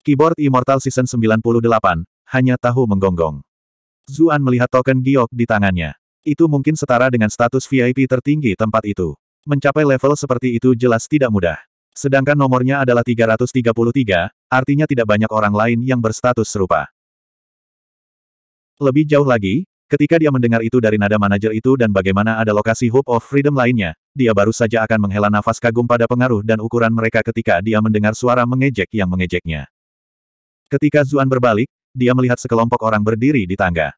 Keyboard Immortal Season 98, hanya tahu menggonggong. Zuan melihat token giok di tangannya. Itu mungkin setara dengan status VIP tertinggi tempat itu. Mencapai level seperti itu jelas tidak mudah. Sedangkan nomornya adalah 333, artinya tidak banyak orang lain yang berstatus serupa. Lebih jauh lagi, ketika dia mendengar itu dari nada manajer itu dan bagaimana ada lokasi Hope of Freedom lainnya, dia baru saja akan menghela nafas kagum pada pengaruh dan ukuran mereka ketika dia mendengar suara mengejek yang mengejeknya. Ketika Zuan berbalik, dia melihat sekelompok orang berdiri di tangga.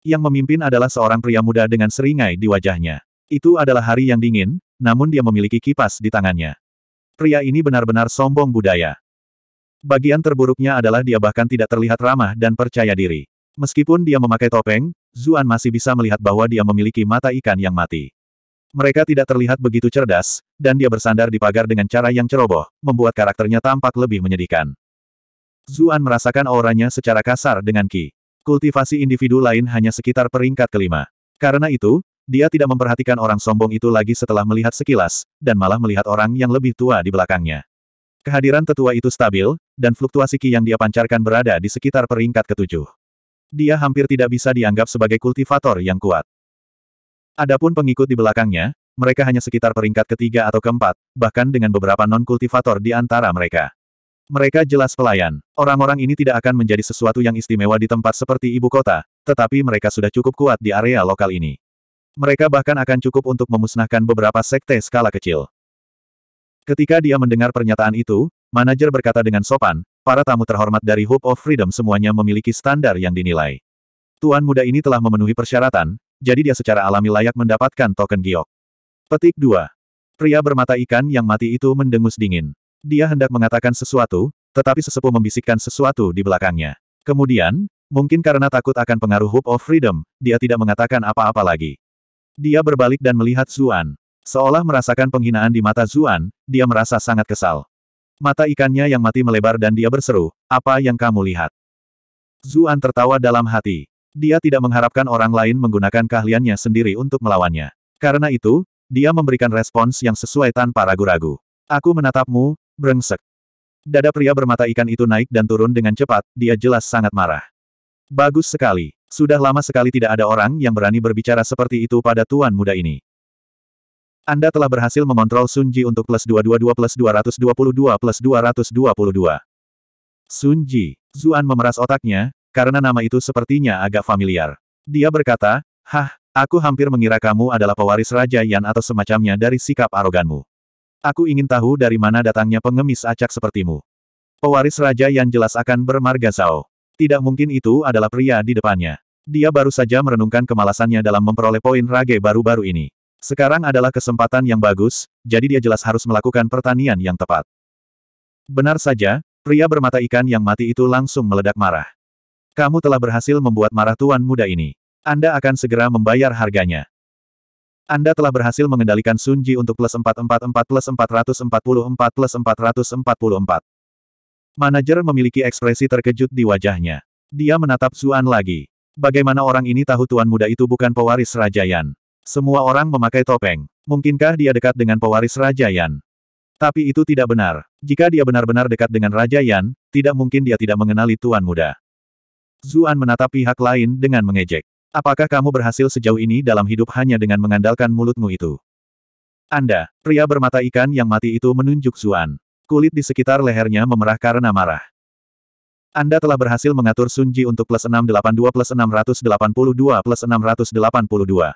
Yang memimpin adalah seorang pria muda dengan seringai di wajahnya. Itu adalah hari yang dingin, namun dia memiliki kipas di tangannya. Pria ini benar-benar sombong budaya. Bagian terburuknya adalah dia bahkan tidak terlihat ramah dan percaya diri. Meskipun dia memakai topeng, Zuan masih bisa melihat bahwa dia memiliki mata ikan yang mati. Mereka tidak terlihat begitu cerdas, dan dia bersandar di pagar dengan cara yang ceroboh, membuat karakternya tampak lebih menyedihkan. Zuan merasakan auranya secara kasar dengan Ki. Kultivasi individu lain hanya sekitar peringkat kelima. Karena itu, dia tidak memperhatikan orang sombong itu lagi setelah melihat sekilas, dan malah melihat orang yang lebih tua di belakangnya. Kehadiran tetua itu stabil, dan fluktuasi ki yang dia pancarkan berada di sekitar peringkat ketujuh. Dia hampir tidak bisa dianggap sebagai kultivator yang kuat. Adapun pengikut di belakangnya, mereka hanya sekitar peringkat ketiga atau keempat, bahkan dengan beberapa non-kultivator di antara mereka. Mereka jelas pelayan. Orang-orang ini tidak akan menjadi sesuatu yang istimewa di tempat seperti ibu kota, tetapi mereka sudah cukup kuat di area lokal ini. Mereka bahkan akan cukup untuk memusnahkan beberapa sekte skala kecil. Ketika dia mendengar pernyataan itu, manajer berkata dengan sopan, para tamu terhormat dari Hope of Freedom semuanya memiliki standar yang dinilai. Tuan muda ini telah memenuhi persyaratan, jadi dia secara alami layak mendapatkan token giok. Petik 2. Pria bermata ikan yang mati itu mendengus dingin. Dia hendak mengatakan sesuatu, tetapi sesepuh membisikkan sesuatu di belakangnya. Kemudian, mungkin karena takut akan pengaruh Hope of Freedom, dia tidak mengatakan apa-apa lagi. Dia berbalik dan melihat Zuan. Seolah merasakan penghinaan di mata Zuan, dia merasa sangat kesal. Mata ikannya yang mati melebar dan dia berseru, apa yang kamu lihat? Zuan tertawa dalam hati. Dia tidak mengharapkan orang lain menggunakan keahliannya sendiri untuk melawannya. Karena itu, dia memberikan respons yang sesuai tanpa ragu-ragu. Aku menatapmu, Brengsek. Dada pria bermata ikan itu naik dan turun dengan cepat, dia jelas sangat marah. Bagus sekali. Sudah lama sekali tidak ada orang yang berani berbicara seperti itu pada tuan muda ini. Anda telah berhasil mengontrol Sunji untuk plus 222 plus 222 plus 222. Sunji, Zuan memeras otaknya, karena nama itu sepertinya agak familiar. Dia berkata, Hah, aku hampir mengira kamu adalah pewaris Raja Yan atau semacamnya dari sikap aroganmu. Aku ingin tahu dari mana datangnya pengemis acak sepertimu. Pewaris raja yang jelas akan bermarga Zhao. Tidak mungkin itu adalah pria di depannya. Dia baru saja merenungkan kemalasannya dalam memperoleh poin rage baru-baru ini. Sekarang adalah kesempatan yang bagus, jadi dia jelas harus melakukan pertanian yang tepat. Benar saja, pria bermata ikan yang mati itu langsung meledak marah. Kamu telah berhasil membuat marah tuan muda ini. Anda akan segera membayar harganya. Anda telah berhasil mengendalikan Sun Ji untuk plus 444 plus 444 plus 444. Manajer memiliki ekspresi terkejut di wajahnya. Dia menatap Zuan lagi. Bagaimana orang ini tahu tuan muda itu bukan pewaris Rajayan? Semua orang memakai topeng. Mungkinkah dia dekat dengan pewaris Rajayan? Tapi itu tidak benar. Jika dia benar-benar dekat dengan Rajayan, tidak mungkin dia tidak mengenali tuan muda. Zuan menatap pihak lain dengan mengejek. Apakah kamu berhasil sejauh ini dalam hidup hanya dengan mengandalkan mulutmu itu? Anda, pria bermata ikan yang mati itu menunjuk Zuan. Kulit di sekitar lehernya memerah karena marah. Anda telah berhasil mengatur Sunji untuk plus 682 plus 682 plus 682.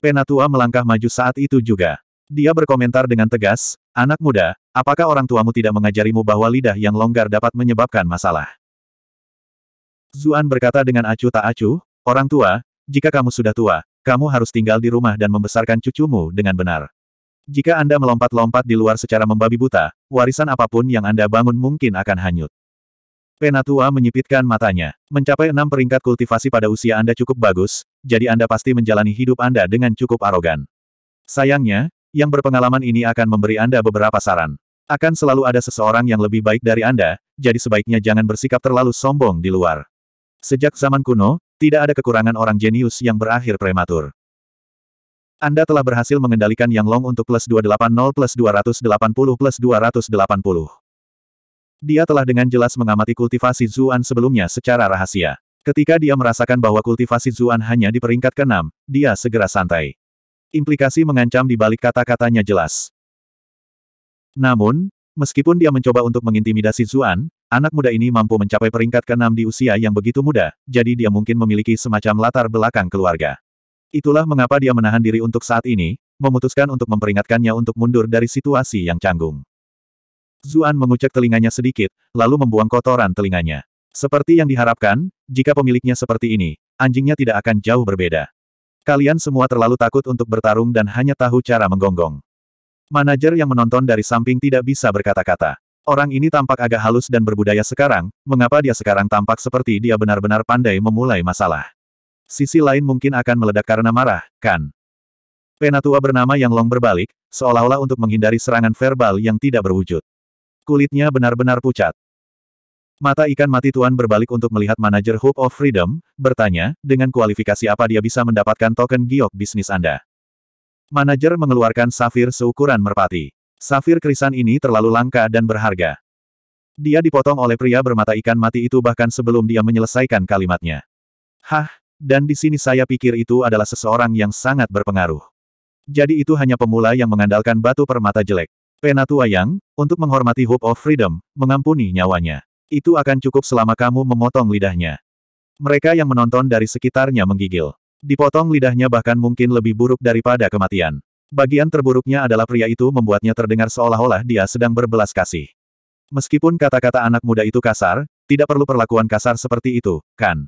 Penatua melangkah maju saat itu juga. Dia berkomentar dengan tegas, anak muda, apakah orang tuamu tidak mengajarimu bahwa lidah yang longgar dapat menyebabkan masalah? Zuan berkata dengan acuh tak acuh, Orang tua, jika kamu sudah tua, kamu harus tinggal di rumah dan membesarkan cucumu dengan benar. Jika Anda melompat-lompat di luar secara membabi buta, warisan apapun yang Anda bangun mungkin akan hanyut. Penatua menyipitkan matanya. Mencapai enam peringkat kultivasi pada usia Anda cukup bagus, jadi Anda pasti menjalani hidup Anda dengan cukup arogan. Sayangnya, yang berpengalaman ini akan memberi Anda beberapa saran. Akan selalu ada seseorang yang lebih baik dari Anda, jadi sebaiknya jangan bersikap terlalu sombong di luar. Sejak zaman kuno, tidak ada kekurangan orang jenius yang berakhir prematur. Anda telah berhasil mengendalikan Yang Long untuk plus 280 plus 280 plus 280. Dia telah dengan jelas mengamati kultivasi Zuan sebelumnya secara rahasia. Ketika dia merasakan bahwa kultivasi Zuan hanya di peringkat ke-6, dia segera santai. Implikasi mengancam di balik kata-katanya jelas. Namun, meskipun dia mencoba untuk mengintimidasi Zuan, Anak muda ini mampu mencapai peringkat ke-6 di usia yang begitu muda, jadi dia mungkin memiliki semacam latar belakang keluarga. Itulah mengapa dia menahan diri untuk saat ini, memutuskan untuk memperingatkannya untuk mundur dari situasi yang canggung. Zuan mengucek telinganya sedikit, lalu membuang kotoran telinganya. Seperti yang diharapkan, jika pemiliknya seperti ini, anjingnya tidak akan jauh berbeda. Kalian semua terlalu takut untuk bertarung dan hanya tahu cara menggonggong. Manajer yang menonton dari samping tidak bisa berkata-kata. Orang ini tampak agak halus dan berbudaya sekarang, mengapa dia sekarang tampak seperti dia benar-benar pandai memulai masalah. Sisi lain mungkin akan meledak karena marah, kan? Penatua bernama Yang Long berbalik, seolah-olah untuk menghindari serangan verbal yang tidak berwujud. Kulitnya benar-benar pucat. Mata ikan mati Tuan berbalik untuk melihat manajer Hope of Freedom, bertanya, dengan kualifikasi apa dia bisa mendapatkan token giok bisnis Anda? Manajer mengeluarkan safir seukuran merpati. Safir krisan ini terlalu langka dan berharga. Dia dipotong oleh pria bermata ikan mati itu bahkan sebelum dia menyelesaikan kalimatnya. Hah, dan di sini saya pikir itu adalah seseorang yang sangat berpengaruh. Jadi itu hanya pemula yang mengandalkan batu permata jelek. Penatua yang, untuk menghormati Hope of Freedom, mengampuni nyawanya. Itu akan cukup selama kamu memotong lidahnya. Mereka yang menonton dari sekitarnya menggigil. Dipotong lidahnya bahkan mungkin lebih buruk daripada kematian. Bagian terburuknya adalah pria itu membuatnya terdengar seolah-olah dia sedang berbelas kasih. Meskipun kata-kata anak muda itu kasar, tidak perlu perlakuan kasar seperti itu, kan?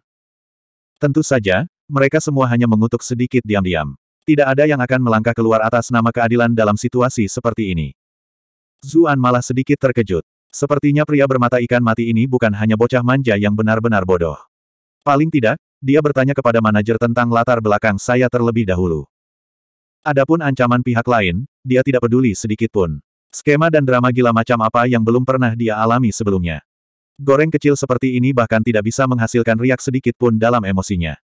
Tentu saja, mereka semua hanya mengutuk sedikit diam-diam. Tidak ada yang akan melangkah keluar atas nama keadilan dalam situasi seperti ini. Zuan malah sedikit terkejut. Sepertinya pria bermata ikan mati ini bukan hanya bocah manja yang benar-benar bodoh. Paling tidak, dia bertanya kepada manajer tentang latar belakang saya terlebih dahulu. Adapun ancaman pihak lain, dia tidak peduli sedikit pun. Skema dan drama gila macam apa yang belum pernah dia alami sebelumnya. Goreng kecil seperti ini bahkan tidak bisa menghasilkan riak sedikit pun dalam emosinya.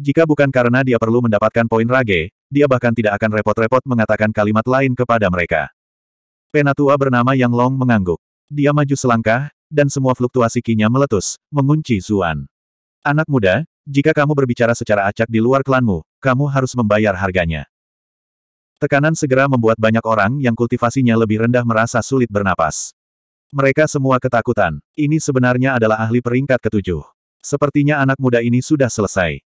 Jika bukan karena dia perlu mendapatkan poin rage, dia bahkan tidak akan repot-repot mengatakan kalimat lain kepada mereka. Penatua bernama Yang Long mengangguk. Dia maju selangkah, dan semua fluktuasi kinya meletus, mengunci Zuan. Anak muda, jika kamu berbicara secara acak di luar klanmu, kamu harus membayar harganya. Tekanan segera membuat banyak orang yang kultivasinya lebih rendah merasa sulit bernapas. Mereka semua ketakutan. Ini sebenarnya adalah ahli peringkat ketujuh. Sepertinya anak muda ini sudah selesai.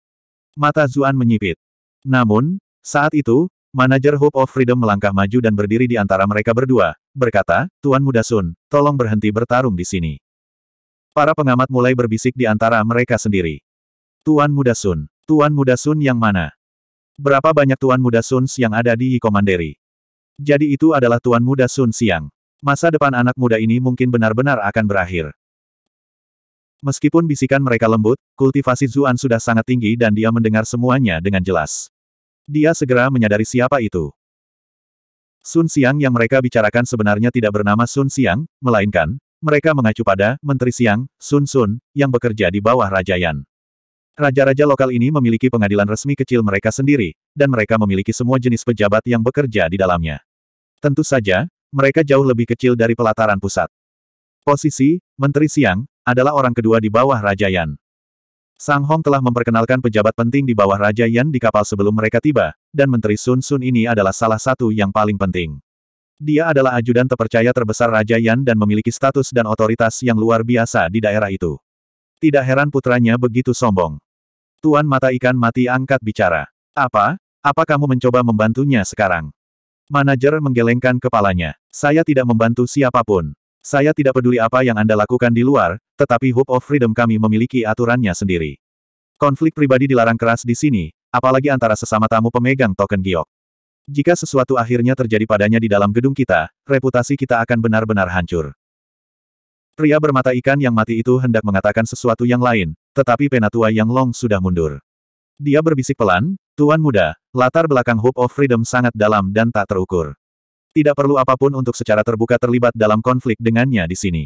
Mata Zuan menyipit. Namun, saat itu, manajer Hope of Freedom melangkah maju dan berdiri di antara mereka berdua, berkata, Tuan Muda Sun, tolong berhenti bertarung di sini. Para pengamat mulai berbisik di antara mereka sendiri. Tuan Muda Sun, Tuan Muda Sun yang mana? Berapa banyak Tuan Muda Sun yang ada di Komanderi? Jadi itu adalah Tuan Muda Sun Siang. Masa depan anak muda ini mungkin benar-benar akan berakhir. Meskipun bisikan mereka lembut, kultivasi Zuan sudah sangat tinggi dan dia mendengar semuanya dengan jelas. Dia segera menyadari siapa itu. Sun Siang yang mereka bicarakan sebenarnya tidak bernama Sun Siang, melainkan, mereka mengacu pada Menteri Siang, Sun Sun, yang bekerja di bawah Raja Yan. Raja-raja lokal ini memiliki pengadilan resmi kecil mereka sendiri, dan mereka memiliki semua jenis pejabat yang bekerja di dalamnya. Tentu saja, mereka jauh lebih kecil dari pelataran pusat. Posisi, Menteri Siang, adalah orang kedua di bawah Raja Yan. Sang Hong telah memperkenalkan pejabat penting di bawah Raja Yan di kapal sebelum mereka tiba, dan Menteri Sun Sun ini adalah salah satu yang paling penting. Dia adalah ajudan terpercaya terbesar Raja Yan dan memiliki status dan otoritas yang luar biasa di daerah itu. Tidak heran putranya begitu sombong. Tuan mata ikan mati angkat bicara. Apa? Apa kamu mencoba membantunya sekarang? Manajer menggelengkan kepalanya. Saya tidak membantu siapapun. Saya tidak peduli apa yang Anda lakukan di luar, tetapi Hope of Freedom kami memiliki aturannya sendiri. Konflik pribadi dilarang keras di sini, apalagi antara sesama tamu pemegang token giok. Jika sesuatu akhirnya terjadi padanya di dalam gedung kita, reputasi kita akan benar-benar hancur. Pria bermata ikan yang mati itu hendak mengatakan sesuatu yang lain, tetapi penatua yang long sudah mundur. Dia berbisik pelan, Tuan muda, latar belakang Hope of Freedom sangat dalam dan tak terukur. Tidak perlu apapun untuk secara terbuka terlibat dalam konflik dengannya di sini.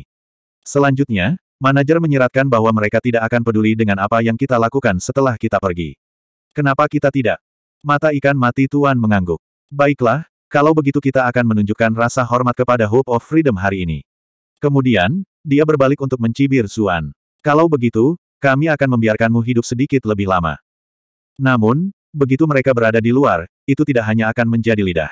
Selanjutnya, manajer menyiratkan bahwa mereka tidak akan peduli dengan apa yang kita lakukan setelah kita pergi. Kenapa kita tidak? Mata ikan mati Tuan mengangguk. Baiklah, kalau begitu kita akan menunjukkan rasa hormat kepada Hope of Freedom hari ini. Kemudian, dia berbalik untuk mencibir Zuan. Kalau begitu, kami akan membiarkanmu hidup sedikit lebih lama. Namun, begitu mereka berada di luar, itu tidak hanya akan menjadi lidah.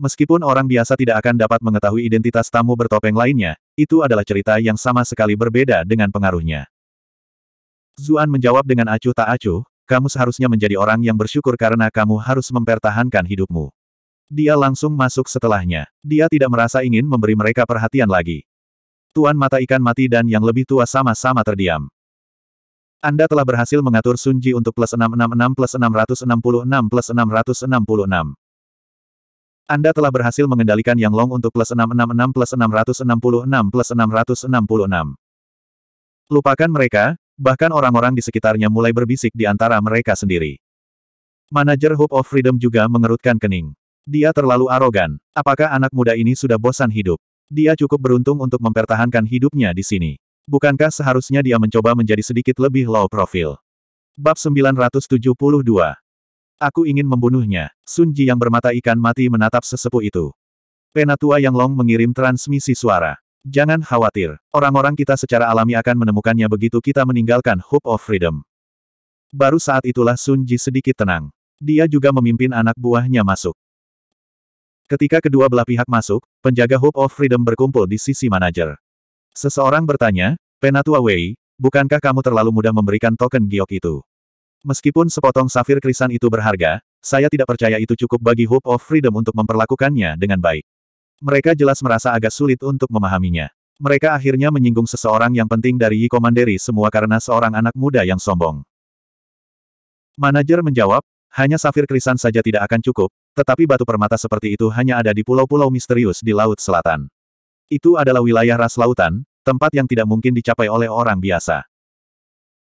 Meskipun orang biasa tidak akan dapat mengetahui identitas tamu bertopeng lainnya, itu adalah cerita yang sama sekali berbeda dengan pengaruhnya. Zuan menjawab dengan acuh tak acuh, kamu seharusnya menjadi orang yang bersyukur karena kamu harus mempertahankan hidupmu. Dia langsung masuk setelahnya. Dia tidak merasa ingin memberi mereka perhatian lagi. Tuan mata ikan mati dan yang lebih tua sama-sama terdiam. Anda telah berhasil mengatur Sunji untuk plus 666 plus 666 plus 666. Anda telah berhasil mengendalikan Yang Long untuk plus 666 plus 666 plus 666. Lupakan mereka, bahkan orang-orang di sekitarnya mulai berbisik di antara mereka sendiri. Manajer Hope of Freedom juga mengerutkan kening. Dia terlalu arogan. Apakah anak muda ini sudah bosan hidup? Dia cukup beruntung untuk mempertahankan hidupnya di sini. Bukankah seharusnya dia mencoba menjadi sedikit lebih low profile? Bab 972 Aku ingin membunuhnya. Sunji yang bermata ikan mati menatap sesepuh itu. Penatua yang long mengirim transmisi suara. Jangan khawatir, orang-orang kita secara alami akan menemukannya begitu kita meninggalkan Hope of Freedom. Baru saat itulah Sun Ji sedikit tenang. Dia juga memimpin anak buahnya masuk. Ketika kedua belah pihak masuk, penjaga Hope of Freedom berkumpul di sisi manajer. Seseorang bertanya, Penatua Wei, bukankah kamu terlalu mudah memberikan token giok itu? Meskipun sepotong safir krisan itu berharga, saya tidak percaya itu cukup bagi Hope of Freedom untuk memperlakukannya dengan baik. Mereka jelas merasa agak sulit untuk memahaminya. Mereka akhirnya menyinggung seseorang yang penting dari Yi Komanderi semua karena seorang anak muda yang sombong. Manajer menjawab, hanya safir krisan saja tidak akan cukup, tetapi batu permata seperti itu hanya ada di pulau-pulau misterius di Laut Selatan. Itu adalah wilayah ras lautan, tempat yang tidak mungkin dicapai oleh orang biasa.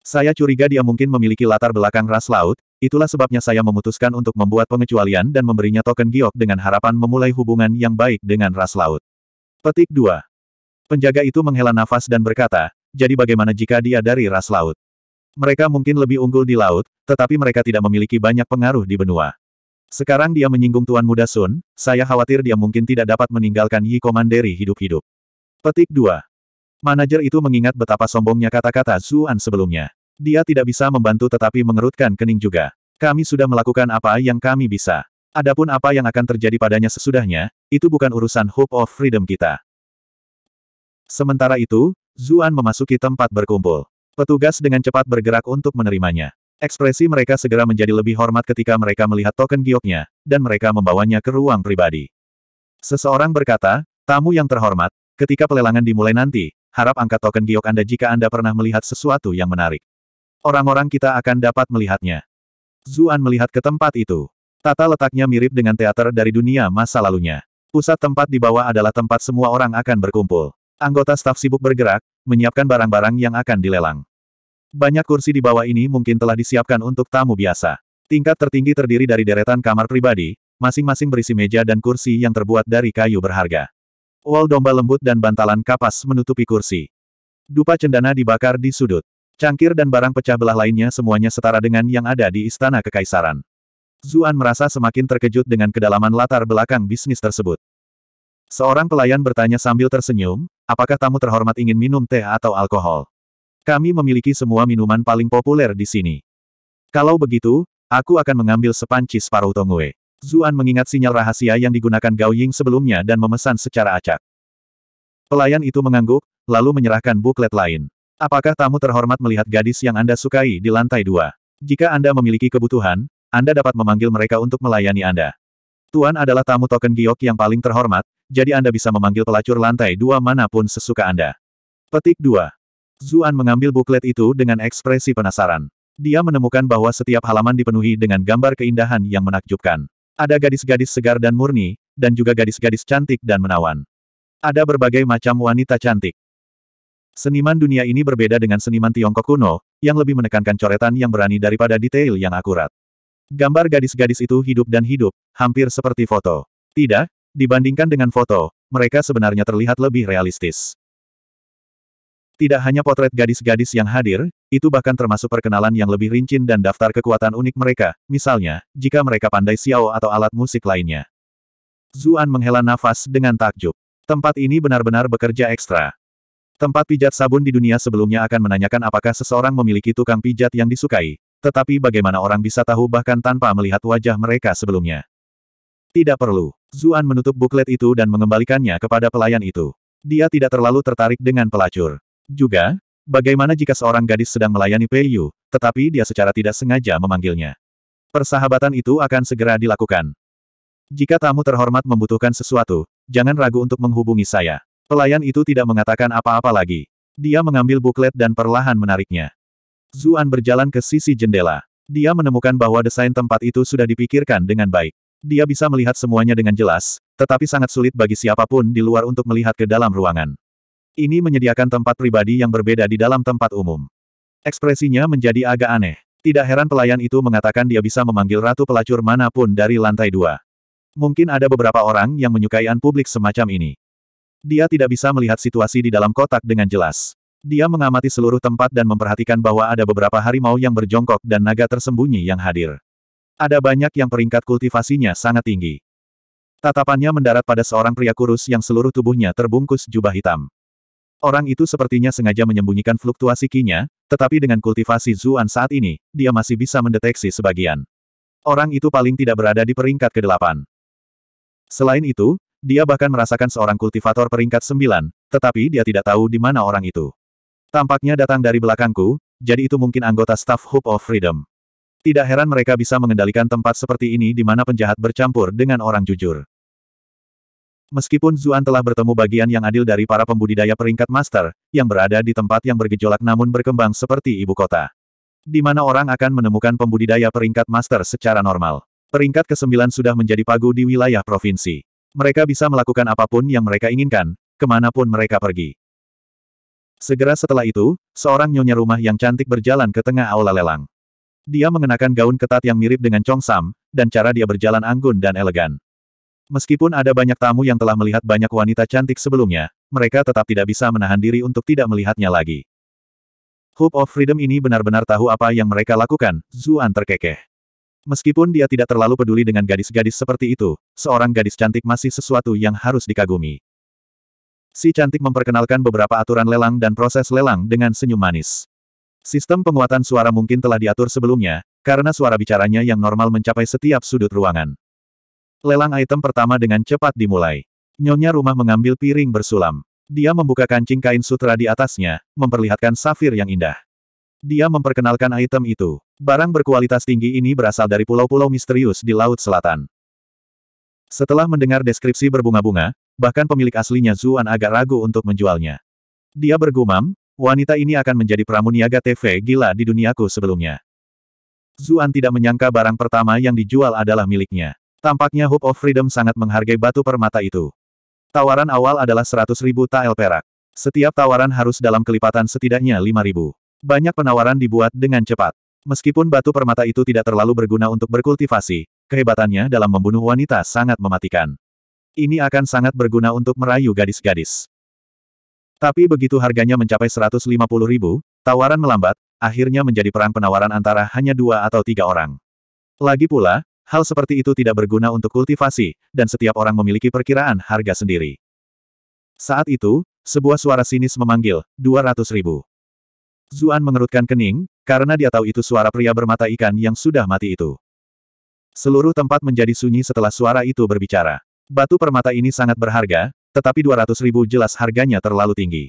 Saya curiga dia mungkin memiliki latar belakang ras laut, itulah sebabnya saya memutuskan untuk membuat pengecualian dan memberinya token giok dengan harapan memulai hubungan yang baik dengan ras laut. Petik 2. Penjaga itu menghela nafas dan berkata, jadi bagaimana jika dia dari ras laut? Mereka mungkin lebih unggul di laut, tetapi mereka tidak memiliki banyak pengaruh di benua. Sekarang dia menyinggung Tuan Muda Sun, saya khawatir dia mungkin tidak dapat meninggalkan Yi Komanderi hidup-hidup. Petik 2. Manajer itu mengingat betapa sombongnya kata-kata Zuan sebelumnya. Dia tidak bisa membantu tetapi mengerutkan kening juga. Kami sudah melakukan apa yang kami bisa. Adapun apa yang akan terjadi padanya sesudahnya, itu bukan urusan Hope of Freedom kita. Sementara itu, Zuan memasuki tempat berkumpul. Petugas dengan cepat bergerak untuk menerimanya. Ekspresi mereka segera menjadi lebih hormat ketika mereka melihat token gioknya, dan mereka membawanya ke ruang pribadi. Seseorang berkata, tamu yang terhormat, ketika pelelangan dimulai nanti, harap angkat token giok Anda jika Anda pernah melihat sesuatu yang menarik. Orang-orang kita akan dapat melihatnya. Zuan melihat ke tempat itu. Tata letaknya mirip dengan teater dari dunia masa lalunya. Pusat tempat di bawah adalah tempat semua orang akan berkumpul. Anggota staf sibuk bergerak, menyiapkan barang-barang yang akan dilelang. Banyak kursi di bawah ini mungkin telah disiapkan untuk tamu biasa. Tingkat tertinggi terdiri dari deretan kamar pribadi, masing-masing berisi meja dan kursi yang terbuat dari kayu berharga. Wall domba lembut dan bantalan kapas menutupi kursi. Dupa cendana dibakar di sudut. Cangkir dan barang pecah belah lainnya semuanya setara dengan yang ada di istana kekaisaran. Zuan merasa semakin terkejut dengan kedalaman latar belakang bisnis tersebut. Seorang pelayan bertanya sambil tersenyum, apakah tamu terhormat ingin minum teh atau alkohol? Kami memiliki semua minuman paling populer di sini. Kalau begitu, aku akan mengambil sepanci separuh tongue. Zuan mengingat sinyal rahasia yang digunakan Gao Ying sebelumnya dan memesan secara acak. Pelayan itu mengangguk, lalu menyerahkan buklet lain. Apakah tamu terhormat melihat gadis yang Anda sukai di lantai dua? Jika Anda memiliki kebutuhan, Anda dapat memanggil mereka untuk melayani Anda. Tuan adalah tamu token giok yang paling terhormat, jadi Anda bisa memanggil pelacur lantai dua manapun sesuka Anda. Petik 2. Zuan mengambil buklet itu dengan ekspresi penasaran. Dia menemukan bahwa setiap halaman dipenuhi dengan gambar keindahan yang menakjubkan. Ada gadis-gadis segar dan murni, dan juga gadis-gadis cantik dan menawan. Ada berbagai macam wanita cantik. Seniman dunia ini berbeda dengan seniman Tiongkok kuno, yang lebih menekankan coretan yang berani daripada detail yang akurat. Gambar gadis-gadis itu hidup dan hidup, hampir seperti foto. Tidak, dibandingkan dengan foto, mereka sebenarnya terlihat lebih realistis. Tidak hanya potret gadis-gadis yang hadir, itu bahkan termasuk perkenalan yang lebih rinci dan daftar kekuatan unik mereka, misalnya, jika mereka pandai Xiao atau alat musik lainnya. Zuan menghela nafas dengan takjub. Tempat ini benar-benar bekerja ekstra. Tempat pijat sabun di dunia sebelumnya akan menanyakan apakah seseorang memiliki tukang pijat yang disukai, tetapi bagaimana orang bisa tahu bahkan tanpa melihat wajah mereka sebelumnya. Tidak perlu. Zuan menutup buklet itu dan mengembalikannya kepada pelayan itu. Dia tidak terlalu tertarik dengan pelacur. Juga, bagaimana jika seorang gadis sedang melayani Pei Yu, tetapi dia secara tidak sengaja memanggilnya? Persahabatan itu akan segera dilakukan. Jika tamu terhormat membutuhkan sesuatu, jangan ragu untuk menghubungi saya. Pelayan itu tidak mengatakan apa-apa lagi. Dia mengambil buklet dan perlahan menariknya. Zuan berjalan ke sisi jendela. Dia menemukan bahwa desain tempat itu sudah dipikirkan dengan baik. Dia bisa melihat semuanya dengan jelas, tetapi sangat sulit bagi siapapun di luar untuk melihat ke dalam ruangan. Ini menyediakan tempat pribadi yang berbeda di dalam tempat umum. Ekspresinya menjadi agak aneh. Tidak heran pelayan itu mengatakan dia bisa memanggil ratu pelacur manapun dari lantai dua. Mungkin ada beberapa orang yang menyukai publik semacam ini. Dia tidak bisa melihat situasi di dalam kotak dengan jelas. Dia mengamati seluruh tempat dan memperhatikan bahwa ada beberapa harimau yang berjongkok dan naga tersembunyi yang hadir. Ada banyak yang peringkat kultivasinya sangat tinggi. Tatapannya mendarat pada seorang pria kurus yang seluruh tubuhnya terbungkus jubah hitam. Orang itu sepertinya sengaja menyembunyikan fluktuasi kinya, tetapi dengan kultivasi Zuan saat ini, dia masih bisa mendeteksi sebagian. Orang itu paling tidak berada di peringkat ke-8. Selain itu, dia bahkan merasakan seorang kultivator peringkat 9, tetapi dia tidak tahu di mana orang itu. Tampaknya datang dari belakangku, jadi itu mungkin anggota staff Hope of Freedom. Tidak heran mereka bisa mengendalikan tempat seperti ini di mana penjahat bercampur dengan orang jujur. Meskipun Zuan telah bertemu bagian yang adil dari para pembudidaya peringkat master, yang berada di tempat yang bergejolak namun berkembang seperti ibu kota. Di mana orang akan menemukan pembudidaya peringkat master secara normal. Peringkat ke-9 sudah menjadi pagu di wilayah provinsi. Mereka bisa melakukan apapun yang mereka inginkan, kemanapun mereka pergi. Segera setelah itu, seorang nyonya rumah yang cantik berjalan ke tengah aula lelang. Dia mengenakan gaun ketat yang mirip dengan Chong Sam, dan cara dia berjalan anggun dan elegan. Meskipun ada banyak tamu yang telah melihat banyak wanita cantik sebelumnya, mereka tetap tidak bisa menahan diri untuk tidak melihatnya lagi. Hope of Freedom ini benar-benar tahu apa yang mereka lakukan, Zuan terkekeh. Meskipun dia tidak terlalu peduli dengan gadis-gadis seperti itu, seorang gadis cantik masih sesuatu yang harus dikagumi. Si cantik memperkenalkan beberapa aturan lelang dan proses lelang dengan senyum manis. Sistem penguatan suara mungkin telah diatur sebelumnya, karena suara bicaranya yang normal mencapai setiap sudut ruangan. Lelang item pertama dengan cepat dimulai. Nyonya rumah mengambil piring bersulam. Dia membuka kancing kain sutra di atasnya, memperlihatkan safir yang indah. Dia memperkenalkan item itu. Barang berkualitas tinggi ini berasal dari pulau-pulau misterius di Laut Selatan. Setelah mendengar deskripsi berbunga-bunga, bahkan pemilik aslinya Zuan agak ragu untuk menjualnya. Dia bergumam, wanita ini akan menjadi pramuniaga TV gila di duniaku sebelumnya. Zuan tidak menyangka barang pertama yang dijual adalah miliknya. Tampaknya Hope of Freedom sangat menghargai batu permata itu. Tawaran awal adalah 100 ribu tael perak. Setiap tawaran harus dalam kelipatan setidaknya 5 ribu. Banyak penawaran dibuat dengan cepat. Meskipun batu permata itu tidak terlalu berguna untuk berkultivasi, kehebatannya dalam membunuh wanita sangat mematikan. Ini akan sangat berguna untuk merayu gadis-gadis. Tapi begitu harganya mencapai 150 ribu, tawaran melambat, akhirnya menjadi perang penawaran antara hanya dua atau tiga orang. Lagi pula, hal seperti itu tidak berguna untuk kultivasi, dan setiap orang memiliki perkiraan harga sendiri. Saat itu, sebuah suara sinis memanggil, 200 ribu. Zuan mengerutkan kening, karena dia tahu itu suara pria bermata ikan yang sudah mati itu. Seluruh tempat menjadi sunyi setelah suara itu berbicara. Batu permata ini sangat berharga, tetapi 200 ribu jelas harganya terlalu tinggi.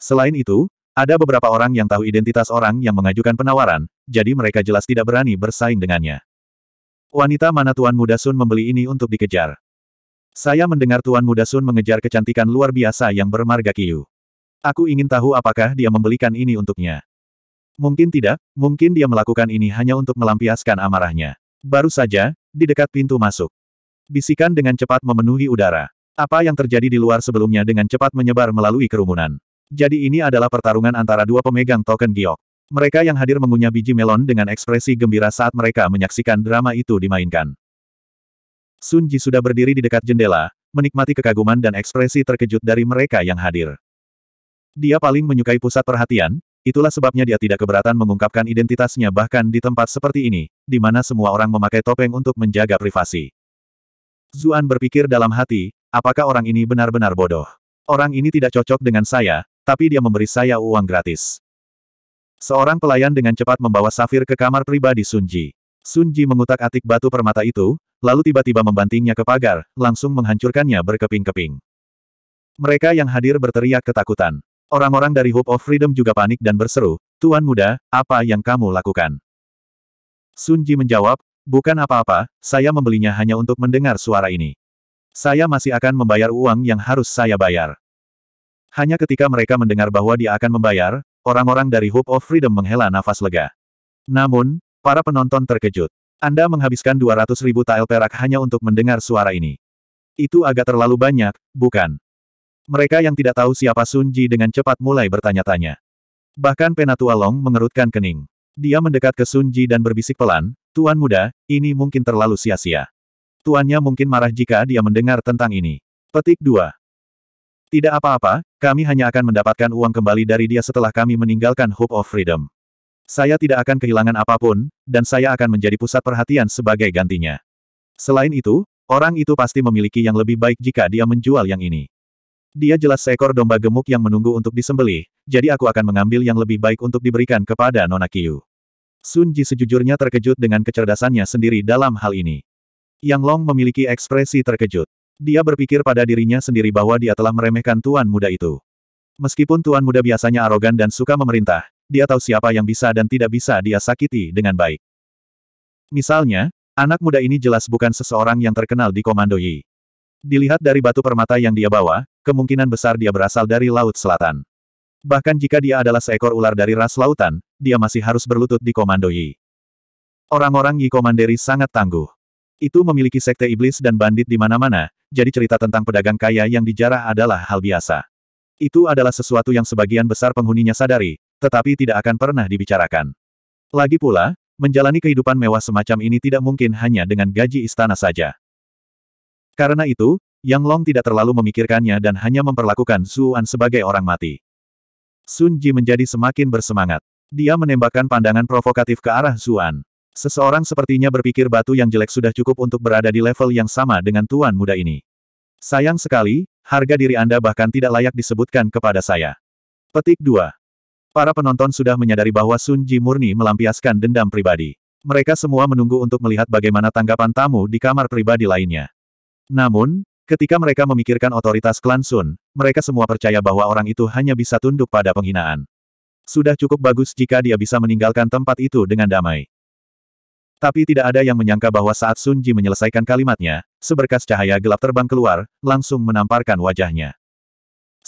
Selain itu, ada beberapa orang yang tahu identitas orang yang mengajukan penawaran, jadi mereka jelas tidak berani bersaing dengannya. Wanita mana Tuan Muda Sun membeli ini untuk dikejar? Saya mendengar Tuan Muda Sun mengejar kecantikan luar biasa yang bermarga Kiyu. Aku ingin tahu apakah dia membelikan ini untuknya. Mungkin tidak, mungkin dia melakukan ini hanya untuk melampiaskan amarahnya. Baru saja, di dekat pintu masuk. Bisikan dengan cepat memenuhi udara. Apa yang terjadi di luar sebelumnya dengan cepat menyebar melalui kerumunan. Jadi ini adalah pertarungan antara dua pemegang token giok. Mereka yang hadir mengunyah biji melon dengan ekspresi gembira saat mereka menyaksikan drama itu dimainkan. Sun Ji sudah berdiri di dekat jendela, menikmati kekaguman dan ekspresi terkejut dari mereka yang hadir. Dia paling menyukai pusat perhatian, itulah sebabnya dia tidak keberatan mengungkapkan identitasnya bahkan di tempat seperti ini, di mana semua orang memakai topeng untuk menjaga privasi. Zuan berpikir dalam hati, apakah orang ini benar-benar bodoh? Orang ini tidak cocok dengan saya, tapi dia memberi saya uang gratis. Seorang pelayan dengan cepat membawa Safir ke kamar pribadi Sunji. Sunji mengutak-atik batu permata itu, lalu tiba-tiba membantingnya ke pagar, langsung menghancurkannya berkeping-keping. Mereka yang hadir berteriak ketakutan. Orang-orang dari Hope of Freedom juga panik dan berseru, Tuan muda, apa yang kamu lakukan? Sunji menjawab, bukan apa-apa, saya membelinya hanya untuk mendengar suara ini. Saya masih akan membayar uang yang harus saya bayar. Hanya ketika mereka mendengar bahwa dia akan membayar, orang-orang dari Hope of Freedom menghela nafas lega. Namun, para penonton terkejut. Anda menghabiskan 200 ribu tael perak hanya untuk mendengar suara ini. Itu agak terlalu banyak, bukan? Mereka yang tidak tahu siapa Sun Ji dengan cepat mulai bertanya-tanya. Bahkan Penatua Long mengerutkan kening. Dia mendekat ke Sun Ji dan berbisik pelan, Tuan muda, ini mungkin terlalu sia-sia. Tuannya mungkin marah jika dia mendengar tentang ini. Petik 2. Tidak apa-apa, kami hanya akan mendapatkan uang kembali dari dia setelah kami meninggalkan Hope of Freedom. Saya tidak akan kehilangan apapun, dan saya akan menjadi pusat perhatian sebagai gantinya. Selain itu, orang itu pasti memiliki yang lebih baik jika dia menjual yang ini. Dia jelas seekor domba gemuk yang menunggu untuk disembelih, jadi aku akan mengambil yang lebih baik untuk diberikan kepada Nona Kiyu. Sun Ji sejujurnya terkejut dengan kecerdasannya sendiri dalam hal ini. Yang Long memiliki ekspresi terkejut. Dia berpikir pada dirinya sendiri bahwa dia telah meremehkan tuan muda itu. Meskipun tuan muda biasanya arogan dan suka memerintah, dia tahu siapa yang bisa dan tidak bisa dia sakiti dengan baik. Misalnya, anak muda ini jelas bukan seseorang yang terkenal di Komando Yi. Dilihat dari batu permata yang dia bawa, kemungkinan besar dia berasal dari Laut Selatan. Bahkan jika dia adalah seekor ular dari ras lautan, dia masih harus berlutut di Komando Yi. Orang-orang Yi Komanderi sangat tangguh. Itu memiliki sekte iblis dan bandit di mana-mana, jadi cerita tentang pedagang kaya yang dijarah adalah hal biasa. Itu adalah sesuatu yang sebagian besar penghuninya sadari, tetapi tidak akan pernah dibicarakan. Lagi pula, menjalani kehidupan mewah semacam ini tidak mungkin hanya dengan gaji istana saja. Karena itu, Yang Long tidak terlalu memikirkannya dan hanya memperlakukan Zuan sebagai orang mati. Sun Ji menjadi semakin bersemangat. Dia menembakkan pandangan provokatif ke arah Zuan. Seseorang sepertinya berpikir batu yang jelek sudah cukup untuk berada di level yang sama dengan tuan muda ini. Sayang sekali, harga diri Anda bahkan tidak layak disebutkan kepada saya. Petik 2. Para penonton sudah menyadari bahwa Sun Ji murni melampiaskan dendam pribadi. Mereka semua menunggu untuk melihat bagaimana tanggapan tamu di kamar pribadi lainnya. Namun, Ketika mereka memikirkan otoritas klan Sun, mereka semua percaya bahwa orang itu hanya bisa tunduk pada penghinaan. Sudah cukup bagus jika dia bisa meninggalkan tempat itu dengan damai. Tapi tidak ada yang menyangka bahwa saat Sun Ji menyelesaikan kalimatnya, seberkas cahaya gelap terbang keluar, langsung menamparkan wajahnya.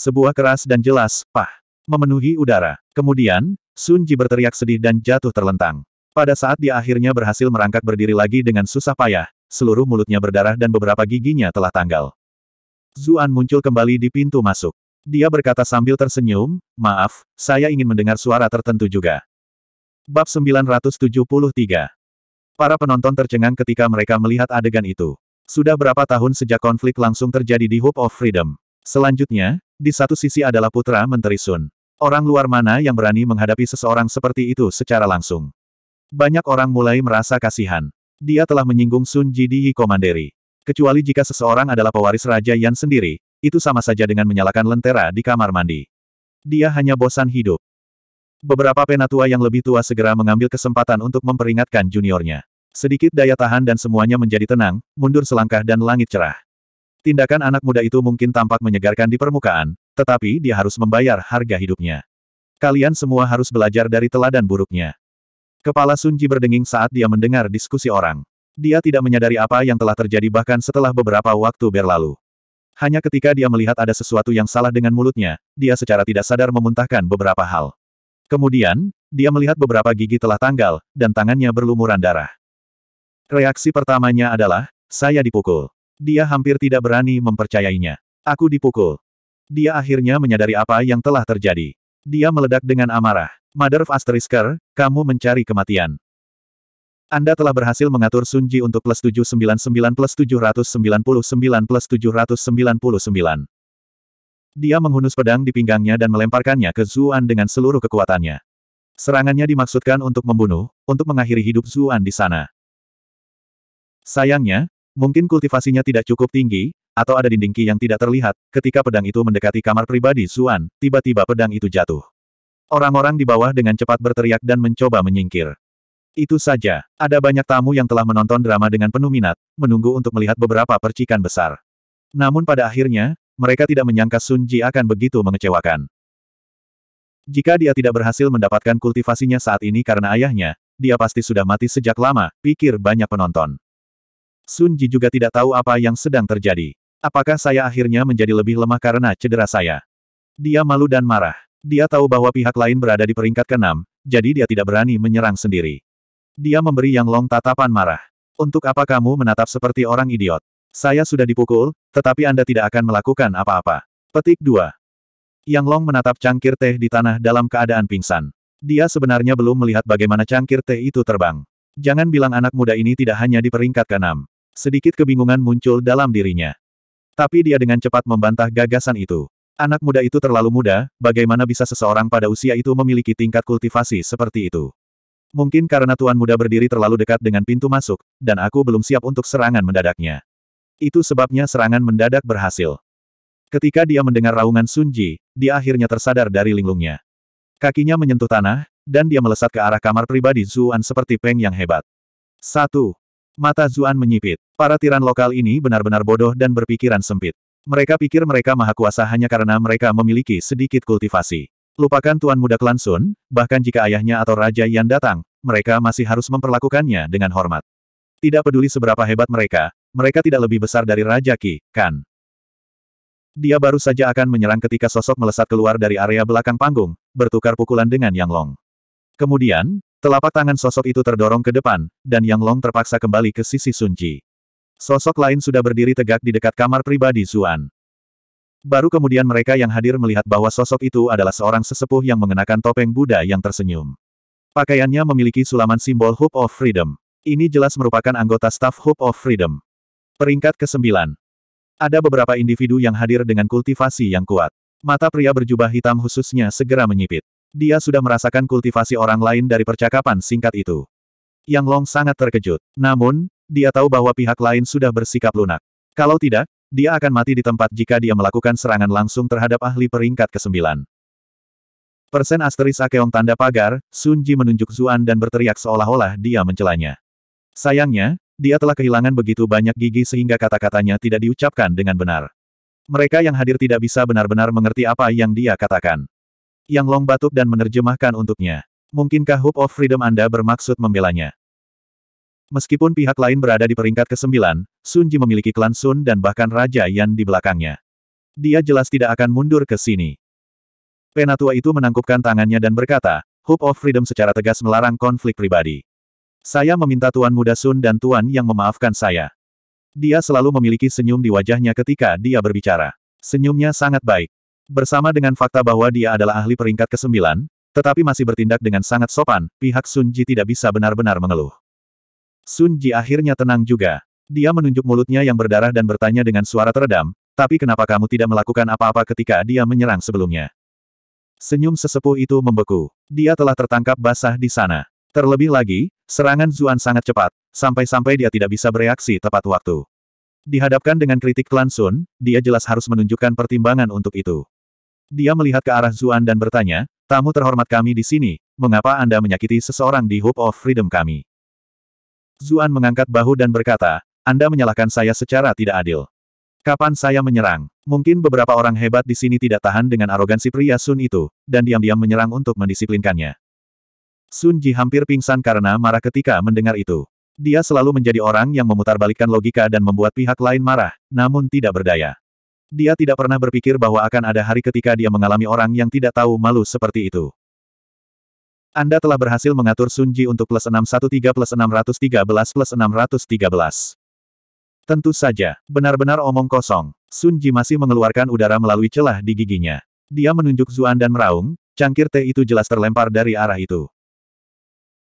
Sebuah keras dan jelas, pah, memenuhi udara. Kemudian, Sun Ji berteriak sedih dan jatuh terlentang. Pada saat dia akhirnya berhasil merangkak berdiri lagi dengan susah payah, seluruh mulutnya berdarah dan beberapa giginya telah tanggal. Zuan muncul kembali di pintu masuk. Dia berkata sambil tersenyum, maaf, saya ingin mendengar suara tertentu juga. Bab 973 Para penonton tercengang ketika mereka melihat adegan itu. Sudah berapa tahun sejak konflik langsung terjadi di Hope of Freedom. Selanjutnya, di satu sisi adalah putra Menteri Sun. Orang luar mana yang berani menghadapi seseorang seperti itu secara langsung. Banyak orang mulai merasa kasihan. Dia telah menyinggung Sun Ji di Komanderi. Kecuali jika seseorang adalah pewaris Raja Yan sendiri, itu sama saja dengan menyalakan lentera di kamar mandi. Dia hanya bosan hidup. Beberapa penatua yang lebih tua segera mengambil kesempatan untuk memperingatkan juniornya. Sedikit daya tahan dan semuanya menjadi tenang, mundur selangkah dan langit cerah. Tindakan anak muda itu mungkin tampak menyegarkan di permukaan, tetapi dia harus membayar harga hidupnya. Kalian semua harus belajar dari teladan buruknya. Kepala Sunji berdenging saat dia mendengar diskusi orang. Dia tidak menyadari apa yang telah terjadi bahkan setelah beberapa waktu berlalu. Hanya ketika dia melihat ada sesuatu yang salah dengan mulutnya, dia secara tidak sadar memuntahkan beberapa hal. Kemudian, dia melihat beberapa gigi telah tanggal, dan tangannya berlumuran darah. Reaksi pertamanya adalah, saya dipukul. Dia hampir tidak berani mempercayainya. Aku dipukul. Dia akhirnya menyadari apa yang telah terjadi. Dia meledak dengan amarah. Mother of Asterisker, kamu mencari kematian. Anda telah berhasil mengatur Sunji untuk plus 799 plus 799 plus 799. Dia menghunus pedang di pinggangnya dan melemparkannya ke Zuan dengan seluruh kekuatannya. Serangannya dimaksudkan untuk membunuh, untuk mengakhiri hidup Zuan di sana. Sayangnya, mungkin kultivasinya tidak cukup tinggi, atau ada dinding ki yang tidak terlihat, ketika pedang itu mendekati kamar pribadi Zuan, tiba-tiba pedang itu jatuh. Orang-orang di bawah dengan cepat berteriak dan mencoba menyingkir. Itu saja, ada banyak tamu yang telah menonton drama dengan penuh minat, menunggu untuk melihat beberapa percikan besar. Namun pada akhirnya, mereka tidak menyangka Sun Ji akan begitu mengecewakan. Jika dia tidak berhasil mendapatkan kultivasinya saat ini karena ayahnya, dia pasti sudah mati sejak lama, pikir banyak penonton. Sun Ji juga tidak tahu apa yang sedang terjadi. Apakah saya akhirnya menjadi lebih lemah karena cedera saya? Dia malu dan marah. Dia tahu bahwa pihak lain berada di peringkat keenam, jadi dia tidak berani menyerang sendiri. Dia memberi Yang Long tatapan marah. Untuk apa kamu menatap seperti orang idiot? Saya sudah dipukul, tetapi Anda tidak akan melakukan apa-apa. Petik 2. Yang Long menatap cangkir teh di tanah dalam keadaan pingsan. Dia sebenarnya belum melihat bagaimana cangkir teh itu terbang. Jangan bilang anak muda ini tidak hanya di peringkat ke-6. Sedikit kebingungan muncul dalam dirinya. Tapi dia dengan cepat membantah gagasan itu. Anak muda itu terlalu muda, bagaimana bisa seseorang pada usia itu memiliki tingkat kultivasi seperti itu? Mungkin karena tuan muda berdiri terlalu dekat dengan pintu masuk, dan aku belum siap untuk serangan mendadaknya. Itu sebabnya serangan mendadak berhasil. Ketika dia mendengar raungan Sunji, dia akhirnya tersadar dari linglungnya. Kakinya menyentuh tanah, dan dia melesat ke arah kamar pribadi Zuan seperti peng yang hebat. 1. Mata Zuan menyipit. Para tiran lokal ini benar-benar bodoh dan berpikiran sempit. Mereka pikir mereka maha kuasa hanya karena mereka memiliki sedikit kultivasi. Lupakan Tuan Muda Klan Sun, bahkan jika ayahnya atau Raja Yan datang, mereka masih harus memperlakukannya dengan hormat. Tidak peduli seberapa hebat mereka, mereka tidak lebih besar dari Raja Ki, kan? Dia baru saja akan menyerang ketika sosok melesat keluar dari area belakang panggung, bertukar pukulan dengan Yang Long. Kemudian, telapak tangan sosok itu terdorong ke depan, dan Yang Long terpaksa kembali ke sisi Sunji. Sosok lain sudah berdiri tegak di dekat kamar pribadi Zuan. Baru kemudian mereka yang hadir melihat bahwa sosok itu adalah seorang sesepuh yang mengenakan topeng Buddha yang tersenyum. Pakaiannya memiliki sulaman simbol Hope of Freedom. Ini jelas merupakan anggota staf Hope of Freedom. Peringkat ke-9. Ada beberapa individu yang hadir dengan kultivasi yang kuat. Mata pria berjubah hitam khususnya segera menyipit. Dia sudah merasakan kultivasi orang lain dari percakapan singkat itu. Yang Long sangat terkejut. Namun, dia tahu bahwa pihak lain sudah bersikap lunak. Kalau tidak, dia akan mati di tempat jika dia melakukan serangan langsung terhadap ahli peringkat ke-9. Persen asteris Akeong tanda pagar, Sunji menunjuk Zuan dan berteriak seolah-olah dia mencelanya. Sayangnya, dia telah kehilangan begitu banyak gigi sehingga kata-katanya tidak diucapkan dengan benar. Mereka yang hadir tidak bisa benar-benar mengerti apa yang dia katakan. Yang Long batuk dan menerjemahkan untuknya. Mungkinkah Hope of Freedom Anda bermaksud membelanya? Meskipun pihak lain berada di peringkat ke-9, Ji memiliki klan Sun dan bahkan Raja Yan di belakangnya. Dia jelas tidak akan mundur ke sini. Penatua itu menangkupkan tangannya dan berkata, Hope of Freedom secara tegas melarang konflik pribadi. Saya meminta Tuan Muda Sun dan Tuan Yang memaafkan saya. Dia selalu memiliki senyum di wajahnya ketika dia berbicara. Senyumnya sangat baik. Bersama dengan fakta bahwa dia adalah ahli peringkat ke-9, tetapi masih bertindak dengan sangat sopan, pihak Sun Ji tidak bisa benar-benar mengeluh. Sun Ji akhirnya tenang juga. Dia menunjuk mulutnya yang berdarah dan bertanya dengan suara teredam, tapi kenapa kamu tidak melakukan apa-apa ketika dia menyerang sebelumnya? Senyum sesepuh itu membeku. Dia telah tertangkap basah di sana. Terlebih lagi, serangan Zuan sangat cepat, sampai-sampai dia tidak bisa bereaksi tepat waktu. Dihadapkan dengan kritik Klan Sun, dia jelas harus menunjukkan pertimbangan untuk itu. Dia melihat ke arah Zuan dan bertanya, tamu terhormat kami di sini, mengapa Anda menyakiti seseorang di Hope of Freedom kami? Zuan mengangkat bahu dan berkata, Anda menyalahkan saya secara tidak adil. Kapan saya menyerang? Mungkin beberapa orang hebat di sini tidak tahan dengan arogansi pria Sun itu, dan diam-diam menyerang untuk mendisiplinkannya. Sun Ji hampir pingsan karena marah ketika mendengar itu. Dia selalu menjadi orang yang memutarbalikkan logika dan membuat pihak lain marah, namun tidak berdaya. Dia tidak pernah berpikir bahwa akan ada hari ketika dia mengalami orang yang tidak tahu malu seperti itu. Anda telah berhasil mengatur Sun Ji untuk plus 613 plus 613 plus 613. Tentu saja, benar-benar omong kosong. Sun Ji masih mengeluarkan udara melalui celah di giginya. Dia menunjuk Zuan dan meraung, cangkir teh itu jelas terlempar dari arah itu.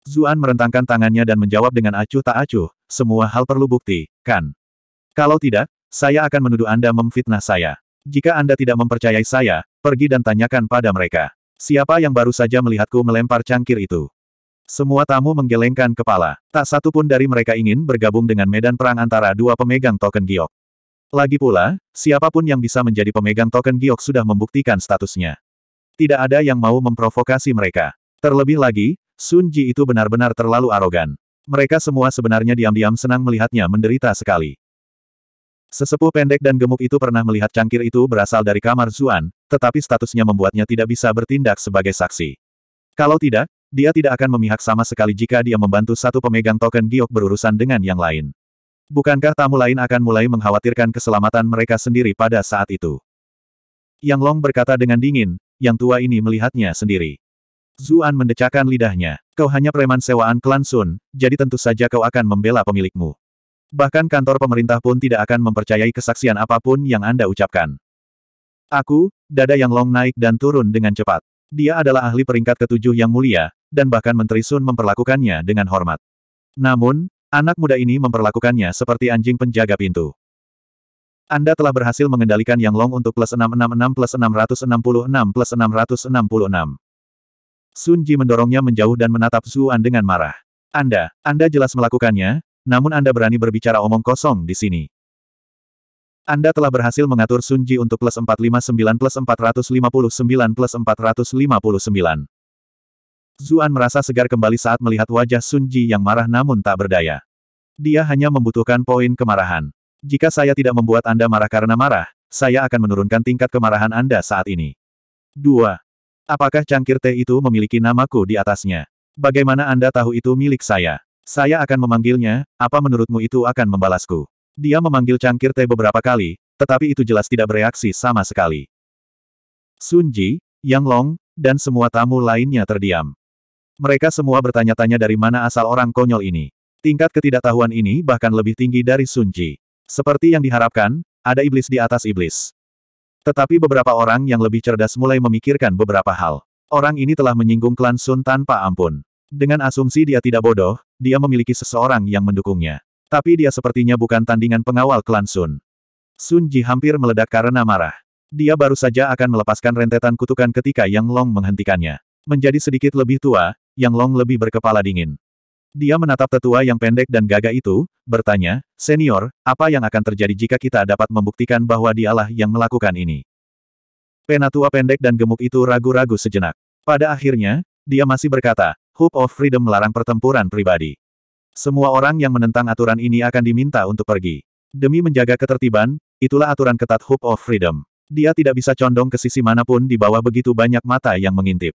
Zuan merentangkan tangannya dan menjawab dengan acuh tak acuh, semua hal perlu bukti, kan? Kalau tidak, saya akan menuduh Anda memfitnah saya. Jika Anda tidak mempercayai saya, pergi dan tanyakan pada mereka. Siapa yang baru saja melihatku melempar cangkir itu? Semua tamu menggelengkan kepala. Tak satu pun dari mereka ingin bergabung dengan medan perang antara dua pemegang token giok. Lagi pula, siapapun yang bisa menjadi pemegang token giok sudah membuktikan statusnya. Tidak ada yang mau memprovokasi mereka. Terlebih lagi, Sun Ji itu benar-benar terlalu arogan. Mereka semua sebenarnya diam-diam senang melihatnya menderita sekali. Sesepuh pendek dan gemuk itu pernah melihat cangkir itu berasal dari kamar Zuan, tetapi statusnya membuatnya tidak bisa bertindak sebagai saksi. Kalau tidak, dia tidak akan memihak sama sekali jika dia membantu satu pemegang token giok berurusan dengan yang lain. Bukankah tamu lain akan mulai mengkhawatirkan keselamatan mereka sendiri pada saat itu? Yang Long berkata dengan dingin, yang tua ini melihatnya sendiri. Zuan mendecakkan lidahnya. Kau hanya preman sewaan klan Sun, jadi tentu saja kau akan membela pemilikmu. Bahkan kantor pemerintah pun tidak akan mempercayai kesaksian apapun yang Anda ucapkan. Aku, dada yang long naik dan turun dengan cepat. Dia adalah ahli peringkat ketujuh yang mulia, dan bahkan Menteri Sun memperlakukannya dengan hormat. Namun, anak muda ini memperlakukannya seperti anjing penjaga pintu. Anda telah berhasil mengendalikan Yang Long untuk plus 666 plus 666 plus 666. Sun Ji mendorongnya menjauh dan menatap Zuan dengan marah. Anda, Anda jelas melakukannya, namun Anda berani berbicara omong kosong di sini. Anda telah berhasil mengatur Sun Ji untuk plus 459 plus 459 plus 459. Zuan merasa segar kembali saat melihat wajah Sun Ji yang marah namun tak berdaya. Dia hanya membutuhkan poin kemarahan. Jika saya tidak membuat Anda marah karena marah, saya akan menurunkan tingkat kemarahan Anda saat ini. 2. Apakah cangkir teh itu memiliki namaku di atasnya? Bagaimana Anda tahu itu milik saya? Saya akan memanggilnya, apa menurutmu itu akan membalasku? Dia memanggil cangkir teh beberapa kali, tetapi itu jelas tidak bereaksi sama sekali. Sun Ji, Yang Long, dan semua tamu lainnya terdiam. Mereka semua bertanya-tanya dari mana asal orang konyol ini. Tingkat ketidaktahuan ini bahkan lebih tinggi dari Sun Ji. Seperti yang diharapkan, ada iblis di atas iblis. Tetapi beberapa orang yang lebih cerdas mulai memikirkan beberapa hal. Orang ini telah menyinggung klan Sun tanpa ampun. Dengan asumsi dia tidak bodoh, dia memiliki seseorang yang mendukungnya. Tapi dia sepertinya bukan tandingan pengawal klan Sun. Sun Ji hampir meledak karena marah. Dia baru saja akan melepaskan rentetan kutukan ketika Yang Long menghentikannya. Menjadi sedikit lebih tua, Yang Long lebih berkepala dingin. Dia menatap tetua yang pendek dan gagah itu, bertanya, Senior, apa yang akan terjadi jika kita dapat membuktikan bahwa dialah yang melakukan ini? Penatua pendek dan gemuk itu ragu-ragu sejenak. Pada akhirnya, dia masih berkata, Hope of Freedom melarang pertempuran pribadi. Semua orang yang menentang aturan ini akan diminta untuk pergi. Demi menjaga ketertiban, itulah aturan ketat Hope of Freedom. Dia tidak bisa condong ke sisi manapun di bawah begitu banyak mata yang mengintip.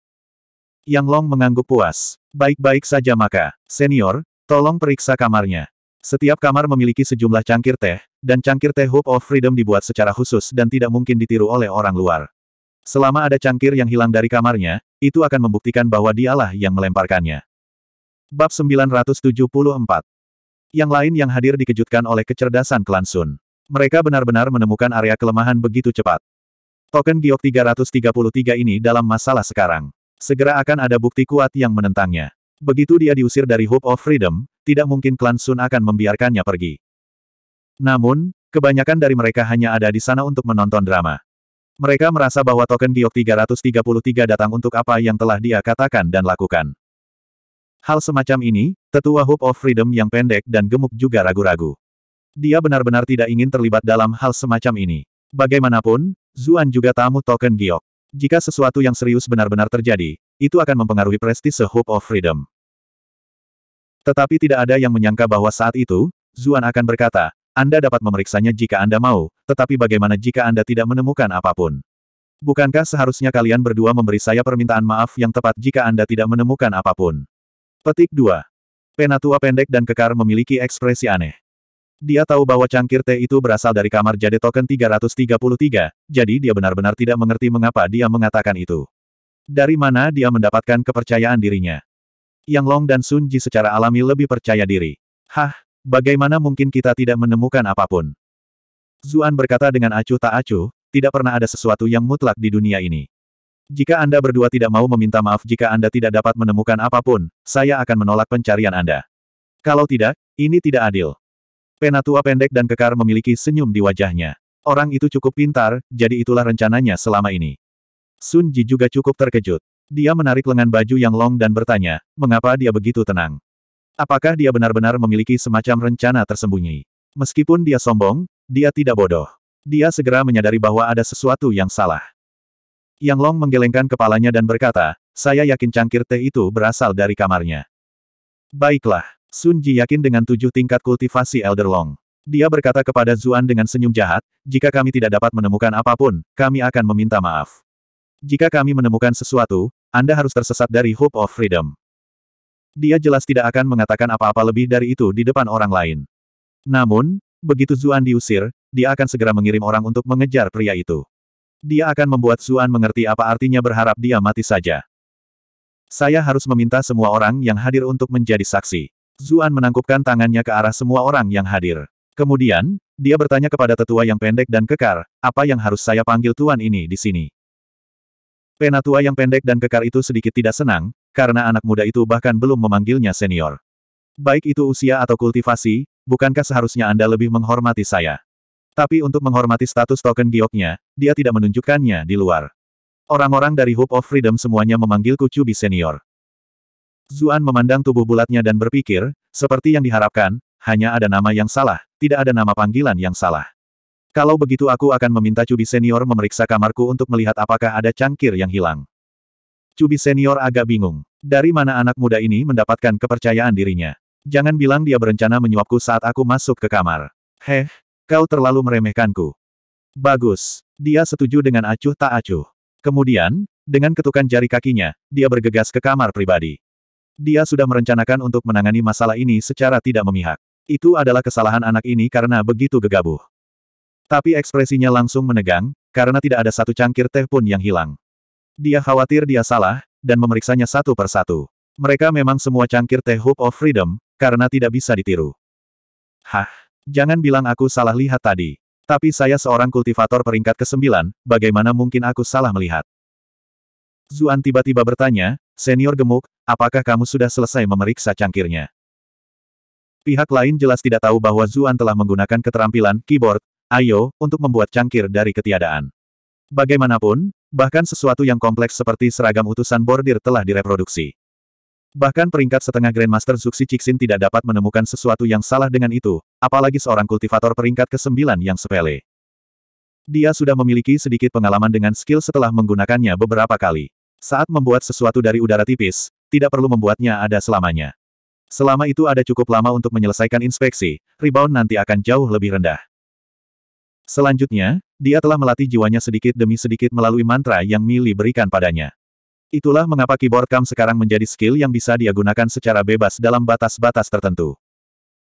Yang Long mengangguk puas. Baik-baik saja maka, senior, tolong periksa kamarnya. Setiap kamar memiliki sejumlah cangkir teh, dan cangkir teh Hope of Freedom dibuat secara khusus dan tidak mungkin ditiru oleh orang luar. Selama ada cangkir yang hilang dari kamarnya, itu akan membuktikan bahwa dialah yang melemparkannya. Bab 974 Yang lain yang hadir dikejutkan oleh kecerdasan klan Sun. Mereka benar-benar menemukan area kelemahan begitu cepat. Token Giok 333 ini dalam masalah sekarang. Segera akan ada bukti kuat yang menentangnya. Begitu dia diusir dari Hope of Freedom, tidak mungkin klan Sun akan membiarkannya pergi. Namun, kebanyakan dari mereka hanya ada di sana untuk menonton drama. Mereka merasa bahwa token Giok 333 datang untuk apa yang telah dia katakan dan lakukan. Hal semacam ini, tetua Hope of Freedom yang pendek dan gemuk juga ragu-ragu. Dia benar-benar tidak ingin terlibat dalam hal semacam ini. Bagaimanapun, Zuan juga tamu token Giok. Jika sesuatu yang serius benar-benar terjadi, itu akan mempengaruhi prestise Hope of Freedom. Tetapi tidak ada yang menyangka bahwa saat itu, Zuan akan berkata, Anda dapat memeriksanya jika Anda mau, tetapi bagaimana jika Anda tidak menemukan apapun? Bukankah seharusnya kalian berdua memberi saya permintaan maaf yang tepat jika Anda tidak menemukan apapun? Petik 2. Penatua pendek dan kekar memiliki ekspresi aneh. Dia tahu bahwa cangkir teh itu berasal dari kamar jade token 333, jadi dia benar-benar tidak mengerti mengapa dia mengatakan itu. Dari mana dia mendapatkan kepercayaan dirinya. Yang Long dan Sun Ji secara alami lebih percaya diri. Hah, bagaimana mungkin kita tidak menemukan apapun? Zuan berkata dengan acuh tak acuh, tidak pernah ada sesuatu yang mutlak di dunia ini. Jika Anda berdua tidak mau meminta maaf jika Anda tidak dapat menemukan apapun, saya akan menolak pencarian Anda. Kalau tidak, ini tidak adil. Penatua pendek dan kekar memiliki senyum di wajahnya. Orang itu cukup pintar, jadi itulah rencananya selama ini. Sun Ji juga cukup terkejut. Dia menarik lengan baju yang long dan bertanya, mengapa dia begitu tenang? Apakah dia benar-benar memiliki semacam rencana tersembunyi? Meskipun dia sombong, dia tidak bodoh. Dia segera menyadari bahwa ada sesuatu yang salah. Yang Long menggelengkan kepalanya dan berkata, saya yakin cangkir teh itu berasal dari kamarnya. Baiklah, Sun Ji yakin dengan tujuh tingkat kultivasi Elder Long. Dia berkata kepada Zuan dengan senyum jahat, jika kami tidak dapat menemukan apapun, kami akan meminta maaf. Jika kami menemukan sesuatu, Anda harus tersesat dari Hope of Freedom. Dia jelas tidak akan mengatakan apa-apa lebih dari itu di depan orang lain. Namun, begitu Zuan diusir, dia akan segera mengirim orang untuk mengejar pria itu. Dia akan membuat Zuan mengerti apa artinya berharap dia mati saja. Saya harus meminta semua orang yang hadir untuk menjadi saksi. Zuan menangkupkan tangannya ke arah semua orang yang hadir. Kemudian, dia bertanya kepada tetua yang pendek dan kekar, apa yang harus saya panggil tuan ini di sini? Penatua yang pendek dan kekar itu sedikit tidak senang, karena anak muda itu bahkan belum memanggilnya senior. Baik itu usia atau kultivasi, bukankah seharusnya Anda lebih menghormati saya? Tapi untuk menghormati status token gioknya, dia tidak menunjukkannya di luar. Orang-orang dari Hope of Freedom semuanya memanggilku Cubi Senior. Zuan memandang tubuh bulatnya dan berpikir, seperti yang diharapkan, hanya ada nama yang salah, tidak ada nama panggilan yang salah. Kalau begitu aku akan meminta Cubi Senior memeriksa kamarku untuk melihat apakah ada cangkir yang hilang. Cubi Senior agak bingung. Dari mana anak muda ini mendapatkan kepercayaan dirinya? Jangan bilang dia berencana menyuapku saat aku masuk ke kamar. Heh, kau terlalu meremehkanku. Bagus. Dia setuju dengan acuh tak acuh. Kemudian, dengan ketukan jari kakinya, dia bergegas ke kamar pribadi. Dia sudah merencanakan untuk menangani masalah ini secara tidak memihak. Itu adalah kesalahan anak ini karena begitu gegabah. Tapi ekspresinya langsung menegang, karena tidak ada satu cangkir teh pun yang hilang. Dia khawatir dia salah, dan memeriksanya satu per satu. Mereka memang semua cangkir teh Hope of Freedom, karena tidak bisa ditiru. Hah, jangan bilang aku salah lihat tadi. Tapi saya seorang kultivator peringkat ke-9, bagaimana mungkin aku salah melihat? Zuan tiba-tiba bertanya, senior gemuk, Apakah kamu sudah selesai memeriksa cangkirnya? Pihak lain jelas tidak tahu bahwa Zuan telah menggunakan keterampilan keyboard, ayo, untuk membuat cangkir dari ketiadaan. Bagaimanapun, bahkan sesuatu yang kompleks seperti seragam utusan bordir telah direproduksi. Bahkan peringkat setengah Grandmaster Zuxi Cixin tidak dapat menemukan sesuatu yang salah dengan itu, apalagi seorang kultivator peringkat ke-9 yang sepele. Dia sudah memiliki sedikit pengalaman dengan skill setelah menggunakannya beberapa kali. Saat membuat sesuatu dari udara tipis, tidak perlu membuatnya ada selamanya. Selama itu ada cukup lama untuk menyelesaikan inspeksi, rebound nanti akan jauh lebih rendah. Selanjutnya, dia telah melatih jiwanya sedikit demi sedikit melalui mantra yang Mili berikan padanya. Itulah mengapa keyboard cam sekarang menjadi skill yang bisa dia gunakan secara bebas dalam batas-batas tertentu.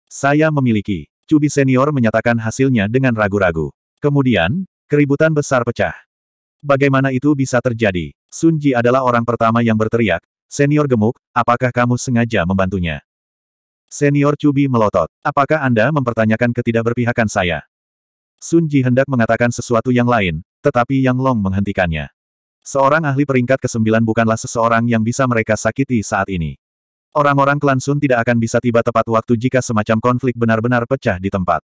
Saya memiliki. Cubi senior menyatakan hasilnya dengan ragu-ragu. Kemudian, keributan besar pecah. Bagaimana itu bisa terjadi? Sunji adalah orang pertama yang berteriak, Senior gemuk, apakah kamu sengaja membantunya? Senior Cubi melotot. Apakah Anda mempertanyakan ketidakberpihakan saya? Sun Ji hendak mengatakan sesuatu yang lain, tetapi Yang Long menghentikannya. Seorang ahli peringkat ke-9 bukanlah seseorang yang bisa mereka sakiti saat ini. Orang-orang klan Sun tidak akan bisa tiba tepat waktu jika semacam konflik benar-benar pecah di tempat.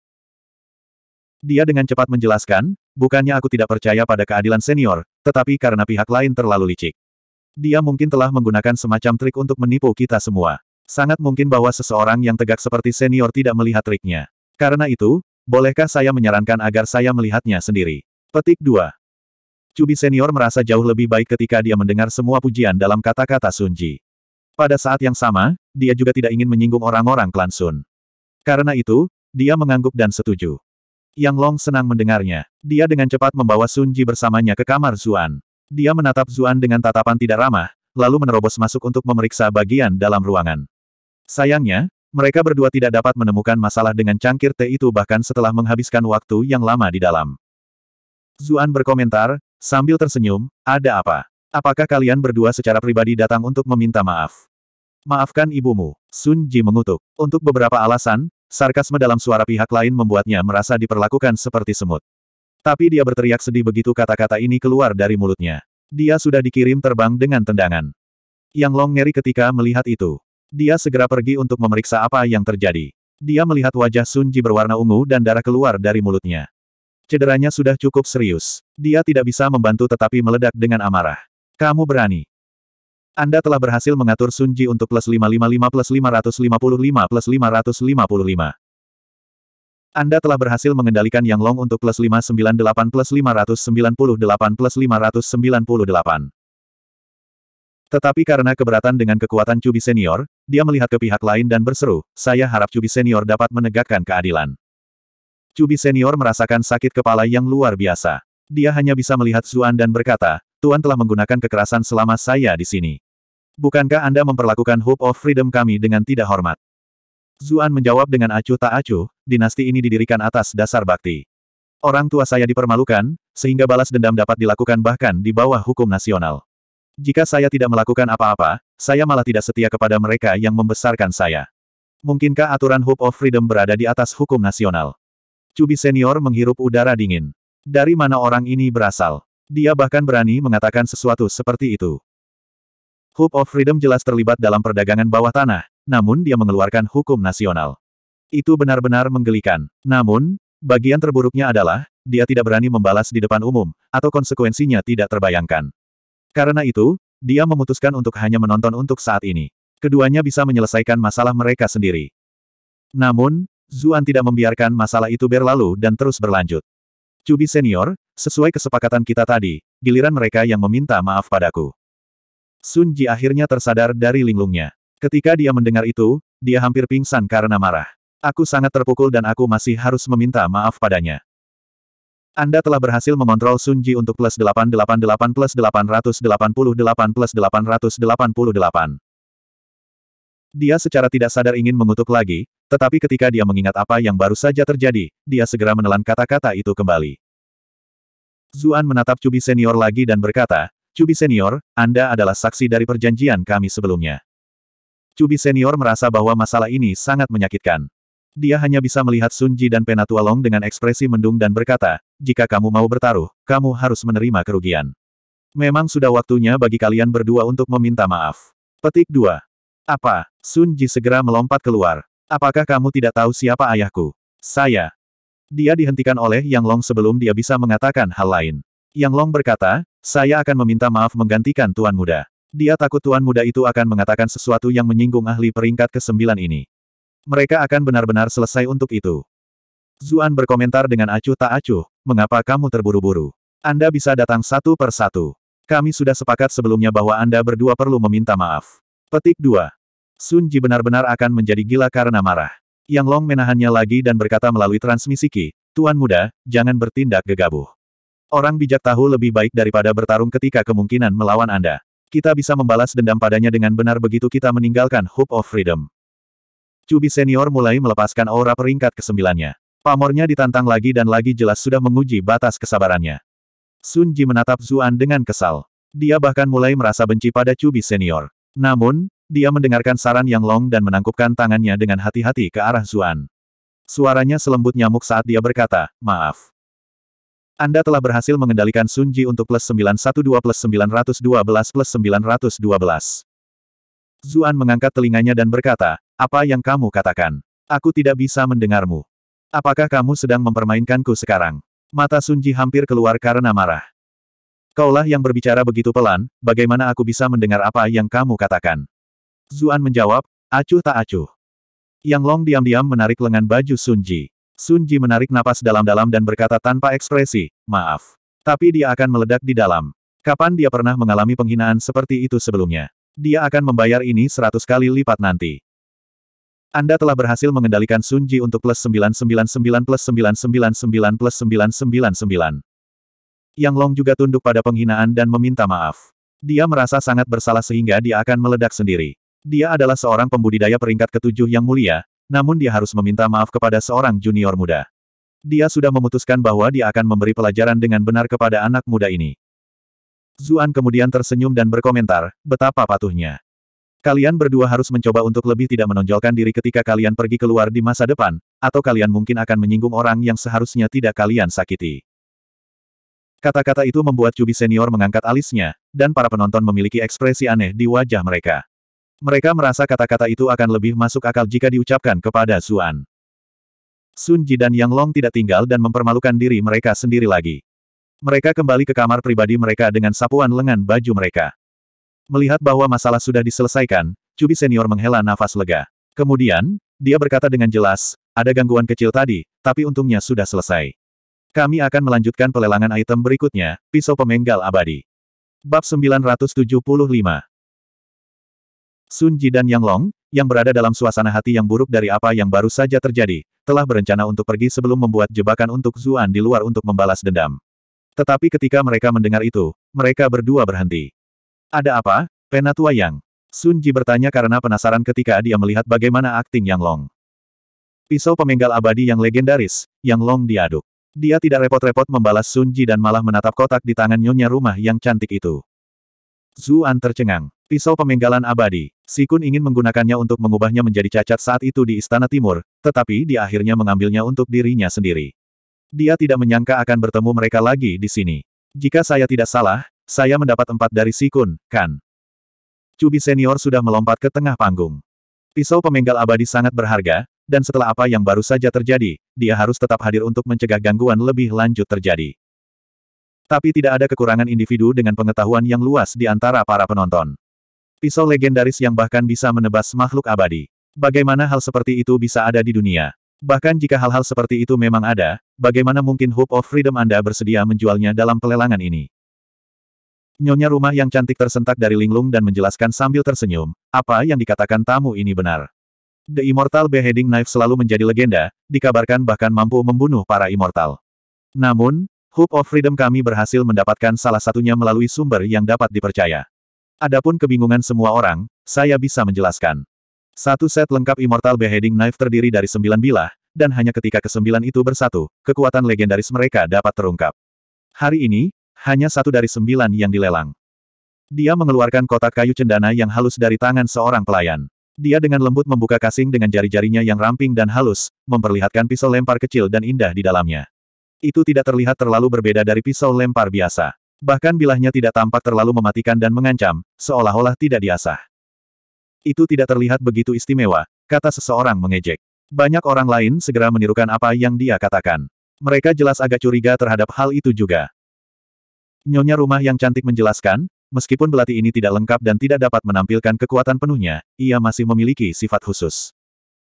Dia dengan cepat menjelaskan, bukannya aku tidak percaya pada keadilan senior, tetapi karena pihak lain terlalu licik. Dia mungkin telah menggunakan semacam trik untuk menipu kita semua. Sangat mungkin bahwa seseorang yang tegak seperti senior tidak melihat triknya. Karena itu, bolehkah saya menyarankan agar saya melihatnya sendiri? Petik 2. Cubi senior merasa jauh lebih baik ketika dia mendengar semua pujian dalam kata-kata Sunji. Pada saat yang sama, dia juga tidak ingin menyinggung orang-orang klan Sun. Karena itu, dia mengangguk dan setuju. Yang Long senang mendengarnya. Dia dengan cepat membawa Sunji bersamanya ke kamar Zuan. Dia menatap Zuan dengan tatapan tidak ramah, lalu menerobos masuk untuk memeriksa bagian dalam ruangan. Sayangnya, mereka berdua tidak dapat menemukan masalah dengan cangkir teh itu bahkan setelah menghabiskan waktu yang lama di dalam. Zuan berkomentar, sambil tersenyum, ada apa? Apakah kalian berdua secara pribadi datang untuk meminta maaf? Maafkan ibumu, Sun Ji mengutuk. Untuk beberapa alasan, sarkasme dalam suara pihak lain membuatnya merasa diperlakukan seperti semut. Tapi dia berteriak sedih begitu kata-kata ini keluar dari mulutnya. Dia sudah dikirim terbang dengan tendangan. Yang Long ngeri ketika melihat itu. Dia segera pergi untuk memeriksa apa yang terjadi. Dia melihat wajah Sun Ji berwarna ungu dan darah keluar dari mulutnya. Cederanya sudah cukup serius. Dia tidak bisa membantu tetapi meledak dengan amarah. Kamu berani. Anda telah berhasil mengatur Sun Ji untuk plus 555 plus 555 plus 555. Anda telah berhasil mengendalikan Yang Long untuk plus 598 plus 598 plus 598. Tetapi karena keberatan dengan kekuatan Cubi Senior, dia melihat ke pihak lain dan berseru, saya harap Cubi Senior dapat menegakkan keadilan. Cubi Senior merasakan sakit kepala yang luar biasa. Dia hanya bisa melihat Zuan dan berkata, Tuan telah menggunakan kekerasan selama saya di sini. Bukankah Anda memperlakukan Hope of Freedom kami dengan tidak hormat? Zuan menjawab dengan acuh tak acuh, dinasti ini didirikan atas dasar bakti. Orang tua saya dipermalukan, sehingga balas dendam dapat dilakukan bahkan di bawah hukum nasional. Jika saya tidak melakukan apa-apa, saya malah tidak setia kepada mereka yang membesarkan saya. Mungkinkah aturan Hope of Freedom berada di atas hukum nasional? Cubi senior menghirup udara dingin. Dari mana orang ini berasal? Dia bahkan berani mengatakan sesuatu seperti itu. Hope of Freedom jelas terlibat dalam perdagangan bawah tanah, namun dia mengeluarkan hukum nasional. Itu benar-benar menggelikan. Namun, bagian terburuknya adalah, dia tidak berani membalas di depan umum, atau konsekuensinya tidak terbayangkan. Karena itu, dia memutuskan untuk hanya menonton untuk saat ini. Keduanya bisa menyelesaikan masalah mereka sendiri. Namun, Zuan tidak membiarkan masalah itu berlalu dan terus berlanjut. Cubi senior, sesuai kesepakatan kita tadi, giliran mereka yang meminta maaf padaku. Sun Ji akhirnya tersadar dari linglungnya. Ketika dia mendengar itu, dia hampir pingsan karena marah. Aku sangat terpukul dan aku masih harus meminta maaf padanya. Anda telah berhasil mengontrol Sun Ji untuk plus 888 plus 888 plus 888. Dia secara tidak sadar ingin mengutuk lagi, tetapi ketika dia mengingat apa yang baru saja terjadi, dia segera menelan kata-kata itu kembali. Zuan menatap Cubi Senior lagi dan berkata, Cubi Senior, Anda adalah saksi dari perjanjian kami sebelumnya. Cubi Senior merasa bahwa masalah ini sangat menyakitkan. Dia hanya bisa melihat Sunji dan Penatua Long dengan ekspresi mendung dan berkata, jika kamu mau bertaruh, kamu harus menerima kerugian. Memang sudah waktunya bagi kalian berdua untuk meminta maaf. Petik 2. Apa? Sunji segera melompat keluar. Apakah kamu tidak tahu siapa ayahku? Saya. Dia dihentikan oleh Yang Long sebelum dia bisa mengatakan hal lain. Yang Long berkata, saya akan meminta maaf menggantikan Tuan Muda. Dia takut Tuan Muda itu akan mengatakan sesuatu yang menyinggung ahli peringkat ke-9 ini. Mereka akan benar-benar selesai untuk itu. Zuan berkomentar dengan acuh tak acuh, mengapa kamu terburu-buru? Anda bisa datang satu per satu. Kami sudah sepakat sebelumnya bahwa Anda berdua perlu meminta maaf. Petik 2. Sun Ji benar-benar akan menjadi gila karena marah. Yang Long menahannya lagi dan berkata melalui transmisi Ki, Tuan muda, jangan bertindak gegabah. Orang bijak tahu lebih baik daripada bertarung ketika kemungkinan melawan Anda. Kita bisa membalas dendam padanya dengan benar begitu kita meninggalkan Hope of Freedom. Cubi senior mulai melepaskan aura peringkat kesembilannya. Pamornya ditantang lagi dan lagi jelas sudah menguji batas kesabarannya. Sun Ji menatap Zuan dengan kesal. Dia bahkan mulai merasa benci pada Cubi senior. Namun, dia mendengarkan saran Yang Long dan menangkupkan tangannya dengan hati-hati ke arah Zuan. Suaranya selembut nyamuk saat dia berkata, maaf. Anda telah berhasil mengendalikan Sun Ji untuk plus 912 plus 912 plus 912. Zuan mengangkat telinganya dan berkata, apa yang kamu katakan? Aku tidak bisa mendengarmu. Apakah kamu sedang mempermainkanku sekarang? Mata Sunji hampir keluar karena marah. Kaulah yang berbicara begitu pelan, bagaimana aku bisa mendengar apa yang kamu katakan? Zuan menjawab, acuh tak acuh. Yang Long diam-diam menarik lengan baju Sunji. Sunji menarik napas dalam-dalam dan berkata tanpa ekspresi, maaf. Tapi dia akan meledak di dalam. Kapan dia pernah mengalami penghinaan seperti itu sebelumnya? Dia akan membayar ini seratus kali lipat nanti. Anda telah berhasil mengendalikan Sunji untuk plus 999 plus 999 plus 999. Yang Long juga tunduk pada penghinaan dan meminta maaf. Dia merasa sangat bersalah sehingga dia akan meledak sendiri. Dia adalah seorang pembudidaya peringkat ketujuh yang mulia, namun dia harus meminta maaf kepada seorang junior muda. Dia sudah memutuskan bahwa dia akan memberi pelajaran dengan benar kepada anak muda ini. Zuan kemudian tersenyum dan berkomentar, betapa patuhnya. Kalian berdua harus mencoba untuk lebih tidak menonjolkan diri ketika kalian pergi keluar di masa depan, atau kalian mungkin akan menyinggung orang yang seharusnya tidak kalian sakiti. Kata-kata itu membuat Cubi Senior mengangkat alisnya, dan para penonton memiliki ekspresi aneh di wajah mereka. Mereka merasa kata-kata itu akan lebih masuk akal jika diucapkan kepada Zuan. Sun Ji dan Yang Long tidak tinggal dan mempermalukan diri mereka sendiri lagi. Mereka kembali ke kamar pribadi mereka dengan sapuan lengan baju mereka. Melihat bahwa masalah sudah diselesaikan, Cubi senior menghela nafas lega. Kemudian, dia berkata dengan jelas, ada gangguan kecil tadi, tapi untungnya sudah selesai. Kami akan melanjutkan pelelangan item berikutnya, pisau pemenggal abadi. Bab 975 Sun Ji dan Yang Long, yang berada dalam suasana hati yang buruk dari apa yang baru saja terjadi, telah berencana untuk pergi sebelum membuat jebakan untuk Zuan di luar untuk membalas dendam. Tetapi ketika mereka mendengar itu, mereka berdua berhenti. Ada apa, penatua Yang? Sun Ji bertanya karena penasaran ketika dia melihat bagaimana akting Yang Long. Pisau pemenggal abadi yang legendaris, Yang Long diaduk. Dia tidak repot-repot membalas Sun Ji dan malah menatap kotak di tangan nyonya rumah yang cantik itu. Zuan tercengang. Pisau pemenggalan abadi. Sikun ingin menggunakannya untuk mengubahnya menjadi cacat saat itu di Istana Timur, tetapi dia akhirnya mengambilnya untuk dirinya sendiri. Dia tidak menyangka akan bertemu mereka lagi di sini. Jika saya tidak salah, saya mendapat empat dari Sikun, kan? Cubi senior sudah melompat ke tengah panggung. Pisau pemenggal abadi sangat berharga, dan setelah apa yang baru saja terjadi, dia harus tetap hadir untuk mencegah gangguan lebih lanjut terjadi. Tapi tidak ada kekurangan individu dengan pengetahuan yang luas di antara para penonton. Pisau legendaris yang bahkan bisa menebas makhluk abadi. Bagaimana hal seperti itu bisa ada di dunia? Bahkan jika hal-hal seperti itu memang ada, bagaimana mungkin Hope of Freedom Anda bersedia menjualnya dalam pelelangan ini? Nyonya rumah yang cantik tersentak dari linglung dan menjelaskan sambil tersenyum, apa yang dikatakan tamu ini benar. The Immortal Beheading Knife selalu menjadi legenda, dikabarkan bahkan mampu membunuh para immortal. Namun, Hope of Freedom kami berhasil mendapatkan salah satunya melalui sumber yang dapat dipercaya. Adapun kebingungan semua orang, saya bisa menjelaskan. Satu set lengkap Immortal Beheading Knife terdiri dari sembilan bilah, dan hanya ketika kesembilan itu bersatu, kekuatan legendaris mereka dapat terungkap. Hari ini, hanya satu dari sembilan yang dilelang. Dia mengeluarkan kotak kayu cendana yang halus dari tangan seorang pelayan. Dia dengan lembut membuka kasing dengan jari-jarinya yang ramping dan halus, memperlihatkan pisau lempar kecil dan indah di dalamnya. Itu tidak terlihat terlalu berbeda dari pisau lempar biasa. Bahkan bilahnya tidak tampak terlalu mematikan dan mengancam, seolah-olah tidak diasah. Itu tidak terlihat begitu istimewa, kata seseorang mengejek. Banyak orang lain segera menirukan apa yang dia katakan. Mereka jelas agak curiga terhadap hal itu juga. Nyonya rumah yang cantik menjelaskan, meskipun belati ini tidak lengkap dan tidak dapat menampilkan kekuatan penuhnya, ia masih memiliki sifat khusus.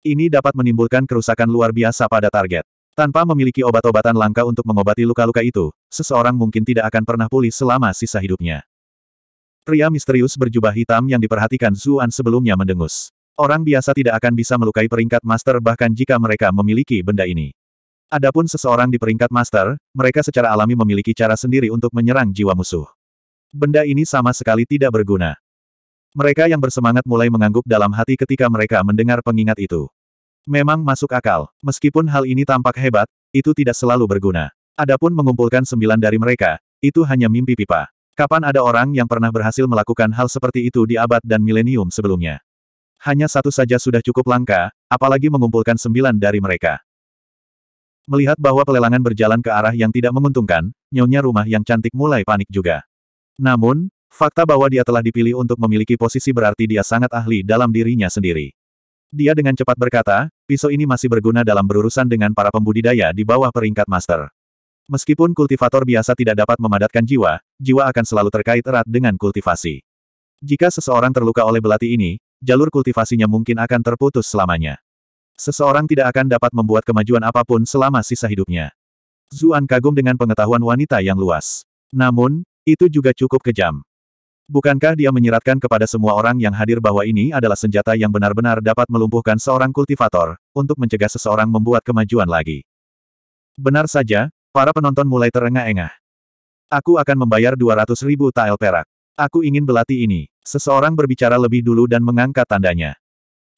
Ini dapat menimbulkan kerusakan luar biasa pada target. Tanpa memiliki obat-obatan langka untuk mengobati luka-luka itu, seseorang mungkin tidak akan pernah pulih selama sisa hidupnya. Pria misterius berjubah hitam yang diperhatikan Zuan sebelumnya mendengus. Orang biasa tidak akan bisa melukai peringkat master bahkan jika mereka memiliki benda ini. Adapun seseorang di peringkat master, mereka secara alami memiliki cara sendiri untuk menyerang jiwa musuh. Benda ini sama sekali tidak berguna. Mereka yang bersemangat mulai mengangguk dalam hati ketika mereka mendengar pengingat itu. Memang masuk akal, meskipun hal ini tampak hebat, itu tidak selalu berguna. Adapun mengumpulkan sembilan dari mereka, itu hanya mimpi pipa. Kapan ada orang yang pernah berhasil melakukan hal seperti itu di abad dan milenium sebelumnya? Hanya satu saja sudah cukup langka, apalagi mengumpulkan sembilan dari mereka. Melihat bahwa pelelangan berjalan ke arah yang tidak menguntungkan, nyonya rumah yang cantik mulai panik juga. Namun, fakta bahwa dia telah dipilih untuk memiliki posisi berarti dia sangat ahli dalam dirinya sendiri. Dia dengan cepat berkata, pisau ini masih berguna dalam berurusan dengan para pembudidaya di bawah peringkat master. Meskipun kultivator biasa tidak dapat memadatkan jiwa, jiwa akan selalu terkait erat dengan kultivasi. Jika seseorang terluka oleh belati ini, jalur kultivasinya mungkin akan terputus selamanya. Seseorang tidak akan dapat membuat kemajuan apapun selama sisa hidupnya. Zuan kagum dengan pengetahuan wanita yang luas. Namun, itu juga cukup kejam. Bukankah dia menyiratkan kepada semua orang yang hadir bahwa ini adalah senjata yang benar-benar dapat melumpuhkan seorang kultivator, untuk mencegah seseorang membuat kemajuan lagi? Benar saja, para penonton mulai terengah-engah. Aku akan membayar 200 ribu tael perak. Aku ingin belati ini. Seseorang berbicara lebih dulu dan mengangkat tandanya.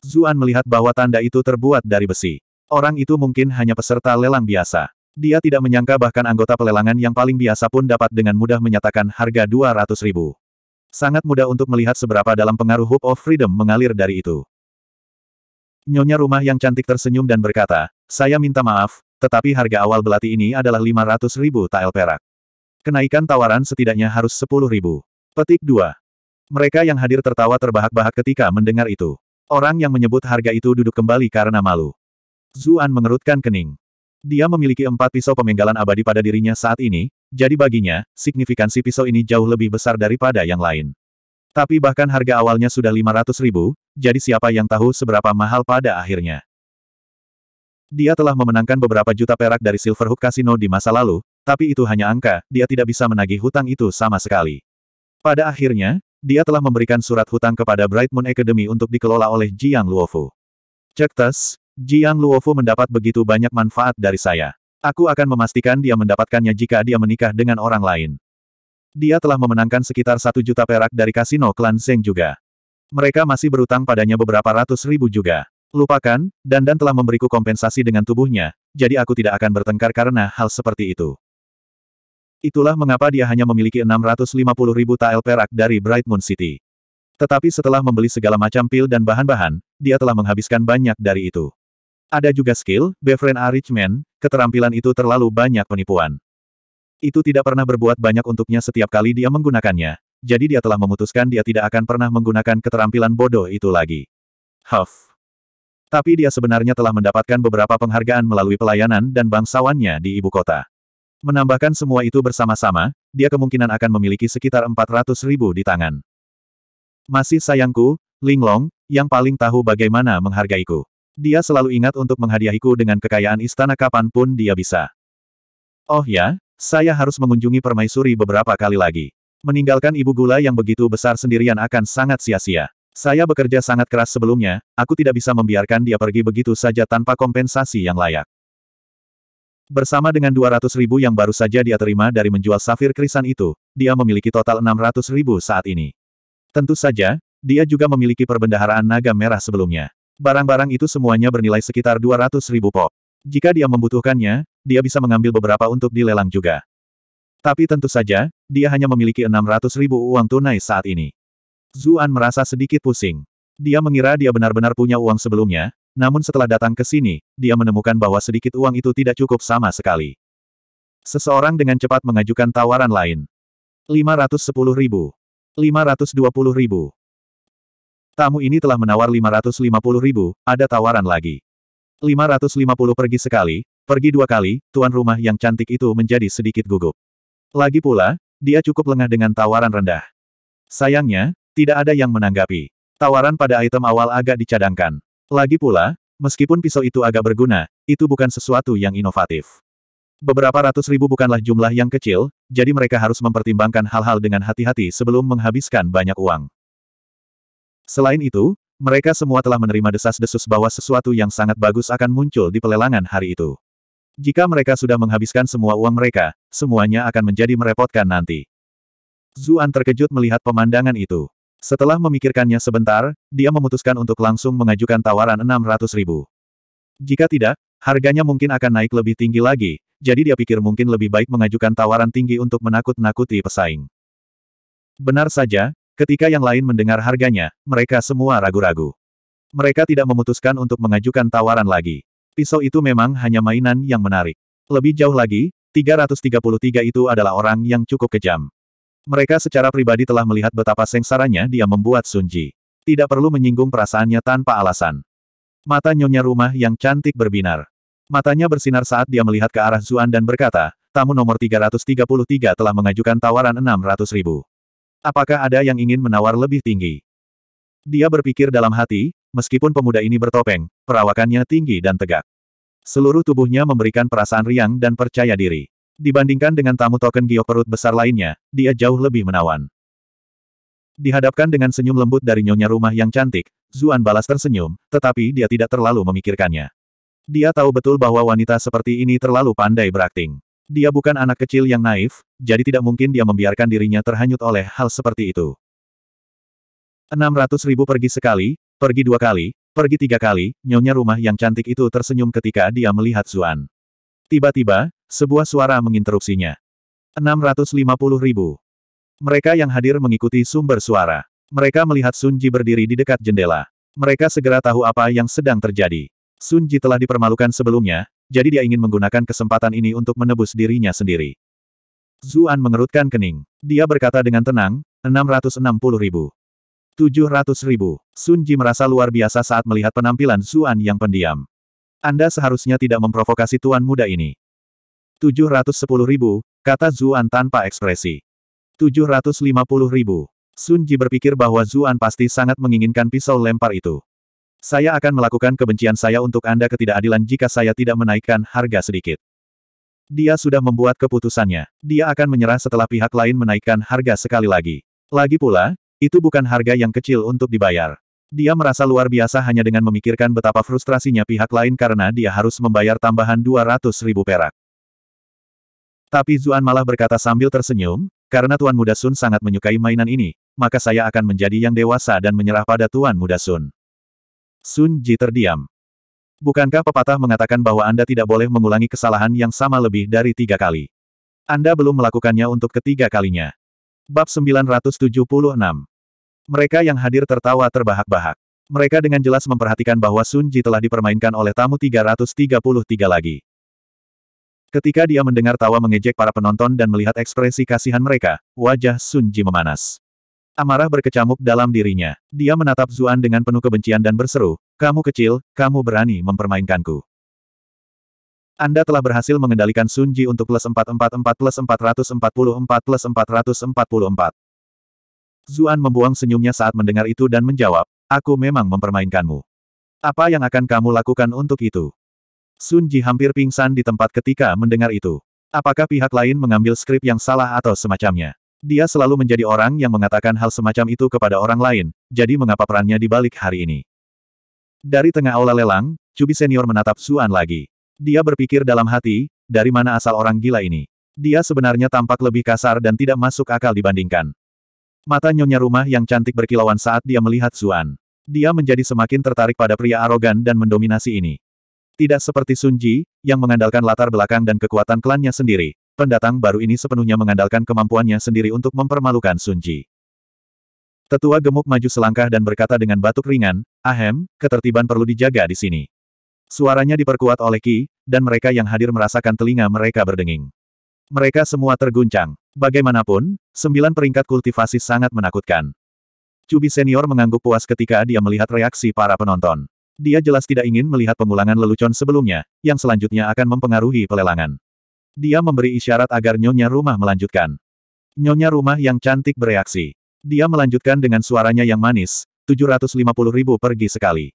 Zuan melihat bahwa tanda itu terbuat dari besi. Orang itu mungkin hanya peserta lelang biasa. Dia tidak menyangka bahkan anggota pelelangan yang paling biasa pun dapat dengan mudah menyatakan harga 200 ribu. Sangat mudah untuk melihat seberapa dalam pengaruh Hope of Freedom mengalir dari itu. Nyonya rumah yang cantik tersenyum dan berkata, saya minta maaf, tetapi harga awal belati ini adalah 500 ribu tael perak. Kenaikan tawaran setidaknya harus 10 ribu. Petik 2. Mereka yang hadir tertawa terbahak-bahak ketika mendengar itu. Orang yang menyebut harga itu duduk kembali karena malu. Zuan mengerutkan kening. Dia memiliki empat pisau pemenggalan abadi pada dirinya saat ini, jadi baginya, signifikansi pisau ini jauh lebih besar daripada yang lain. Tapi bahkan harga awalnya sudah 500 ribu, jadi siapa yang tahu seberapa mahal pada akhirnya. Dia telah memenangkan beberapa juta perak dari Silverhook Casino di masa lalu, tapi itu hanya angka, dia tidak bisa menagih hutang itu sama sekali. Pada akhirnya, dia telah memberikan surat hutang kepada Bright Moon Academy untuk dikelola oleh Jiang Luofu. Cektes, Jiang Luofu mendapat begitu banyak manfaat dari saya. Aku akan memastikan dia mendapatkannya jika dia menikah dengan orang lain. Dia telah memenangkan sekitar satu juta perak dari kasino klan Zeng juga. Mereka masih berutang padanya beberapa ratus ribu juga. Lupakan, Dandan telah memberiku kompensasi dengan tubuhnya, jadi aku tidak akan bertengkar karena hal seperti itu. Itulah mengapa dia hanya memiliki 650 ribu tael perak dari Bright Moon City. Tetapi setelah membeli segala macam pil dan bahan-bahan, dia telah menghabiskan banyak dari itu. Ada juga skill, Befriend rich man, keterampilan itu terlalu banyak penipuan. Itu tidak pernah berbuat banyak untuknya setiap kali dia menggunakannya, jadi dia telah memutuskan dia tidak akan pernah menggunakan keterampilan bodoh itu lagi. Huff. Tapi dia sebenarnya telah mendapatkan beberapa penghargaan melalui pelayanan dan bangsawannya di ibu kota. Menambahkan semua itu bersama-sama, dia kemungkinan akan memiliki sekitar 400 ribu di tangan. Masih sayangku, Linglong, yang paling tahu bagaimana menghargaiku. Dia selalu ingat untuk menghadiahiku dengan kekayaan istana kapanpun dia bisa. Oh ya, saya harus mengunjungi permaisuri beberapa kali lagi. Meninggalkan ibu gula yang begitu besar sendirian akan sangat sia-sia. Saya bekerja sangat keras sebelumnya, aku tidak bisa membiarkan dia pergi begitu saja tanpa kompensasi yang layak. Bersama dengan 200 ribu yang baru saja dia terima dari menjual safir krisan itu, dia memiliki total 600 ribu saat ini. Tentu saja, dia juga memiliki perbendaharaan naga merah sebelumnya. Barang-barang itu semuanya bernilai sekitar 200 ribu pok. Jika dia membutuhkannya, dia bisa mengambil beberapa untuk dilelang juga. Tapi tentu saja, dia hanya memiliki 600 ribu uang tunai saat ini. Zuan merasa sedikit pusing. Dia mengira dia benar-benar punya uang sebelumnya, namun setelah datang ke sini, dia menemukan bahwa sedikit uang itu tidak cukup sama sekali. Seseorang dengan cepat mengajukan tawaran lain. 510 ribu. 520 ribu. Tamu ini telah menawar 550 ribu, ada tawaran lagi. 550 pergi sekali, pergi dua kali, tuan rumah yang cantik itu menjadi sedikit gugup. Lagi pula, dia cukup lengah dengan tawaran rendah. Sayangnya, tidak ada yang menanggapi. Tawaran pada item awal agak dicadangkan. Lagi pula, meskipun pisau itu agak berguna, itu bukan sesuatu yang inovatif. Beberapa ratus ribu bukanlah jumlah yang kecil, jadi mereka harus mempertimbangkan hal-hal dengan hati-hati sebelum menghabiskan banyak uang. Selain itu, mereka semua telah menerima desas-desus bahwa sesuatu yang sangat bagus akan muncul di pelelangan hari itu. Jika mereka sudah menghabiskan semua uang mereka, semuanya akan menjadi merepotkan nanti. Zuan terkejut melihat pemandangan itu. Setelah memikirkannya sebentar, dia memutuskan untuk langsung mengajukan tawaran 600 ribu. Jika tidak, harganya mungkin akan naik lebih tinggi lagi, jadi dia pikir mungkin lebih baik mengajukan tawaran tinggi untuk menakut-nakuti pesaing. Benar saja, ketika yang lain mendengar harganya, mereka semua ragu-ragu. Mereka tidak memutuskan untuk mengajukan tawaran lagi. Pisau itu memang hanya mainan yang menarik. Lebih jauh lagi, 333 itu adalah orang yang cukup kejam. Mereka secara pribadi telah melihat betapa sengsaranya dia membuat Sunji. Tidak perlu menyinggung perasaannya tanpa alasan. Mata nyonya rumah yang cantik berbinar. Matanya bersinar saat dia melihat ke arah Zuan dan berkata, tamu nomor 333 telah mengajukan tawaran 600 ribu. Apakah ada yang ingin menawar lebih tinggi? Dia berpikir dalam hati, meskipun pemuda ini bertopeng, perawakannya tinggi dan tegak. Seluruh tubuhnya memberikan perasaan riang dan percaya diri. Dibandingkan dengan tamu token Gio perut besar lainnya, dia jauh lebih menawan. Dihadapkan dengan senyum lembut dari nyonya rumah yang cantik, Zuan balas tersenyum, tetapi dia tidak terlalu memikirkannya. Dia tahu betul bahwa wanita seperti ini terlalu pandai berakting. Dia bukan anak kecil yang naif, jadi tidak mungkin dia membiarkan dirinya terhanyut oleh hal seperti itu. 600 ribu pergi sekali, pergi dua kali, pergi tiga kali, nyonya rumah yang cantik itu tersenyum ketika dia melihat Zuan. Tiba-tiba, sebuah suara menginterupsinya. 650 ribu. Mereka yang hadir mengikuti sumber suara. Mereka melihat Sunji berdiri di dekat jendela. Mereka segera tahu apa yang sedang terjadi. Sunji telah dipermalukan sebelumnya, jadi dia ingin menggunakan kesempatan ini untuk menebus dirinya sendiri. Zuan mengerutkan kening. Dia berkata dengan tenang, 660 ribu. 700 ribu. Sunji merasa luar biasa saat melihat penampilan Zuan yang pendiam. Anda seharusnya tidak memprovokasi tuan muda ini sepuluh ribu, kata Zuan tanpa ekspresi. puluh ribu. Sun Ji berpikir bahwa Zuan pasti sangat menginginkan pisau lempar itu. Saya akan melakukan kebencian saya untuk Anda ketidakadilan jika saya tidak menaikkan harga sedikit. Dia sudah membuat keputusannya. Dia akan menyerah setelah pihak lain menaikkan harga sekali lagi. Lagi pula, itu bukan harga yang kecil untuk dibayar. Dia merasa luar biasa hanya dengan memikirkan betapa frustrasinya pihak lain karena dia harus membayar tambahan 200 ribu perak. Tapi Zuan malah berkata sambil tersenyum, karena Tuan Muda Sun sangat menyukai mainan ini, maka saya akan menjadi yang dewasa dan menyerah pada Tuan Muda Sun. Sun Ji terdiam. Bukankah pepatah mengatakan bahwa Anda tidak boleh mengulangi kesalahan yang sama lebih dari tiga kali? Anda belum melakukannya untuk ketiga kalinya. Bab 976 Mereka yang hadir tertawa terbahak-bahak. Mereka dengan jelas memperhatikan bahwa Sun Ji telah dipermainkan oleh tamu 333 lagi. Ketika dia mendengar tawa mengejek para penonton dan melihat ekspresi kasihan mereka, wajah Sun Ji memanas. Amarah berkecamuk dalam dirinya. Dia menatap Zuan dengan penuh kebencian dan berseru, Kamu kecil, kamu berani mempermainkanku. Anda telah berhasil mengendalikan Sun Ji untuk plus 444 plus 444 plus 444. Zuan membuang senyumnya saat mendengar itu dan menjawab, Aku memang mempermainkanmu. Apa yang akan kamu lakukan untuk itu? Sun Ji hampir pingsan di tempat ketika mendengar itu. Apakah pihak lain mengambil skrip yang salah atau semacamnya? Dia selalu menjadi orang yang mengatakan hal semacam itu kepada orang lain, jadi mengapa perannya dibalik hari ini? Dari tengah aula lelang, Cubi senior menatap Suan lagi. Dia berpikir dalam hati, dari mana asal orang gila ini? Dia sebenarnya tampak lebih kasar dan tidak masuk akal dibandingkan. Mata nyonya rumah yang cantik berkilauan saat dia melihat Suan. Dia menjadi semakin tertarik pada pria arogan dan mendominasi ini. Tidak seperti Sunji, yang mengandalkan latar belakang dan kekuatan klannya sendiri, pendatang baru ini sepenuhnya mengandalkan kemampuannya sendiri untuk mempermalukan Sunji. Tetua gemuk maju selangkah dan berkata dengan batuk ringan, Ahem, ketertiban perlu dijaga di sini. Suaranya diperkuat oleh Ki, dan mereka yang hadir merasakan telinga mereka berdenging. Mereka semua terguncang. Bagaimanapun, sembilan peringkat kultivasi sangat menakutkan. Cubi senior mengangguk puas ketika dia melihat reaksi para penonton. Dia jelas tidak ingin melihat pengulangan lelucon sebelumnya, yang selanjutnya akan mempengaruhi pelelangan. Dia memberi isyarat agar Nyonya Rumah melanjutkan. Nyonya Rumah yang cantik bereaksi. Dia melanjutkan dengan suaranya yang manis, 750 ribu pergi sekali.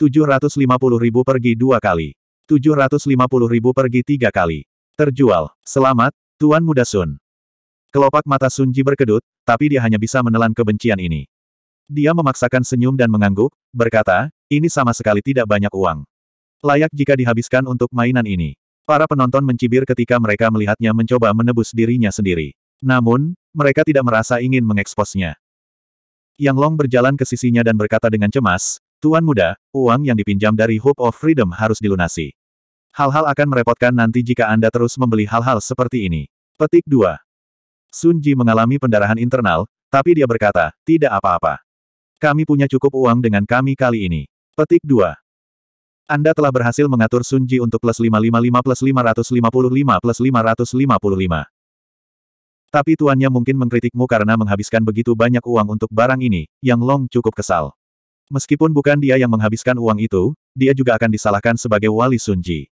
750 ribu pergi dua kali. 750 ribu pergi tiga kali. Terjual. Selamat, Tuan Muda Sun. Kelopak mata Sunji berkedut, tapi dia hanya bisa menelan kebencian ini. Dia memaksakan senyum dan mengangguk, berkata, ini sama sekali tidak banyak uang. Layak jika dihabiskan untuk mainan ini. Para penonton mencibir ketika mereka melihatnya mencoba menebus dirinya sendiri. Namun, mereka tidak merasa ingin mengeksposnya. Yang Long berjalan ke sisinya dan berkata dengan cemas, Tuan muda, uang yang dipinjam dari Hope of Freedom harus dilunasi. Hal-hal akan merepotkan nanti jika Anda terus membeli hal-hal seperti ini. Petik 2. Sun Ji mengalami pendarahan internal, tapi dia berkata, tidak apa-apa. Kami punya cukup uang dengan kami kali ini. Petik 2. Anda telah berhasil mengatur Sunji untuk plus 555 plus 555 plus 555. Tapi tuannya mungkin mengkritikmu karena menghabiskan begitu banyak uang untuk barang ini, yang Long cukup kesal. Meskipun bukan dia yang menghabiskan uang itu, dia juga akan disalahkan sebagai wali Sunji.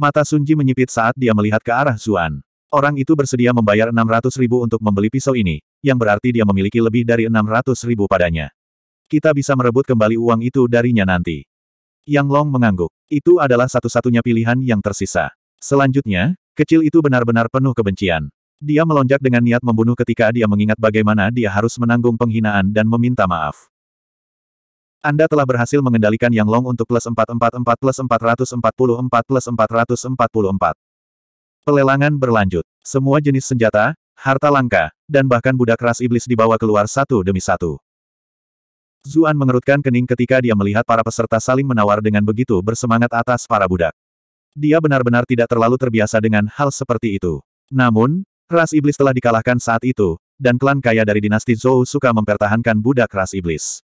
Mata Sunji menyipit saat dia melihat ke arah Zuan. Orang itu bersedia membayar 600 ribu untuk membeli pisau ini, yang berarti dia memiliki lebih dari 600 ribu padanya. Kita bisa merebut kembali uang itu darinya nanti. Yang Long mengangguk. Itu adalah satu-satunya pilihan yang tersisa. Selanjutnya, kecil itu benar-benar penuh kebencian. Dia melonjak dengan niat membunuh ketika dia mengingat bagaimana dia harus menanggung penghinaan dan meminta maaf. Anda telah berhasil mengendalikan Yang Long untuk plus 444 plus 444 plus 444. Pelelangan berlanjut. Semua jenis senjata, harta langka, dan bahkan budak ras iblis dibawa keluar satu demi satu. Zuan mengerutkan kening ketika dia melihat para peserta saling menawar dengan begitu bersemangat atas para budak. Dia benar-benar tidak terlalu terbiasa dengan hal seperti itu. Namun, ras iblis telah dikalahkan saat itu, dan klan kaya dari dinasti Zhou suka mempertahankan budak ras iblis.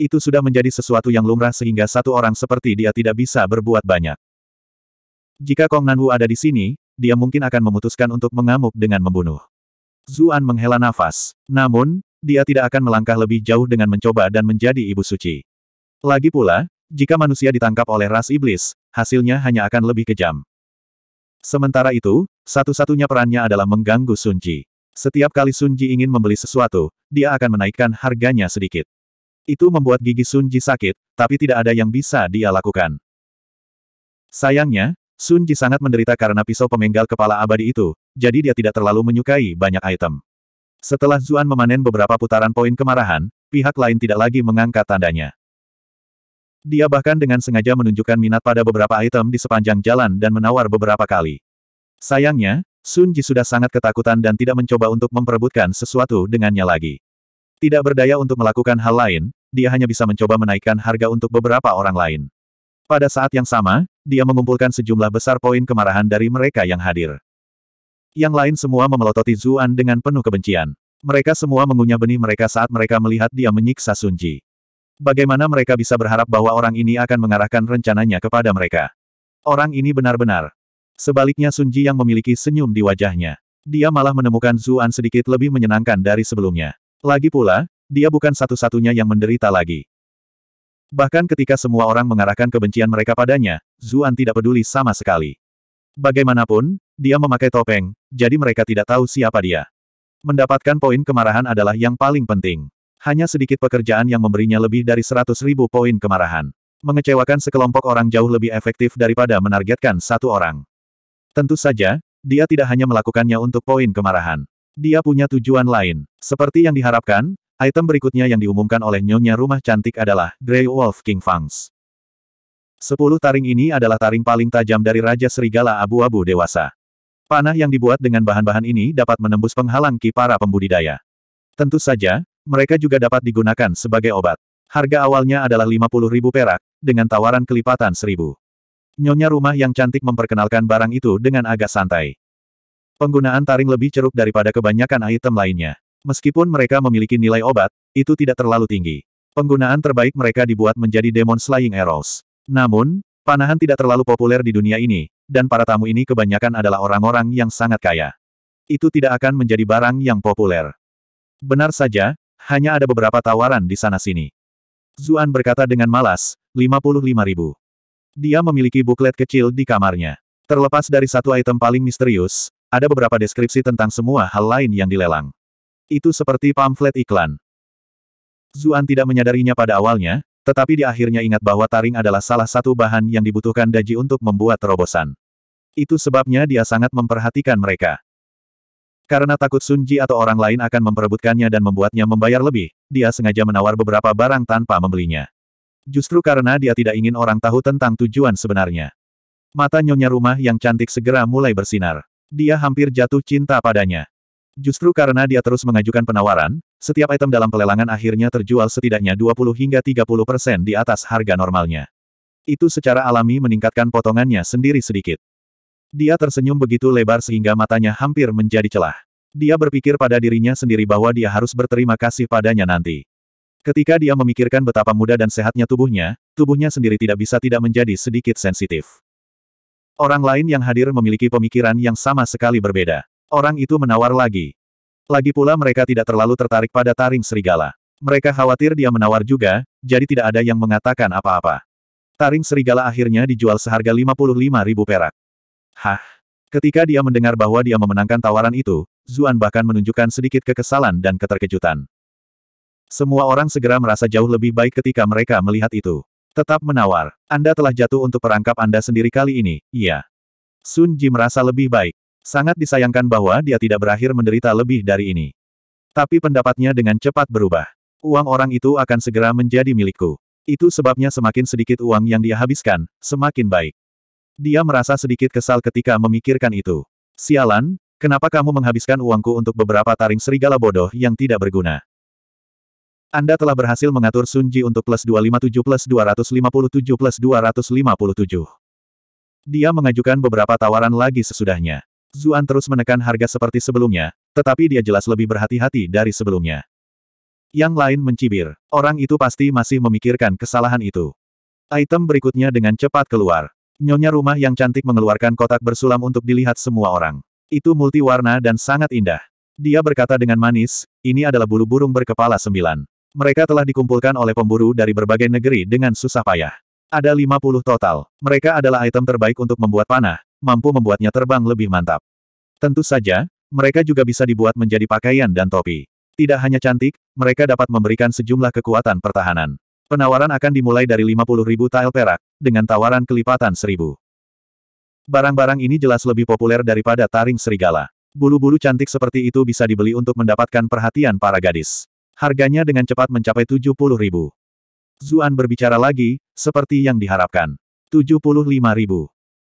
Itu sudah menjadi sesuatu yang lumrah sehingga satu orang seperti dia tidak bisa berbuat banyak. Jika Kong Nanwu ada di sini, dia mungkin akan memutuskan untuk mengamuk dengan membunuh. Zuan menghela nafas. Namun, dia tidak akan melangkah lebih jauh dengan mencoba dan menjadi ibu suci. Lagi pula, jika manusia ditangkap oleh ras iblis, hasilnya hanya akan lebih kejam. Sementara itu, satu-satunya perannya adalah mengganggu Sunji. Setiap kali Sunji ingin membeli sesuatu, dia akan menaikkan harganya sedikit. Itu membuat gigi Sunji sakit, tapi tidak ada yang bisa dia lakukan. Sayangnya, Sunji sangat menderita karena pisau pemenggal kepala abadi itu, jadi dia tidak terlalu menyukai banyak item. Setelah Zuan memanen beberapa putaran poin kemarahan, pihak lain tidak lagi mengangkat tandanya. Dia bahkan dengan sengaja menunjukkan minat pada beberapa item di sepanjang jalan dan menawar beberapa kali. Sayangnya, Sun Ji sudah sangat ketakutan dan tidak mencoba untuk memperebutkan sesuatu dengannya lagi. Tidak berdaya untuk melakukan hal lain, dia hanya bisa mencoba menaikkan harga untuk beberapa orang lain. Pada saat yang sama, dia mengumpulkan sejumlah besar poin kemarahan dari mereka yang hadir. Yang lain semua memelototi Zuan dengan penuh kebencian. Mereka semua mengunyah benih mereka saat mereka melihat dia menyiksa Sunji. Bagaimana mereka bisa berharap bahwa orang ini akan mengarahkan rencananya kepada mereka? Orang ini benar-benar. Sebaliknya Sunji yang memiliki senyum di wajahnya. Dia malah menemukan Zuan sedikit lebih menyenangkan dari sebelumnya. Lagi pula, dia bukan satu-satunya yang menderita lagi. Bahkan ketika semua orang mengarahkan kebencian mereka padanya, Zuan tidak peduli sama sekali. Bagaimanapun, dia memakai topeng, jadi mereka tidak tahu siapa dia. Mendapatkan poin kemarahan adalah yang paling penting. Hanya sedikit pekerjaan yang memberinya lebih dari 100 ribu poin kemarahan. Mengecewakan sekelompok orang jauh lebih efektif daripada menargetkan satu orang. Tentu saja, dia tidak hanya melakukannya untuk poin kemarahan. Dia punya tujuan lain. Seperti yang diharapkan, item berikutnya yang diumumkan oleh nyonya rumah cantik adalah Grey Wolf King Fangs. Sepuluh taring ini adalah taring paling tajam dari Raja Serigala Abu-Abu Dewasa. Panah yang dibuat dengan bahan-bahan ini dapat menembus penghalang ki para pembudidaya. Tentu saja, mereka juga dapat digunakan sebagai obat. Harga awalnya adalah 50 ribu perak, dengan tawaran kelipatan seribu. Nyonya rumah yang cantik memperkenalkan barang itu dengan agak santai. Penggunaan taring lebih ceruk daripada kebanyakan item lainnya. Meskipun mereka memiliki nilai obat, itu tidak terlalu tinggi. Penggunaan terbaik mereka dibuat menjadi Demon Slaying Arrows. Namun, panahan tidak terlalu populer di dunia ini, dan para tamu ini kebanyakan adalah orang-orang yang sangat kaya. Itu tidak akan menjadi barang yang populer. Benar saja, hanya ada beberapa tawaran di sana-sini. Zuan berkata dengan malas, 55 ribu. Dia memiliki buklet kecil di kamarnya. Terlepas dari satu item paling misterius, ada beberapa deskripsi tentang semua hal lain yang dilelang. Itu seperti pamflet iklan. Zuan tidak menyadarinya pada awalnya, tetapi di akhirnya ingat bahwa taring adalah salah satu bahan yang dibutuhkan Daji untuk membuat terobosan. Itu sebabnya dia sangat memperhatikan mereka. Karena takut Sunji atau orang lain akan memperebutkannya dan membuatnya membayar lebih, dia sengaja menawar beberapa barang tanpa membelinya. Justru karena dia tidak ingin orang tahu tentang tujuan sebenarnya. Mata nyonya rumah yang cantik segera mulai bersinar. Dia hampir jatuh cinta padanya. Justru karena dia terus mengajukan penawaran, setiap item dalam pelelangan akhirnya terjual setidaknya 20 hingga 30 persen di atas harga normalnya. Itu secara alami meningkatkan potongannya sendiri sedikit. Dia tersenyum begitu lebar sehingga matanya hampir menjadi celah. Dia berpikir pada dirinya sendiri bahwa dia harus berterima kasih padanya nanti. Ketika dia memikirkan betapa muda dan sehatnya tubuhnya, tubuhnya sendiri tidak bisa tidak menjadi sedikit sensitif. Orang lain yang hadir memiliki pemikiran yang sama sekali berbeda. Orang itu menawar lagi. Lagi pula mereka tidak terlalu tertarik pada taring serigala. Mereka khawatir dia menawar juga, jadi tidak ada yang mengatakan apa-apa. Taring serigala akhirnya dijual seharga 55 ribu perak. Hah? Ketika dia mendengar bahwa dia memenangkan tawaran itu, Zuan bahkan menunjukkan sedikit kekesalan dan keterkejutan. Semua orang segera merasa jauh lebih baik ketika mereka melihat itu. Tetap menawar. Anda telah jatuh untuk perangkap Anda sendiri kali ini, iya. Sun Ji merasa lebih baik. Sangat disayangkan bahwa dia tidak berakhir menderita lebih dari ini. Tapi pendapatnya dengan cepat berubah. Uang orang itu akan segera menjadi milikku. Itu sebabnya semakin sedikit uang yang dia habiskan, semakin baik. Dia merasa sedikit kesal ketika memikirkan itu. Sialan, kenapa kamu menghabiskan uangku untuk beberapa taring serigala bodoh yang tidak berguna? Anda telah berhasil mengatur Sunji untuk plus 257 plus 257 plus 257. Dia mengajukan beberapa tawaran lagi sesudahnya. Zuan terus menekan harga seperti sebelumnya, tetapi dia jelas lebih berhati-hati dari sebelumnya. Yang lain mencibir. Orang itu pasti masih memikirkan kesalahan itu. Item berikutnya dengan cepat keluar. Nyonya rumah yang cantik mengeluarkan kotak bersulam untuk dilihat semua orang. Itu multiwarna dan sangat indah. Dia berkata dengan manis, ini adalah bulu burung berkepala sembilan. Mereka telah dikumpulkan oleh pemburu dari berbagai negeri dengan susah payah. Ada 50 total. Mereka adalah item terbaik untuk membuat panah, mampu membuatnya terbang lebih mantap. Tentu saja, mereka juga bisa dibuat menjadi pakaian dan topi. Tidak hanya cantik, mereka dapat memberikan sejumlah kekuatan pertahanan. Penawaran akan dimulai dari ribu tile perak, dengan tawaran kelipatan seribu. Barang-barang ini jelas lebih populer daripada taring serigala. Bulu-bulu cantik seperti itu bisa dibeli untuk mendapatkan perhatian para gadis. Harganya dengan cepat mencapai ribu. Zuan berbicara lagi, seperti yang diharapkan. 75.000.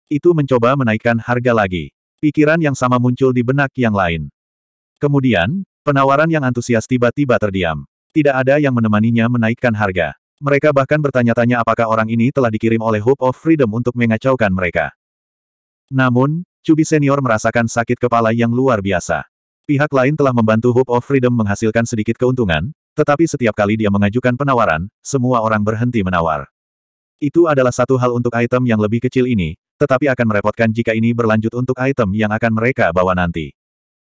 Itu mencoba menaikkan harga lagi. Pikiran yang sama muncul di benak yang lain. Kemudian, penawaran yang antusias tiba-tiba terdiam. Tidak ada yang menemaninya menaikkan harga. Mereka bahkan bertanya-tanya apakah orang ini telah dikirim oleh Hope of Freedom untuk mengacaukan mereka. Namun, Cubi Senior merasakan sakit kepala yang luar biasa. Pihak lain telah membantu Hope of Freedom menghasilkan sedikit keuntungan, tetapi setiap kali dia mengajukan penawaran, semua orang berhenti menawar. Itu adalah satu hal untuk item yang lebih kecil ini, tetapi akan merepotkan jika ini berlanjut untuk item yang akan mereka bawa nanti.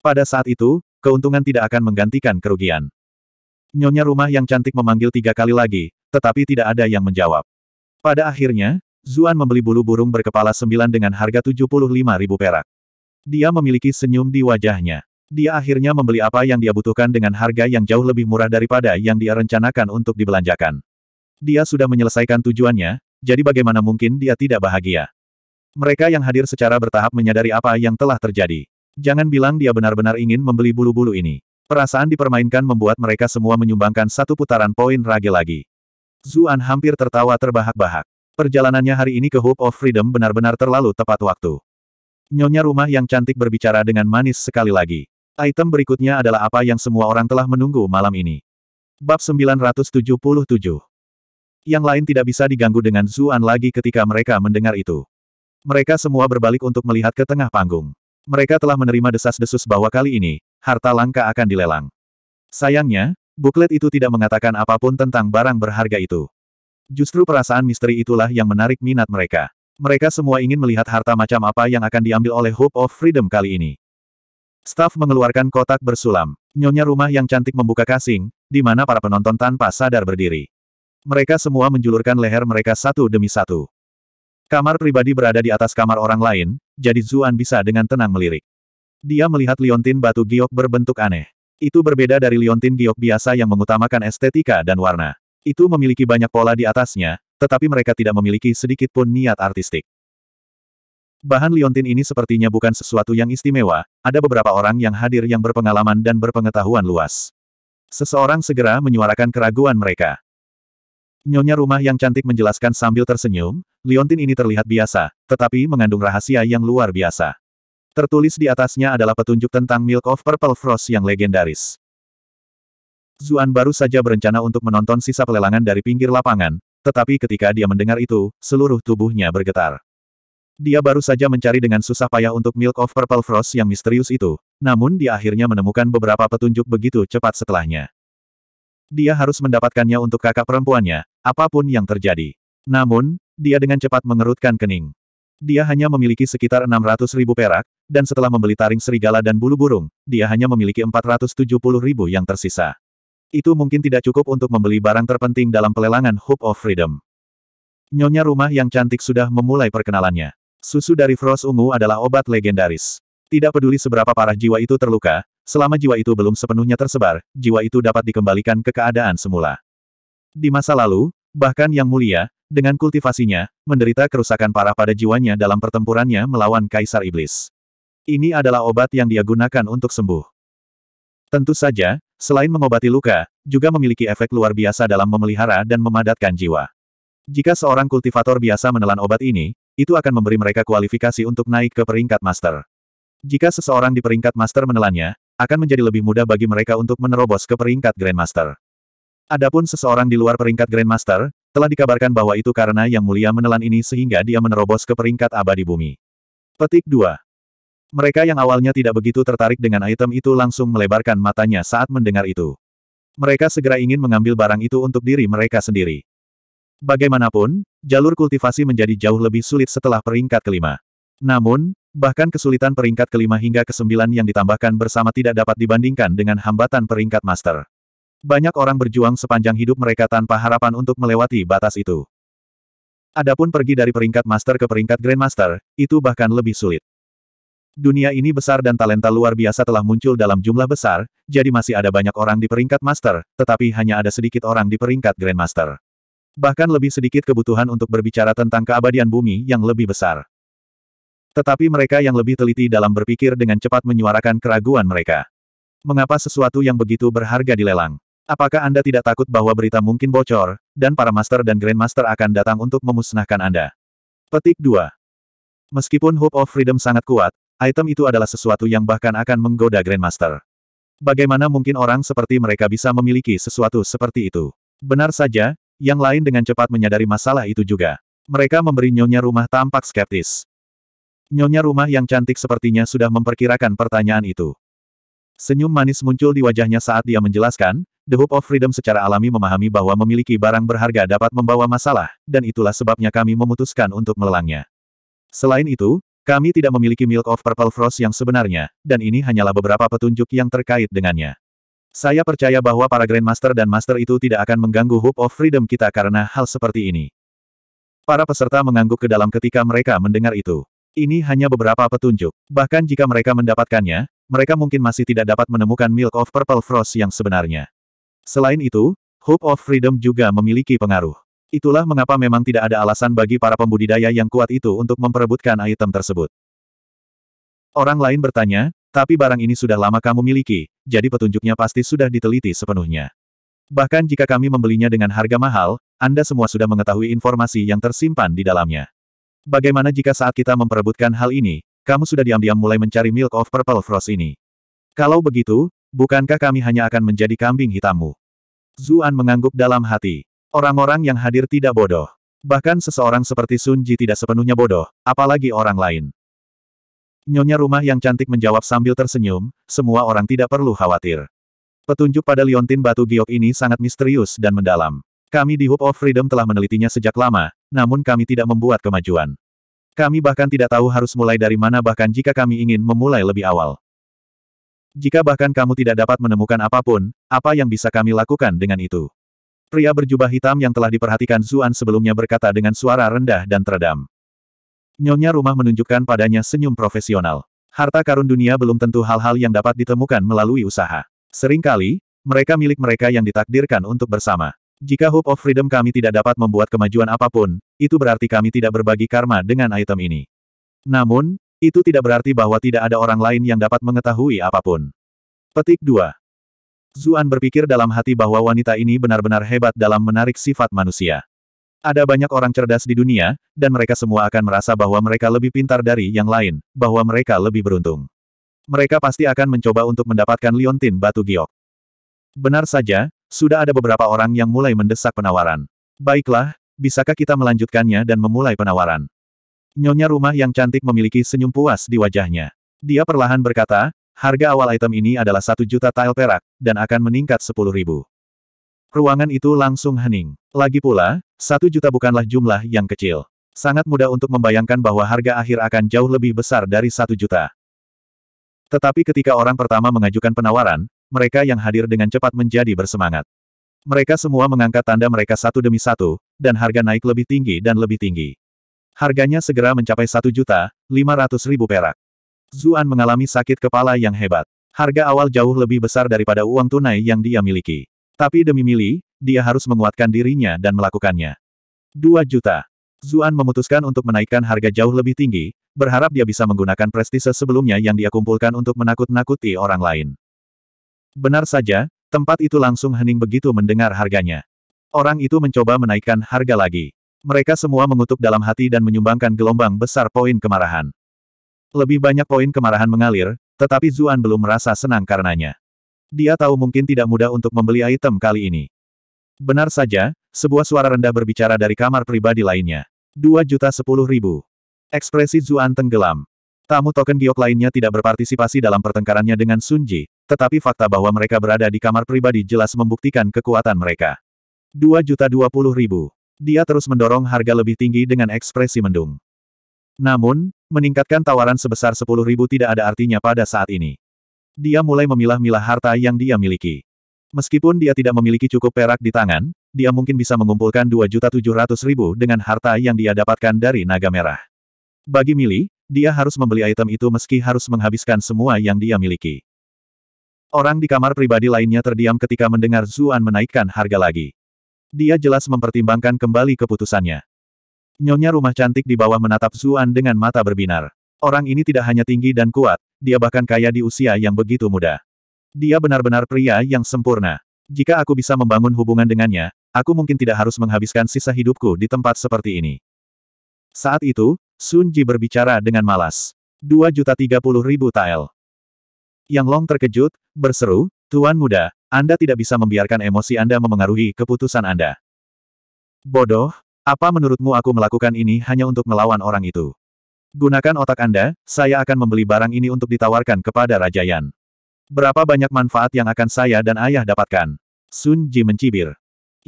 Pada saat itu, keuntungan tidak akan menggantikan kerugian. Nyonya rumah yang cantik memanggil tiga kali lagi, tetapi tidak ada yang menjawab. Pada akhirnya, Zuan membeli bulu burung berkepala sembilan dengan harga 75 ribu perak. Dia memiliki senyum di wajahnya. Dia akhirnya membeli apa yang dia butuhkan dengan harga yang jauh lebih murah daripada yang dia rencanakan untuk dibelanjakan. Dia sudah menyelesaikan tujuannya, jadi bagaimana mungkin dia tidak bahagia? Mereka yang hadir secara bertahap menyadari apa yang telah terjadi. Jangan bilang dia benar-benar ingin membeli bulu-bulu ini. Perasaan dipermainkan membuat mereka semua menyumbangkan satu putaran poin rage lagi. Zuan hampir tertawa terbahak-bahak. Perjalanannya hari ini ke Hope of Freedom benar-benar terlalu tepat waktu. Nyonya rumah yang cantik berbicara dengan manis sekali lagi. Item berikutnya adalah apa yang semua orang telah menunggu malam ini. Bab 977 Yang lain tidak bisa diganggu dengan Zuan lagi ketika mereka mendengar itu. Mereka semua berbalik untuk melihat ke tengah panggung. Mereka telah menerima desas-desus bahwa kali ini, harta langka akan dilelang. Sayangnya, buklet itu tidak mengatakan apapun tentang barang berharga itu. Justru perasaan misteri itulah yang menarik minat mereka. Mereka semua ingin melihat harta macam apa yang akan diambil oleh Hope of Freedom kali ini. Staff mengeluarkan kotak bersulam. Nyonya rumah yang cantik membuka kasing, di mana para penonton tanpa sadar berdiri. Mereka semua menjulurkan leher mereka satu demi satu. Kamar pribadi berada di atas kamar orang lain, jadi Zuan bisa dengan tenang melirik. Dia melihat liontin batu giok berbentuk aneh. Itu berbeda dari liontin giok biasa yang mengutamakan estetika dan warna. Itu memiliki banyak pola di atasnya, tetapi mereka tidak memiliki sedikit pun niat artistik. Bahan liontin ini sepertinya bukan sesuatu yang istimewa, ada beberapa orang yang hadir yang berpengalaman dan berpengetahuan luas. Seseorang segera menyuarakan keraguan mereka. Nyonya rumah yang cantik menjelaskan sambil tersenyum, liontin ini terlihat biasa, tetapi mengandung rahasia yang luar biasa. Tertulis di atasnya adalah petunjuk tentang Milk of Purple Frost yang legendaris. Zuan baru saja berencana untuk menonton sisa pelelangan dari pinggir lapangan, tetapi ketika dia mendengar itu, seluruh tubuhnya bergetar. Dia baru saja mencari dengan susah payah untuk Milk of Purple Frost yang misterius itu, namun dia akhirnya menemukan beberapa petunjuk begitu cepat setelahnya. Dia harus mendapatkannya untuk kakak perempuannya, apapun yang terjadi. Namun, dia dengan cepat mengerutkan kening. Dia hanya memiliki sekitar 600 ribu perak, dan setelah membeli taring serigala dan bulu burung, dia hanya memiliki 470 ribu yang tersisa. Itu mungkin tidak cukup untuk membeli barang terpenting dalam pelelangan Hope of Freedom. Nyonya rumah yang cantik sudah memulai perkenalannya. Susu dari Frost Ungu adalah obat legendaris. Tidak peduli seberapa parah jiwa itu terluka, selama jiwa itu belum sepenuhnya tersebar, jiwa itu dapat dikembalikan ke keadaan semula. Di masa lalu, Bahkan Yang Mulia, dengan kultivasinya, menderita kerusakan parah pada jiwanya dalam pertempurannya melawan Kaisar Iblis. Ini adalah obat yang dia gunakan untuk sembuh. Tentu saja, selain mengobati luka, juga memiliki efek luar biasa dalam memelihara dan memadatkan jiwa. Jika seorang kultivator biasa menelan obat ini, itu akan memberi mereka kualifikasi untuk naik ke peringkat master. Jika seseorang di peringkat master menelannya, akan menjadi lebih mudah bagi mereka untuk menerobos ke peringkat grandmaster. Adapun seseorang di luar peringkat Grandmaster, telah dikabarkan bahwa itu karena Yang Mulia menelan ini sehingga dia menerobos ke peringkat abadi bumi. Petik 2. Mereka yang awalnya tidak begitu tertarik dengan item itu langsung melebarkan matanya saat mendengar itu. Mereka segera ingin mengambil barang itu untuk diri mereka sendiri. Bagaimanapun, jalur kultivasi menjadi jauh lebih sulit setelah peringkat kelima. Namun, bahkan kesulitan peringkat kelima hingga kesembilan yang ditambahkan bersama tidak dapat dibandingkan dengan hambatan peringkat master. Banyak orang berjuang sepanjang hidup mereka tanpa harapan untuk melewati batas itu. Adapun pergi dari peringkat master ke peringkat grandmaster, itu bahkan lebih sulit. Dunia ini besar dan talenta luar biasa telah muncul dalam jumlah besar, jadi masih ada banyak orang di peringkat master, tetapi hanya ada sedikit orang di peringkat grandmaster. Bahkan lebih sedikit kebutuhan untuk berbicara tentang keabadian bumi yang lebih besar. Tetapi mereka yang lebih teliti dalam berpikir dengan cepat menyuarakan keraguan mereka. Mengapa sesuatu yang begitu berharga dilelang? Apakah Anda tidak takut bahwa berita mungkin bocor, dan para master dan grandmaster akan datang untuk memusnahkan Anda? Petik 2. Meskipun Hope of Freedom sangat kuat, item itu adalah sesuatu yang bahkan akan menggoda grandmaster. Bagaimana mungkin orang seperti mereka bisa memiliki sesuatu seperti itu? Benar saja, yang lain dengan cepat menyadari masalah itu juga. Mereka memberi nyonya rumah tampak skeptis. Nyonya rumah yang cantik sepertinya sudah memperkirakan pertanyaan itu. Senyum manis muncul di wajahnya saat dia menjelaskan, The Hope of Freedom secara alami memahami bahwa memiliki barang berharga dapat membawa masalah, dan itulah sebabnya kami memutuskan untuk melelangnya. Selain itu, kami tidak memiliki Milk of Purple Frost yang sebenarnya, dan ini hanyalah beberapa petunjuk yang terkait dengannya. Saya percaya bahwa para Grandmaster dan Master itu tidak akan mengganggu Hope of Freedom kita karena hal seperti ini. Para peserta mengangguk ke dalam ketika mereka mendengar itu. Ini hanya beberapa petunjuk. Bahkan jika mereka mendapatkannya, mereka mungkin masih tidak dapat menemukan Milk of Purple Frost yang sebenarnya. Selain itu, Hope of Freedom juga memiliki pengaruh. Itulah mengapa memang tidak ada alasan bagi para pembudidaya yang kuat itu untuk memperebutkan item tersebut. Orang lain bertanya, tapi barang ini sudah lama kamu miliki, jadi petunjuknya pasti sudah diteliti sepenuhnya. Bahkan jika kami membelinya dengan harga mahal, Anda semua sudah mengetahui informasi yang tersimpan di dalamnya. Bagaimana jika saat kita memperebutkan hal ini, kamu sudah diam-diam mulai mencari Milk of Purple Frost ini? Kalau begitu, Bukankah kami hanya akan menjadi kambing hitammu? Zuan mengangguk dalam hati. Orang-orang yang hadir tidak bodoh. Bahkan seseorang seperti Sun Ji tidak sepenuhnya bodoh, apalagi orang lain. Nyonya rumah yang cantik menjawab sambil tersenyum, semua orang tidak perlu khawatir. Petunjuk pada liontin batu giok ini sangat misterius dan mendalam. Kami di Hope of Freedom telah menelitinya sejak lama, namun kami tidak membuat kemajuan. Kami bahkan tidak tahu harus mulai dari mana bahkan jika kami ingin memulai lebih awal. Jika bahkan kamu tidak dapat menemukan apapun, apa yang bisa kami lakukan dengan itu? Pria berjubah hitam yang telah diperhatikan Zuan sebelumnya berkata dengan suara rendah dan teredam. Nyonya rumah menunjukkan padanya senyum profesional. Harta karun dunia belum tentu hal-hal yang dapat ditemukan melalui usaha. Seringkali, mereka milik mereka yang ditakdirkan untuk bersama. Jika Hope of Freedom kami tidak dapat membuat kemajuan apapun, itu berarti kami tidak berbagi karma dengan item ini. Namun, itu tidak berarti bahwa tidak ada orang lain yang dapat mengetahui apapun. Petik 2. Zuan berpikir dalam hati bahwa wanita ini benar-benar hebat dalam menarik sifat manusia. Ada banyak orang cerdas di dunia, dan mereka semua akan merasa bahwa mereka lebih pintar dari yang lain, bahwa mereka lebih beruntung. Mereka pasti akan mencoba untuk mendapatkan liontin batu giok. Benar saja, sudah ada beberapa orang yang mulai mendesak penawaran. Baiklah, bisakah kita melanjutkannya dan memulai penawaran? Nyonya rumah yang cantik memiliki senyum puas di wajahnya. Dia perlahan berkata, harga awal item ini adalah satu juta tile perak, dan akan meningkat sepuluh ribu. Ruangan itu langsung hening. Lagi pula, satu juta bukanlah jumlah yang kecil. Sangat mudah untuk membayangkan bahwa harga akhir akan jauh lebih besar dari satu juta. Tetapi ketika orang pertama mengajukan penawaran, mereka yang hadir dengan cepat menjadi bersemangat. Mereka semua mengangkat tanda mereka satu demi satu, dan harga naik lebih tinggi dan lebih tinggi. Harganya segera mencapai 1 juta, 500 ribu perak. Zuan mengalami sakit kepala yang hebat. Harga awal jauh lebih besar daripada uang tunai yang dia miliki. Tapi demi Mili, dia harus menguatkan dirinya dan melakukannya. 2 juta. Zuan memutuskan untuk menaikkan harga jauh lebih tinggi, berharap dia bisa menggunakan prestise sebelumnya yang dia kumpulkan untuk menakut-nakuti orang lain. Benar saja, tempat itu langsung hening begitu mendengar harganya. Orang itu mencoba menaikkan harga lagi. Mereka semua mengutuk dalam hati dan menyumbangkan gelombang besar poin kemarahan. Lebih banyak poin kemarahan mengalir, tetapi Zuan belum merasa senang karenanya. Dia tahu mungkin tidak mudah untuk membeli item kali ini. Benar saja, sebuah suara rendah berbicara dari kamar pribadi lainnya. Dua juta sepuluh ribu. Ekspresi Zuan tenggelam. Tamu token giok lainnya tidak berpartisipasi dalam pertengkarannya dengan Sunji, tetapi fakta bahwa mereka berada di kamar pribadi jelas membuktikan kekuatan mereka. Dua dua juta puluh ribu dia terus mendorong harga lebih tinggi dengan ekspresi mendung. Namun, meningkatkan tawaran sebesar ribu tidak ada artinya pada saat ini. Dia mulai memilah-milah harta yang dia miliki. Meskipun dia tidak memiliki cukup perak di tangan, dia mungkin bisa mengumpulkan 2.700.000 dengan harta yang dia dapatkan dari naga merah. Bagi Mili, dia harus membeli item itu meski harus menghabiskan semua yang dia miliki. Orang di kamar pribadi lainnya terdiam ketika mendengar Zuan menaikkan harga lagi. Dia jelas mempertimbangkan kembali keputusannya. Nyonya rumah cantik di bawah menatap Zuan dengan mata berbinar. Orang ini tidak hanya tinggi dan kuat, dia bahkan kaya di usia yang begitu muda. Dia benar-benar pria yang sempurna. Jika aku bisa membangun hubungan dengannya, aku mungkin tidak harus menghabiskan sisa hidupku di tempat seperti ini. Saat itu, Sun Ji berbicara dengan malas. 2.030.000 tael. Yang Long terkejut, berseru, Tuan muda, anda tidak bisa membiarkan emosi Anda memengaruhi keputusan Anda. Bodoh, apa menurutmu aku melakukan ini hanya untuk melawan orang itu? Gunakan otak Anda, saya akan membeli barang ini untuk ditawarkan kepada Raja Yan. Berapa banyak manfaat yang akan saya dan ayah dapatkan? Sun Ji mencibir.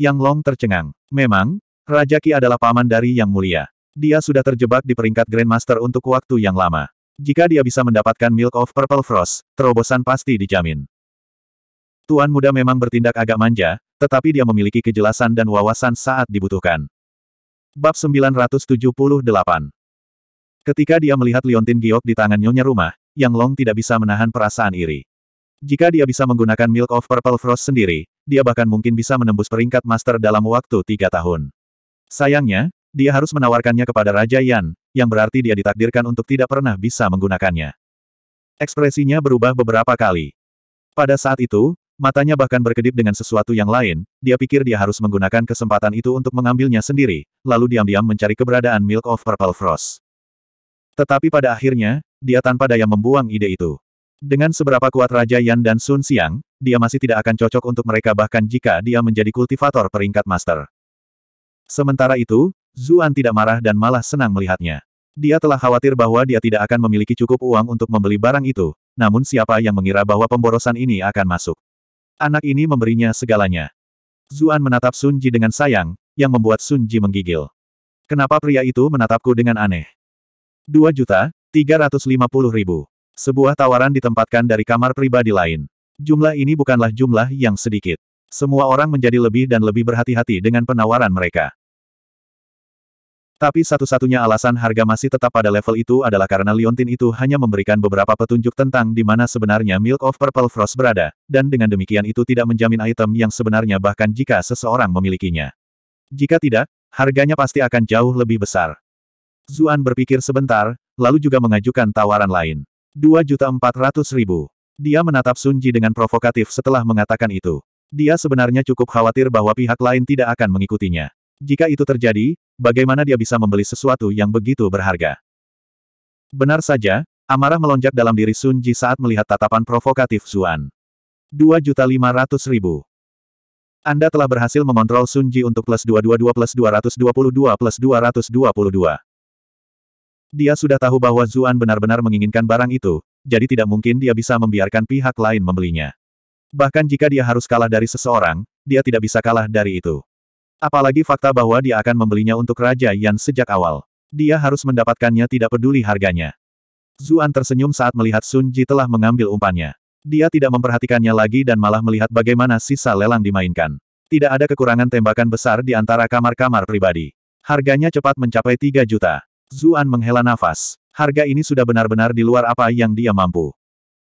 Yang Long tercengang. Memang, Raja Ki adalah paman dari Yang Mulia. Dia sudah terjebak di peringkat Grandmaster untuk waktu yang lama. Jika dia bisa mendapatkan Milk of Purple Frost, terobosan pasti dijamin. Tuan muda memang bertindak agak manja, tetapi dia memiliki kejelasan dan wawasan saat dibutuhkan. Bab 978 Ketika dia melihat Liontin Giok di tangan nyonya rumah, Yang Long tidak bisa menahan perasaan iri. Jika dia bisa menggunakan Milk of Purple Frost sendiri, dia bahkan mungkin bisa menembus peringkat master dalam waktu tiga tahun. Sayangnya, dia harus menawarkannya kepada Raja Yan, yang berarti dia ditakdirkan untuk tidak pernah bisa menggunakannya. Ekspresinya berubah beberapa kali. Pada saat itu, Matanya bahkan berkedip dengan sesuatu yang lain, dia pikir dia harus menggunakan kesempatan itu untuk mengambilnya sendiri, lalu diam-diam mencari keberadaan Milk of Purple Frost. Tetapi pada akhirnya, dia tanpa daya membuang ide itu. Dengan seberapa kuat Raja Yan dan Sun Siang, dia masih tidak akan cocok untuk mereka bahkan jika dia menjadi kultivator peringkat master. Sementara itu, Zuan tidak marah dan malah senang melihatnya. Dia telah khawatir bahwa dia tidak akan memiliki cukup uang untuk membeli barang itu, namun siapa yang mengira bahwa pemborosan ini akan masuk. Anak ini memberinya segalanya. Zuan menatap Sunji dengan sayang, yang membuat Sunji menggigil. Kenapa pria itu menatapku dengan aneh? 2 juta, 350 ribu. Sebuah tawaran ditempatkan dari kamar pribadi lain. Jumlah ini bukanlah jumlah yang sedikit. Semua orang menjadi lebih dan lebih berhati-hati dengan penawaran mereka. Tapi satu-satunya alasan harga masih tetap pada level itu adalah karena Liontin itu hanya memberikan beberapa petunjuk tentang di mana sebenarnya Milk of Purple Frost berada, dan dengan demikian itu tidak menjamin item yang sebenarnya bahkan jika seseorang memilikinya. Jika tidak, harganya pasti akan jauh lebih besar. Zuan berpikir sebentar, lalu juga mengajukan tawaran lain. 2.400.000. Dia menatap Sunji dengan provokatif setelah mengatakan itu. Dia sebenarnya cukup khawatir bahwa pihak lain tidak akan mengikutinya. Jika itu terjadi, bagaimana dia bisa membeli sesuatu yang begitu berharga? Benar saja, amarah melonjak dalam diri Sun Ji saat melihat tatapan provokatif Zuan. 2.500.000 Anda telah berhasil mengontrol Sun Ji untuk plus 222 plus 222 plus 222. Dia sudah tahu bahwa Zuan benar-benar menginginkan barang itu, jadi tidak mungkin dia bisa membiarkan pihak lain membelinya. Bahkan jika dia harus kalah dari seseorang, dia tidak bisa kalah dari itu. Apalagi fakta bahwa dia akan membelinya untuk Raja Yan sejak awal. Dia harus mendapatkannya tidak peduli harganya. Zuan tersenyum saat melihat Sun Ji telah mengambil umpannya. Dia tidak memperhatikannya lagi dan malah melihat bagaimana sisa lelang dimainkan. Tidak ada kekurangan tembakan besar di antara kamar-kamar pribadi. Harganya cepat mencapai 3 juta. Zuan menghela nafas. Harga ini sudah benar-benar di luar apa yang dia mampu.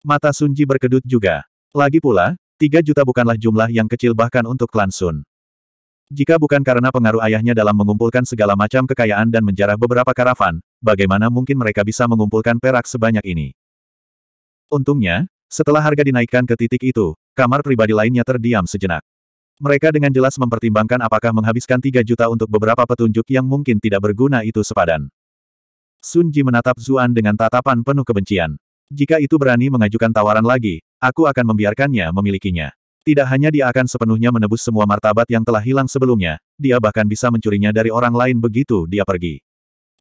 Mata Sun Ji berkedut juga. Lagi pula, 3 juta bukanlah jumlah yang kecil bahkan untuk klan Sun. Jika bukan karena pengaruh ayahnya dalam mengumpulkan segala macam kekayaan dan menjarah beberapa karavan, bagaimana mungkin mereka bisa mengumpulkan perak sebanyak ini? Untungnya, setelah harga dinaikkan ke titik itu, kamar pribadi lainnya terdiam sejenak. Mereka dengan jelas mempertimbangkan apakah menghabiskan 3 juta untuk beberapa petunjuk yang mungkin tidak berguna itu sepadan. Sun Ji menatap Zuan dengan tatapan penuh kebencian. Jika itu berani mengajukan tawaran lagi, aku akan membiarkannya memilikinya. Tidak hanya dia akan sepenuhnya menebus semua martabat yang telah hilang sebelumnya, dia bahkan bisa mencurinya dari orang lain begitu dia pergi.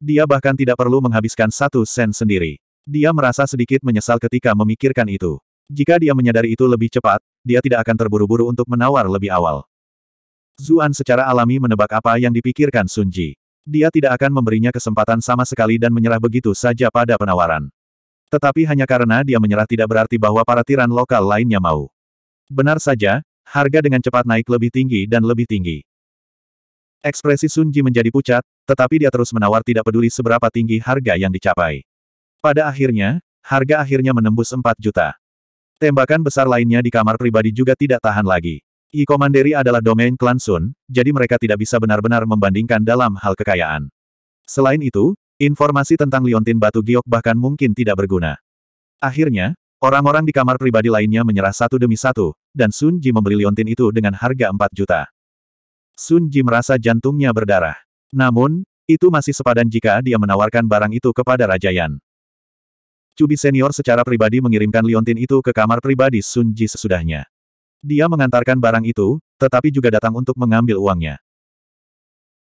Dia bahkan tidak perlu menghabiskan satu sen sendiri. Dia merasa sedikit menyesal ketika memikirkan itu. Jika dia menyadari itu lebih cepat, dia tidak akan terburu-buru untuk menawar lebih awal. Zuan secara alami menebak apa yang dipikirkan Sun Sunji. Dia tidak akan memberinya kesempatan sama sekali dan menyerah begitu saja pada penawaran. Tetapi hanya karena dia menyerah tidak berarti bahwa para tiran lokal lainnya mau. Benar saja, harga dengan cepat naik lebih tinggi dan lebih tinggi. Ekspresi Sunji menjadi pucat, tetapi dia terus menawar tidak peduli seberapa tinggi harga yang dicapai. Pada akhirnya, harga akhirnya menembus 4 juta. Tembakan besar lainnya di kamar pribadi juga tidak tahan lagi. I Komanderi adalah domain klan Sun, jadi mereka tidak bisa benar-benar membandingkan dalam hal kekayaan. Selain itu, informasi tentang liontin batu giok bahkan mungkin tidak berguna. Akhirnya, Orang-orang di kamar pribadi lainnya menyerah satu demi satu, dan Sun Ji membeli liontin itu dengan harga 4 juta. Sun Ji merasa jantungnya berdarah. Namun, itu masih sepadan jika dia menawarkan barang itu kepada Raja Yan. Cubi senior secara pribadi mengirimkan liontin itu ke kamar pribadi Sun Ji sesudahnya. Dia mengantarkan barang itu, tetapi juga datang untuk mengambil uangnya.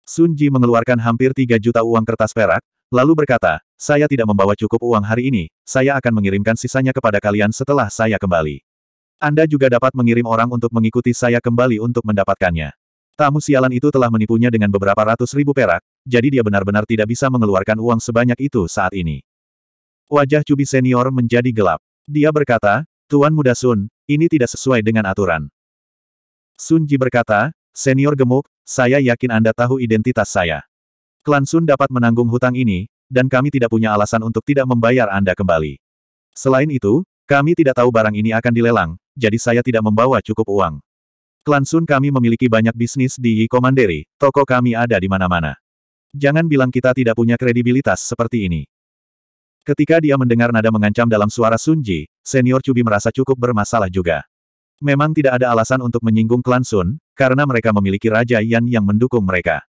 Sun Ji mengeluarkan hampir 3 juta uang kertas perak, Lalu berkata, saya tidak membawa cukup uang hari ini, saya akan mengirimkan sisanya kepada kalian setelah saya kembali. Anda juga dapat mengirim orang untuk mengikuti saya kembali untuk mendapatkannya. Tamu sialan itu telah menipunya dengan beberapa ratus ribu perak, jadi dia benar-benar tidak bisa mengeluarkan uang sebanyak itu saat ini. Wajah Cubi Senior menjadi gelap. Dia berkata, Tuan Muda Sun, ini tidak sesuai dengan aturan. Sun Ji berkata, Senior gemuk, saya yakin Anda tahu identitas saya. Klan Sun dapat menanggung hutang ini, dan kami tidak punya alasan untuk tidak membayar Anda kembali. Selain itu, kami tidak tahu barang ini akan dilelang, jadi saya tidak membawa cukup uang. Klan Sun kami memiliki banyak bisnis di Yi Komanderi, toko kami ada di mana-mana. Jangan bilang kita tidak punya kredibilitas seperti ini. Ketika dia mendengar nada mengancam dalam suara Sunji, senior Cubi merasa cukup bermasalah juga. Memang tidak ada alasan untuk menyinggung klan Sun, karena mereka memiliki Raja Yan yang mendukung mereka.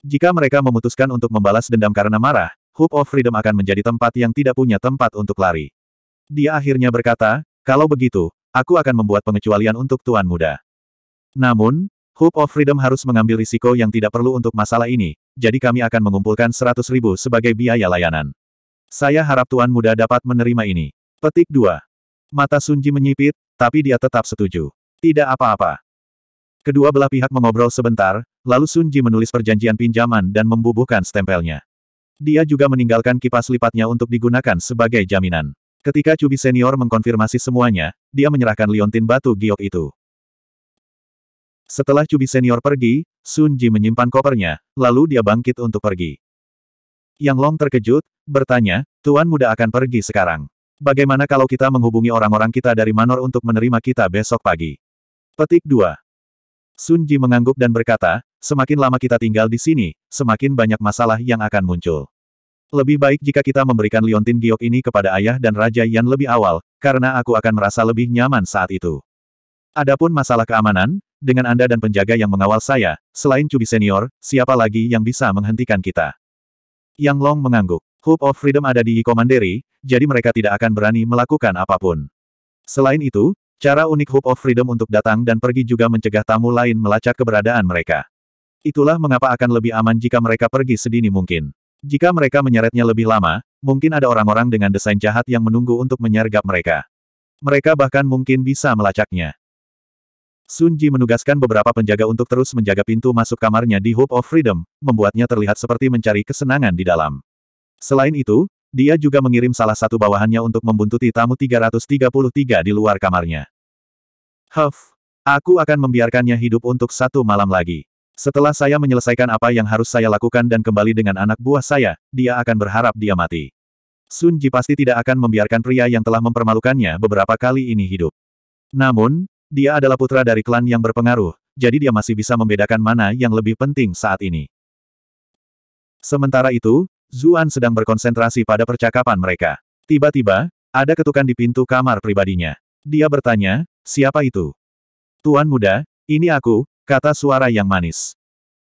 Jika mereka memutuskan untuk membalas dendam karena marah, Hope of Freedom akan menjadi tempat yang tidak punya tempat untuk lari. Dia akhirnya berkata, kalau begitu, aku akan membuat pengecualian untuk Tuan Muda. Namun, Hope of Freedom harus mengambil risiko yang tidak perlu untuk masalah ini, jadi kami akan mengumpulkan 100 ribu sebagai biaya layanan. Saya harap Tuan Muda dapat menerima ini. Petik 2. Mata Sunji menyipit, tapi dia tetap setuju. Tidak apa-apa. Kedua belah pihak mengobrol sebentar, lalu Sun Ji menulis perjanjian pinjaman dan membubuhkan stempelnya. Dia juga meninggalkan kipas lipatnya untuk digunakan sebagai jaminan. Ketika Cubi Senior mengkonfirmasi semuanya, dia menyerahkan liontin batu giok itu. Setelah Cubi Senior pergi, Sun Ji menyimpan kopernya, lalu dia bangkit untuk pergi. Yang Long terkejut, bertanya, Tuan Muda akan pergi sekarang. Bagaimana kalau kita menghubungi orang-orang kita dari Manor untuk menerima kita besok pagi? Petik 2. Sun Ji mengangguk dan berkata, semakin lama kita tinggal di sini, semakin banyak masalah yang akan muncul. Lebih baik jika kita memberikan liontin giok ini kepada ayah dan Raja yang lebih awal, karena aku akan merasa lebih nyaman saat itu. Adapun masalah keamanan, dengan Anda dan penjaga yang mengawal saya, selain Cubi Senior, siapa lagi yang bisa menghentikan kita? Yang Long mengangguk. Hope of Freedom ada di Komanderi, jadi mereka tidak akan berani melakukan apapun. Selain itu, Cara unik Hope of Freedom untuk datang dan pergi juga mencegah tamu lain melacak keberadaan mereka. Itulah mengapa akan lebih aman jika mereka pergi sedini mungkin. Jika mereka menyeretnya lebih lama, mungkin ada orang-orang dengan desain jahat yang menunggu untuk menyergap mereka. Mereka bahkan mungkin bisa melacaknya. Sun Ji menugaskan beberapa penjaga untuk terus menjaga pintu masuk kamarnya di Hope of Freedom, membuatnya terlihat seperti mencari kesenangan di dalam. Selain itu, dia juga mengirim salah satu bawahannya untuk membuntuti tamu 333 di luar kamarnya. Huff, aku akan membiarkannya hidup untuk satu malam lagi. Setelah saya menyelesaikan apa yang harus saya lakukan dan kembali dengan anak buah saya, dia akan berharap dia mati. Sun Ji pasti tidak akan membiarkan pria yang telah mempermalukannya beberapa kali ini hidup. Namun, dia adalah putra dari klan yang berpengaruh, jadi dia masih bisa membedakan mana yang lebih penting saat ini. Sementara itu, Zuan sedang berkonsentrasi pada percakapan mereka. Tiba-tiba, ada ketukan di pintu kamar pribadinya. Dia bertanya, siapa itu? Tuan muda, ini aku, kata suara yang manis.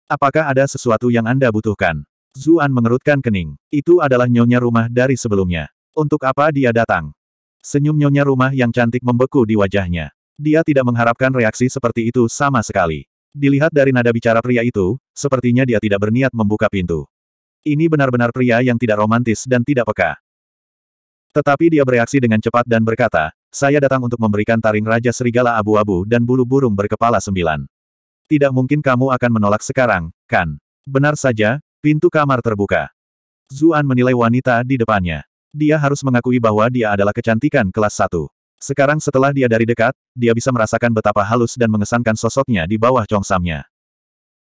Apakah ada sesuatu yang Anda butuhkan? Zuan mengerutkan kening. Itu adalah nyonya rumah dari sebelumnya. Untuk apa dia datang? Senyum nyonya rumah yang cantik membeku di wajahnya. Dia tidak mengharapkan reaksi seperti itu sama sekali. Dilihat dari nada bicara pria itu, sepertinya dia tidak berniat membuka pintu. Ini benar-benar pria yang tidak romantis dan tidak peka. Tetapi dia bereaksi dengan cepat dan berkata, saya datang untuk memberikan taring Raja Serigala Abu-Abu dan bulu burung berkepala sembilan. Tidak mungkin kamu akan menolak sekarang, kan? Benar saja, pintu kamar terbuka. Zuan menilai wanita di depannya. Dia harus mengakui bahwa dia adalah kecantikan kelas satu. Sekarang setelah dia dari dekat, dia bisa merasakan betapa halus dan mengesankan sosoknya di bawah congsamnya.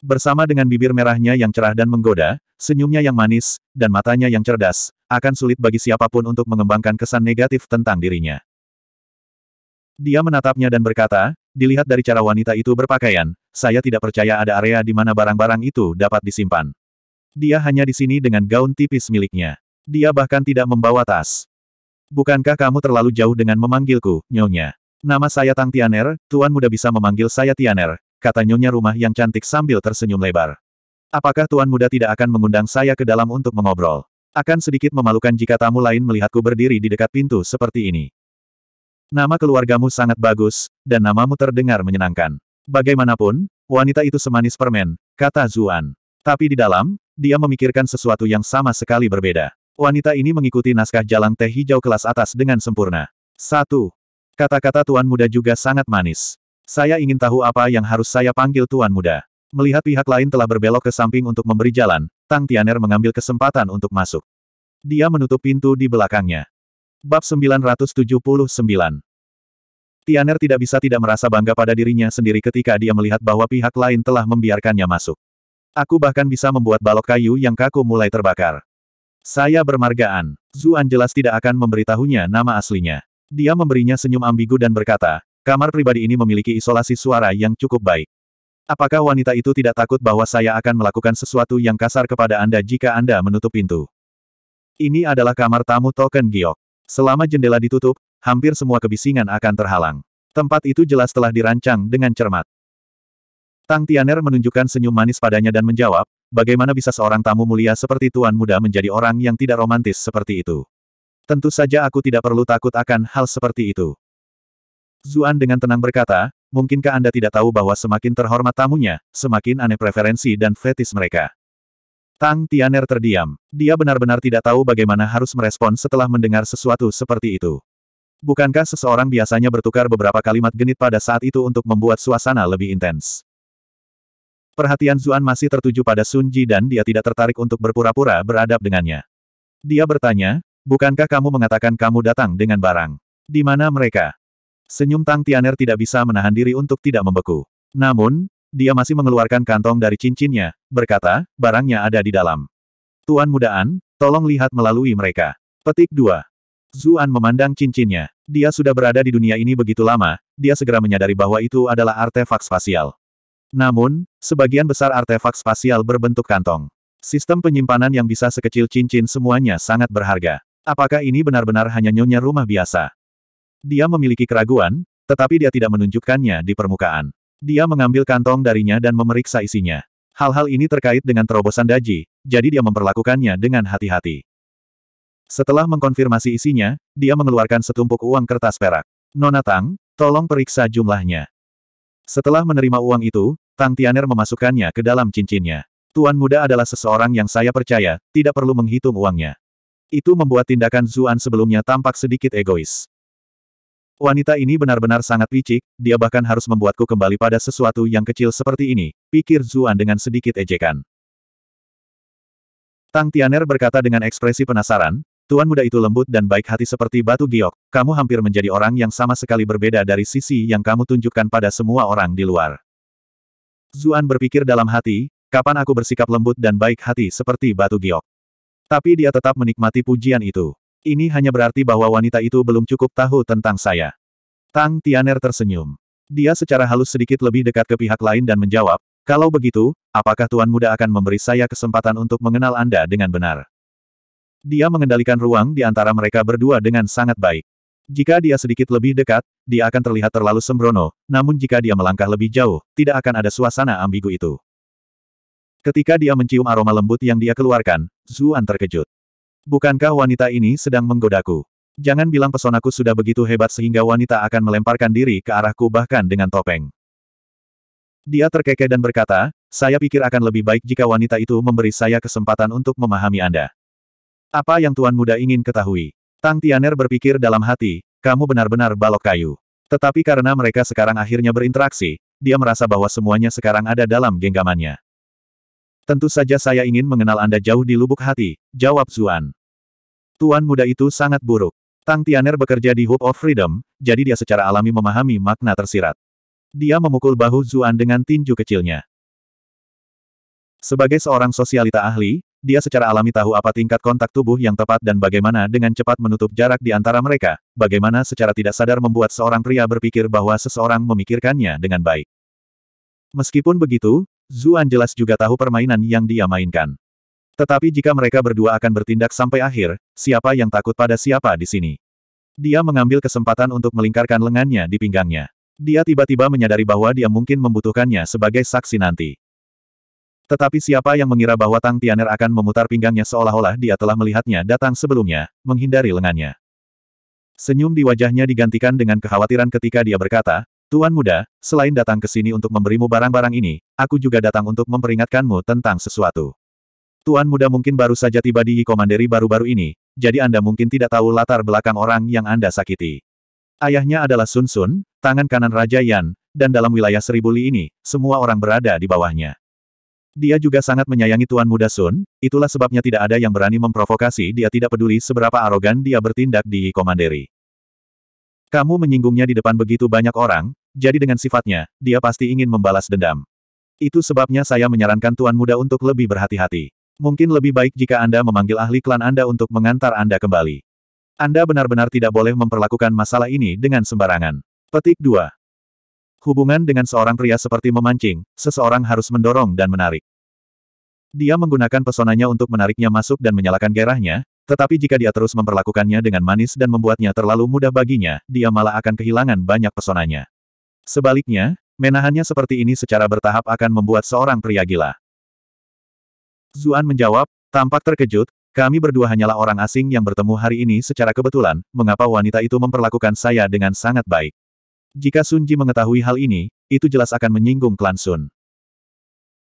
Bersama dengan bibir merahnya yang cerah dan menggoda, senyumnya yang manis, dan matanya yang cerdas, akan sulit bagi siapapun untuk mengembangkan kesan negatif tentang dirinya. Dia menatapnya dan berkata, dilihat dari cara wanita itu berpakaian, saya tidak percaya ada area di mana barang-barang itu dapat disimpan. Dia hanya di sini dengan gaun tipis miliknya. Dia bahkan tidak membawa tas. Bukankah kamu terlalu jauh dengan memanggilku, nyonya? Nama saya Tang Tianer, Tuan Muda bisa memanggil saya Tianer, kata nyonya rumah yang cantik sambil tersenyum lebar. Apakah tuan muda tidak akan mengundang saya ke dalam untuk mengobrol? Akan sedikit memalukan jika tamu lain melihatku berdiri di dekat pintu seperti ini. Nama keluargamu sangat bagus, dan namamu terdengar menyenangkan. Bagaimanapun, wanita itu semanis permen, kata Zuan. Tapi di dalam, dia memikirkan sesuatu yang sama sekali berbeda. Wanita ini mengikuti naskah jalan teh hijau kelas atas dengan sempurna. Satu. Kata-kata tuan muda juga sangat manis. Saya ingin tahu apa yang harus saya panggil Tuan Muda. Melihat pihak lain telah berbelok ke samping untuk memberi jalan, Tang Tianer mengambil kesempatan untuk masuk. Dia menutup pintu di belakangnya. Bab 979 Tianer tidak bisa tidak merasa bangga pada dirinya sendiri ketika dia melihat bahwa pihak lain telah membiarkannya masuk. Aku bahkan bisa membuat balok kayu yang kaku mulai terbakar. Saya bermargaan. Zuan jelas tidak akan memberitahunya nama aslinya. Dia memberinya senyum ambigu dan berkata, Kamar pribadi ini memiliki isolasi suara yang cukup baik. Apakah wanita itu tidak takut bahwa saya akan melakukan sesuatu yang kasar kepada Anda jika Anda menutup pintu? Ini adalah kamar tamu token giok. Selama jendela ditutup, hampir semua kebisingan akan terhalang. Tempat itu jelas telah dirancang dengan cermat. Tang Tianer menunjukkan senyum manis padanya dan menjawab, bagaimana bisa seorang tamu mulia seperti Tuan Muda menjadi orang yang tidak romantis seperti itu? Tentu saja aku tidak perlu takut akan hal seperti itu. Zuan dengan tenang berkata, mungkinkah Anda tidak tahu bahwa semakin terhormat tamunya, semakin aneh preferensi dan fetis mereka. Tang Tianer terdiam. Dia benar-benar tidak tahu bagaimana harus merespon setelah mendengar sesuatu seperti itu. Bukankah seseorang biasanya bertukar beberapa kalimat genit pada saat itu untuk membuat suasana lebih intens? Perhatian Zuan masih tertuju pada Sun Ji dan dia tidak tertarik untuk berpura-pura beradab dengannya. Dia bertanya, bukankah kamu mengatakan kamu datang dengan barang? Di mana mereka? Senyum Tang Tianer tidak bisa menahan diri untuk tidak membeku. Namun, dia masih mengeluarkan kantong dari cincinnya, berkata, barangnya ada di dalam. Tuan mudaan, tolong lihat melalui mereka. Petik 2. Zuan memandang cincinnya. Dia sudah berada di dunia ini begitu lama, dia segera menyadari bahwa itu adalah artefak spasial. Namun, sebagian besar artefak spasial berbentuk kantong. Sistem penyimpanan yang bisa sekecil cincin semuanya sangat berharga. Apakah ini benar-benar hanya nyonya rumah biasa? Dia memiliki keraguan, tetapi dia tidak menunjukkannya di permukaan. Dia mengambil kantong darinya dan memeriksa isinya. Hal-hal ini terkait dengan terobosan Daji, jadi dia memperlakukannya dengan hati-hati. Setelah mengkonfirmasi isinya, dia mengeluarkan setumpuk uang kertas perak. Nona Tang, tolong periksa jumlahnya. Setelah menerima uang itu, Tang Tianer memasukkannya ke dalam cincinnya. Tuan muda adalah seseorang yang saya percaya, tidak perlu menghitung uangnya. Itu membuat tindakan Zuan sebelumnya tampak sedikit egois. Wanita ini benar-benar sangat licik, dia bahkan harus membuatku kembali pada sesuatu yang kecil seperti ini, pikir Zuan dengan sedikit ejekan. Tang Tianer berkata dengan ekspresi penasaran, Tuan muda itu lembut dan baik hati seperti batu giok, kamu hampir menjadi orang yang sama sekali berbeda dari sisi yang kamu tunjukkan pada semua orang di luar. Zuan berpikir dalam hati, kapan aku bersikap lembut dan baik hati seperti batu giok. Tapi dia tetap menikmati pujian itu. Ini hanya berarti bahwa wanita itu belum cukup tahu tentang saya. Tang Tianer tersenyum. Dia secara halus sedikit lebih dekat ke pihak lain dan menjawab, kalau begitu, apakah Tuan Muda akan memberi saya kesempatan untuk mengenal Anda dengan benar? Dia mengendalikan ruang di antara mereka berdua dengan sangat baik. Jika dia sedikit lebih dekat, dia akan terlihat terlalu sembrono, namun jika dia melangkah lebih jauh, tidak akan ada suasana ambigu itu. Ketika dia mencium aroma lembut yang dia keluarkan, Zuan terkejut. Bukankah wanita ini sedang menggodaku? Jangan bilang pesonaku sudah begitu hebat sehingga wanita akan melemparkan diri ke arahku bahkan dengan topeng. Dia terkekeh dan berkata, saya pikir akan lebih baik jika wanita itu memberi saya kesempatan untuk memahami Anda. Apa yang Tuan Muda ingin ketahui? Tang Tianer berpikir dalam hati, kamu benar-benar balok kayu. Tetapi karena mereka sekarang akhirnya berinteraksi, dia merasa bahwa semuanya sekarang ada dalam genggamannya. Tentu saja saya ingin mengenal Anda jauh di lubuk hati, jawab Zuan. Tuan muda itu sangat buruk. Tang Tianer bekerja di Hope of Freedom, jadi dia secara alami memahami makna tersirat. Dia memukul bahu Zuan dengan tinju kecilnya. Sebagai seorang sosialita ahli, dia secara alami tahu apa tingkat kontak tubuh yang tepat dan bagaimana dengan cepat menutup jarak di antara mereka, bagaimana secara tidak sadar membuat seorang pria berpikir bahwa seseorang memikirkannya dengan baik. Meskipun begitu, Zuan jelas juga tahu permainan yang dia mainkan. Tetapi jika mereka berdua akan bertindak sampai akhir, siapa yang takut pada siapa di sini? Dia mengambil kesempatan untuk melingkarkan lengannya di pinggangnya. Dia tiba-tiba menyadari bahwa dia mungkin membutuhkannya sebagai saksi nanti. Tetapi siapa yang mengira bahwa Tang Tianer akan memutar pinggangnya seolah-olah dia telah melihatnya datang sebelumnya, menghindari lengannya. Senyum di wajahnya digantikan dengan kekhawatiran ketika dia berkata, Tuan muda, selain datang ke sini untuk memberimu barang-barang ini, aku juga datang untuk memperingatkanmu tentang sesuatu. Tuan muda mungkin baru saja tiba di Komanderi baru-baru ini, jadi Anda mungkin tidak tahu latar belakang orang yang Anda sakiti. Ayahnya adalah Sun Sun, tangan kanan Raja Yan, dan dalam wilayah Seribu Li ini, semua orang berada di bawahnya. Dia juga sangat menyayangi Tuan Muda Sun, itulah sebabnya tidak ada yang berani memprovokasi dia tidak peduli seberapa arogan dia bertindak di Komanderi. Kamu menyinggungnya di depan begitu banyak orang, jadi dengan sifatnya, dia pasti ingin membalas dendam. Itu sebabnya saya menyarankan Tuan Muda untuk lebih berhati-hati. Mungkin lebih baik jika Anda memanggil ahli klan Anda untuk mengantar Anda kembali. Anda benar-benar tidak boleh memperlakukan masalah ini dengan sembarangan. Petik 2. Hubungan dengan seorang pria seperti memancing, seseorang harus mendorong dan menarik. Dia menggunakan pesonanya untuk menariknya masuk dan menyalakan gerahnya, tetapi jika dia terus memperlakukannya dengan manis dan membuatnya terlalu mudah baginya, dia malah akan kehilangan banyak pesonanya. Sebaliknya, menahannya seperti ini secara bertahap akan membuat seorang pria gila. Zuan menjawab, tampak terkejut, kami berdua hanyalah orang asing yang bertemu hari ini secara kebetulan, mengapa wanita itu memperlakukan saya dengan sangat baik. Jika Sunji mengetahui hal ini, itu jelas akan menyinggung klan Sun.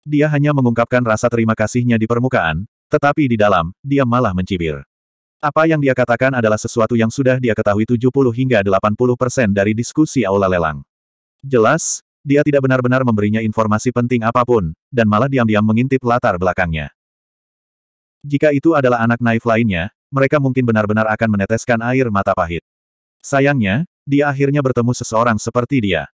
Dia hanya mengungkapkan rasa terima kasihnya di permukaan, tetapi di dalam, dia malah mencibir. Apa yang dia katakan adalah sesuatu yang sudah dia ketahui 70 hingga 80 persen dari diskusi aula lelang. Jelas, dia tidak benar-benar memberinya informasi penting apapun, dan malah diam-diam mengintip latar belakangnya. Jika itu adalah anak naif lainnya, mereka mungkin benar-benar akan meneteskan air mata pahit. Sayangnya, dia akhirnya bertemu seseorang seperti dia.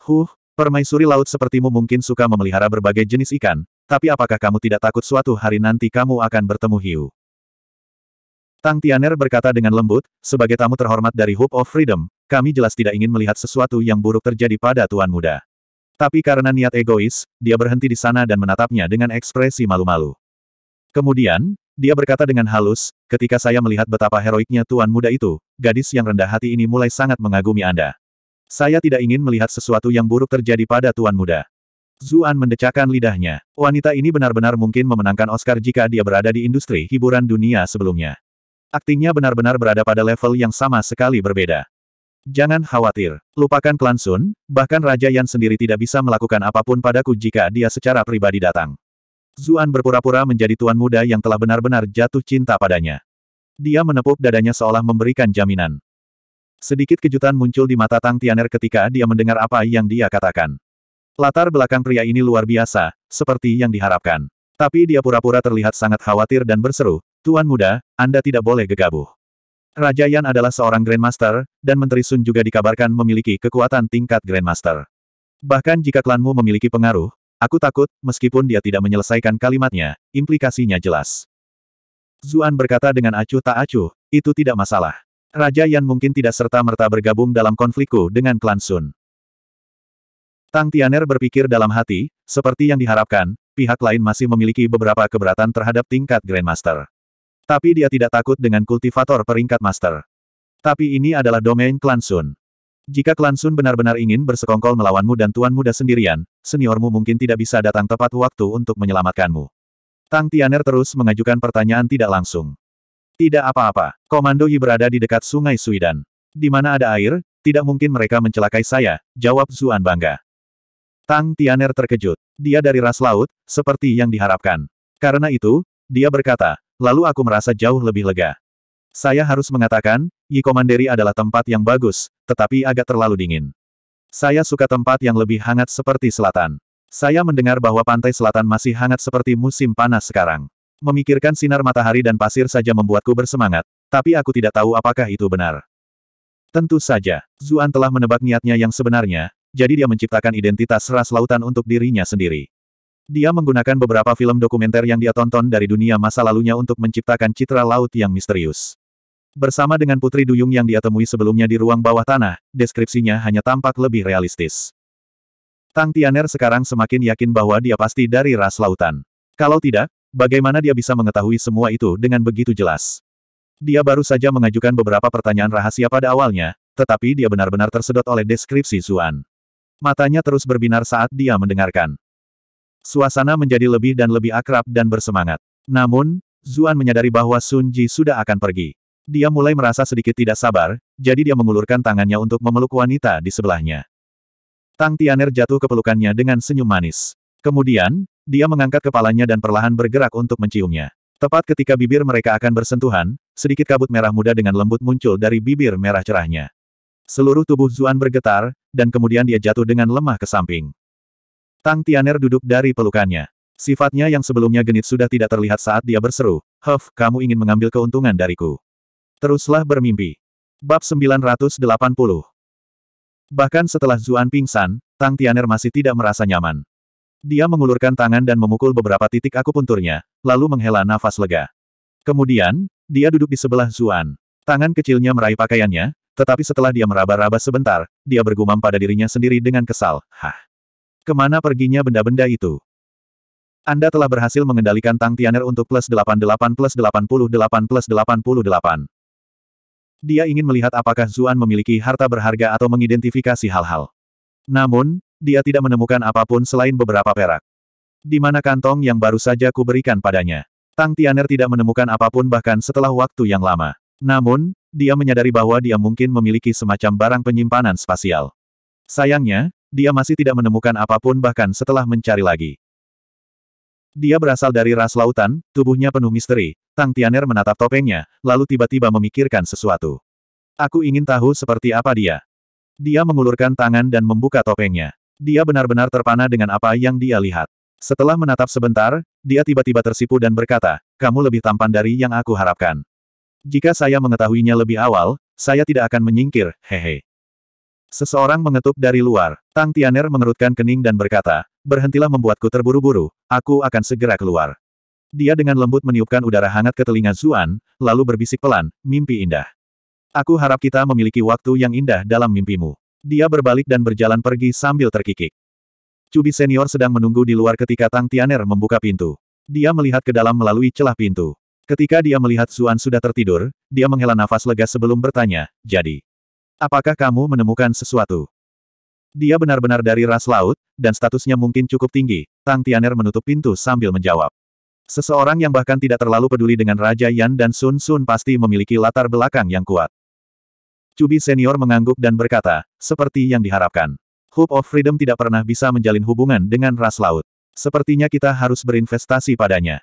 Huh, Permaisuri laut sepertimu mungkin suka memelihara berbagai jenis ikan, tapi apakah kamu tidak takut suatu hari nanti kamu akan bertemu hiu? Tang Tianer berkata dengan lembut, sebagai tamu terhormat dari Hope of Freedom, kami jelas tidak ingin melihat sesuatu yang buruk terjadi pada Tuan Muda. Tapi karena niat egois, dia berhenti di sana dan menatapnya dengan ekspresi malu-malu. Kemudian, dia berkata dengan halus, ketika saya melihat betapa heroiknya Tuan Muda itu, gadis yang rendah hati ini mulai sangat mengagumi Anda. Saya tidak ingin melihat sesuatu yang buruk terjadi pada tuan muda. Zuan mendecakkan lidahnya. Wanita ini benar-benar mungkin memenangkan Oscar jika dia berada di industri hiburan dunia sebelumnya. Aktingnya benar-benar berada pada level yang sama sekali berbeda. Jangan khawatir, lupakan klan Sun, bahkan Raja Yan sendiri tidak bisa melakukan apapun padaku jika dia secara pribadi datang. Zuan berpura-pura menjadi tuan muda yang telah benar-benar jatuh cinta padanya. Dia menepuk dadanya seolah memberikan jaminan. Sedikit kejutan muncul di mata Tang Tianer ketika dia mendengar apa yang dia katakan. Latar belakang pria ini luar biasa, seperti yang diharapkan. Tapi dia pura-pura terlihat sangat khawatir dan berseru, Tuan muda, Anda tidak boleh gegabah. Raja Yan adalah seorang Grandmaster, dan Menteri Sun juga dikabarkan memiliki kekuatan tingkat Grandmaster. Bahkan jika klanmu memiliki pengaruh, aku takut, meskipun dia tidak menyelesaikan kalimatnya, implikasinya jelas. Zuan berkata dengan acuh tak acuh, itu tidak masalah. Raja Yan mungkin tidak serta-merta bergabung dalam konflikku dengan klan Sun. Tang Tianer berpikir dalam hati, seperti yang diharapkan, pihak lain masih memiliki beberapa keberatan terhadap tingkat Grandmaster. Tapi dia tidak takut dengan kultivator peringkat Master. Tapi ini adalah domain klan Sun. Jika klan Sun benar-benar ingin bersekongkol melawanmu dan tuan muda sendirian, seniormu mungkin tidak bisa datang tepat waktu untuk menyelamatkanmu. Tang Tianer terus mengajukan pertanyaan tidak langsung. Tidak apa-apa. Komando Yi berada di dekat sungai Suidan. Di mana ada air, tidak mungkin mereka mencelakai saya, jawab Zuan bangga. Tang Tianer terkejut. Dia dari ras laut, seperti yang diharapkan. Karena itu, dia berkata, lalu aku merasa jauh lebih lega. Saya harus mengatakan, Yi Komanderi adalah tempat yang bagus, tetapi agak terlalu dingin. Saya suka tempat yang lebih hangat seperti selatan. Saya mendengar bahwa pantai selatan masih hangat seperti musim panas sekarang. Memikirkan sinar matahari dan pasir saja membuatku bersemangat, tapi aku tidak tahu apakah itu benar. Tentu saja, Zuan telah menebak niatnya yang sebenarnya, jadi dia menciptakan identitas ras lautan untuk dirinya sendiri. Dia menggunakan beberapa film dokumenter yang dia tonton dari dunia masa lalunya untuk menciptakan citra laut yang misterius. Bersama dengan Putri Duyung yang dia temui sebelumnya di ruang bawah tanah, deskripsinya hanya tampak lebih realistis. Tang Tianer sekarang semakin yakin bahwa dia pasti dari ras lautan. Kalau tidak, Bagaimana dia bisa mengetahui semua itu dengan begitu jelas? Dia baru saja mengajukan beberapa pertanyaan rahasia pada awalnya, tetapi dia benar-benar tersedot oleh deskripsi Zuan. Matanya terus berbinar saat dia mendengarkan. Suasana menjadi lebih dan lebih akrab dan bersemangat. Namun, Zuan menyadari bahwa Sun Ji sudah akan pergi. Dia mulai merasa sedikit tidak sabar, jadi dia mengulurkan tangannya untuk memeluk wanita di sebelahnya. Tang Tianer jatuh ke pelukannya dengan senyum manis. Kemudian, dia mengangkat kepalanya dan perlahan bergerak untuk menciumnya. Tepat ketika bibir mereka akan bersentuhan, sedikit kabut merah muda dengan lembut muncul dari bibir merah cerahnya. Seluruh tubuh Zuan bergetar, dan kemudian dia jatuh dengan lemah ke samping. Tang Tianer duduk dari pelukannya. Sifatnya yang sebelumnya genit sudah tidak terlihat saat dia berseru, Huff, kamu ingin mengambil keuntungan dariku. Teruslah bermimpi. Bab 980 Bahkan setelah Zuan pingsan, Tang Tianer masih tidak merasa nyaman. Dia mengulurkan tangan dan memukul beberapa titik akupunturnya, lalu menghela nafas lega. Kemudian, dia duduk di sebelah Zuan. Tangan kecilnya meraih pakaiannya, tetapi setelah dia meraba-raba sebentar, dia bergumam pada dirinya sendiri dengan kesal, Hah! Kemana perginya benda-benda itu? Anda telah berhasil mengendalikan Tang Tianer untuk plus 88 plus 88 plus 88. Dia ingin melihat apakah Zuan memiliki harta berharga atau mengidentifikasi hal-hal. Namun, dia tidak menemukan apapun selain beberapa perak. Di mana kantong yang baru saja kuberikan padanya. Tang Tianer tidak menemukan apapun bahkan setelah waktu yang lama. Namun, dia menyadari bahwa dia mungkin memiliki semacam barang penyimpanan spasial. Sayangnya, dia masih tidak menemukan apapun bahkan setelah mencari lagi. Dia berasal dari ras lautan, tubuhnya penuh misteri. Tang Tianer menatap topengnya, lalu tiba-tiba memikirkan sesuatu. Aku ingin tahu seperti apa dia. Dia mengulurkan tangan dan membuka topengnya. Dia benar-benar terpana dengan apa yang dia lihat. Setelah menatap sebentar, dia tiba-tiba tersipu dan berkata, kamu lebih tampan dari yang aku harapkan. Jika saya mengetahuinya lebih awal, saya tidak akan menyingkir, hehe. Seseorang mengetuk dari luar. Tang Tianer mengerutkan kening dan berkata, berhentilah membuatku terburu-buru, aku akan segera keluar. Dia dengan lembut meniupkan udara hangat ke telinga Zuan, lalu berbisik pelan, mimpi indah. Aku harap kita memiliki waktu yang indah dalam mimpimu. Dia berbalik dan berjalan pergi sambil terkikik. Cubi senior sedang menunggu di luar ketika Tang Tianer membuka pintu. Dia melihat ke dalam melalui celah pintu. Ketika dia melihat Zuan sudah tertidur, dia menghela nafas lega sebelum bertanya, jadi, apakah kamu menemukan sesuatu? Dia benar-benar dari ras laut, dan statusnya mungkin cukup tinggi, Tang Tianer menutup pintu sambil menjawab. Seseorang yang bahkan tidak terlalu peduli dengan Raja Yan dan Sun Sun pasti memiliki latar belakang yang kuat. Cubi senior mengangguk dan berkata, seperti yang diharapkan. Hope of Freedom tidak pernah bisa menjalin hubungan dengan ras laut. Sepertinya kita harus berinvestasi padanya.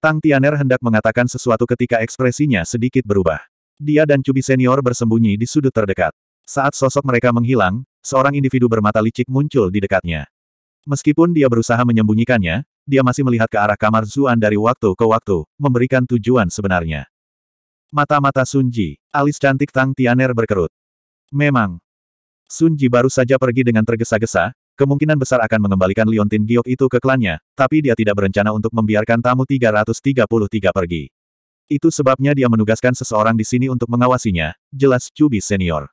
Tang Tianer hendak mengatakan sesuatu ketika ekspresinya sedikit berubah. Dia dan Cubi senior bersembunyi di sudut terdekat. Saat sosok mereka menghilang, seorang individu bermata licik muncul di dekatnya. Meskipun dia berusaha menyembunyikannya, dia masih melihat ke arah kamar Zuan dari waktu ke waktu, memberikan tujuan sebenarnya. Mata-mata Sunji, alis cantik Tang Tianer berkerut. Memang. Sunji baru saja pergi dengan tergesa-gesa, kemungkinan besar akan mengembalikan Liontin Giok itu ke klannya, tapi dia tidak berencana untuk membiarkan tamu 333 pergi. Itu sebabnya dia menugaskan seseorang di sini untuk mengawasinya, jelas Cubi Senior.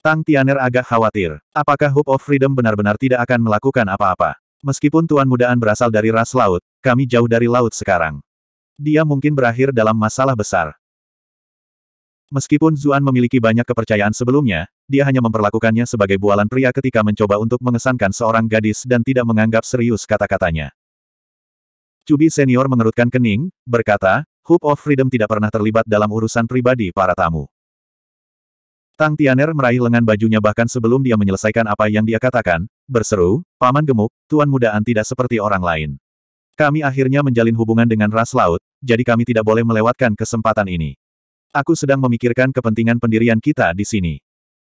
Tang Tianer agak khawatir, apakah Hope of Freedom benar-benar tidak akan melakukan apa-apa. Meskipun Tuan Mudaan berasal dari ras laut, kami jauh dari laut sekarang. Dia mungkin berakhir dalam masalah besar. Meskipun Zuan memiliki banyak kepercayaan sebelumnya, dia hanya memperlakukannya sebagai bualan pria ketika mencoba untuk mengesankan seorang gadis dan tidak menganggap serius kata-katanya. Cubi senior mengerutkan kening, berkata, Hope of Freedom tidak pernah terlibat dalam urusan pribadi para tamu. Tang Tianer meraih lengan bajunya bahkan sebelum dia menyelesaikan apa yang dia katakan, berseru, Paman gemuk, Tuan mudaan tidak seperti orang lain. Kami akhirnya menjalin hubungan dengan ras laut, jadi kami tidak boleh melewatkan kesempatan ini. Aku sedang memikirkan kepentingan pendirian kita di sini.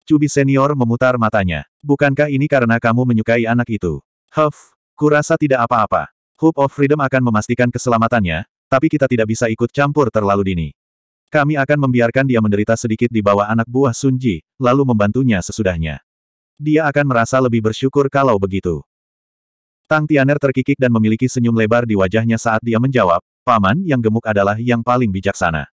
Cubi senior memutar matanya. Bukankah ini karena kamu menyukai anak itu? Huff, kurasa tidak apa-apa. Hope of Freedom akan memastikan keselamatannya, tapi kita tidak bisa ikut campur terlalu dini. Kami akan membiarkan dia menderita sedikit di bawah anak buah Sunji, lalu membantunya sesudahnya. Dia akan merasa lebih bersyukur kalau begitu. Tang Tianer terkikik dan memiliki senyum lebar di wajahnya saat dia menjawab, Paman yang gemuk adalah yang paling bijaksana.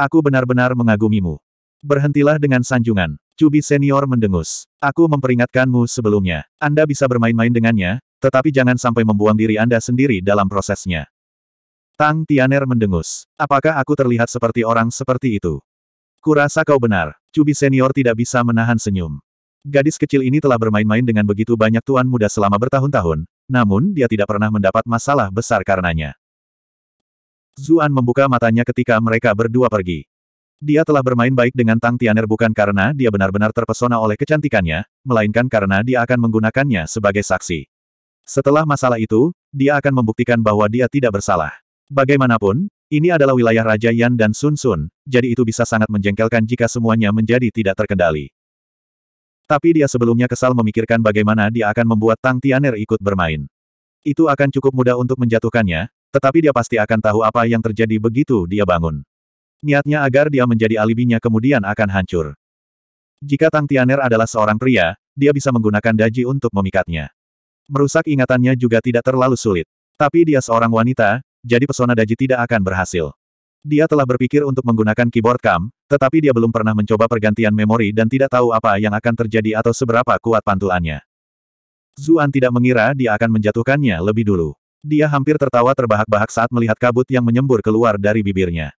Aku benar-benar mengagumimu. Berhentilah dengan sanjungan. Cubi senior mendengus. Aku memperingatkanmu sebelumnya. Anda bisa bermain-main dengannya, tetapi jangan sampai membuang diri Anda sendiri dalam prosesnya. Tang Tianer mendengus. Apakah aku terlihat seperti orang seperti itu? Kurasa kau benar. Cubi senior tidak bisa menahan senyum. Gadis kecil ini telah bermain-main dengan begitu banyak tuan muda selama bertahun-tahun, namun dia tidak pernah mendapat masalah besar karenanya. Zuan membuka matanya ketika mereka berdua pergi. Dia telah bermain baik dengan Tang Tianer bukan karena dia benar-benar terpesona oleh kecantikannya, melainkan karena dia akan menggunakannya sebagai saksi. Setelah masalah itu, dia akan membuktikan bahwa dia tidak bersalah. Bagaimanapun, ini adalah wilayah Raja Yan dan Sun Sun, jadi itu bisa sangat menjengkelkan jika semuanya menjadi tidak terkendali. Tapi dia sebelumnya kesal memikirkan bagaimana dia akan membuat Tang Tianer ikut bermain. Itu akan cukup mudah untuk menjatuhkannya, tetapi dia pasti akan tahu apa yang terjadi begitu dia bangun. Niatnya agar dia menjadi alibinya kemudian akan hancur. Jika Tang Tianer adalah seorang pria, dia bisa menggunakan daji untuk memikatnya. Merusak ingatannya juga tidak terlalu sulit. Tapi dia seorang wanita, jadi pesona daji tidak akan berhasil. Dia telah berpikir untuk menggunakan keyboard cam, tetapi dia belum pernah mencoba pergantian memori dan tidak tahu apa yang akan terjadi atau seberapa kuat pantulannya. Zuan tidak mengira dia akan menjatuhkannya lebih dulu. Dia hampir tertawa terbahak-bahak saat melihat kabut yang menyembur keluar dari bibirnya.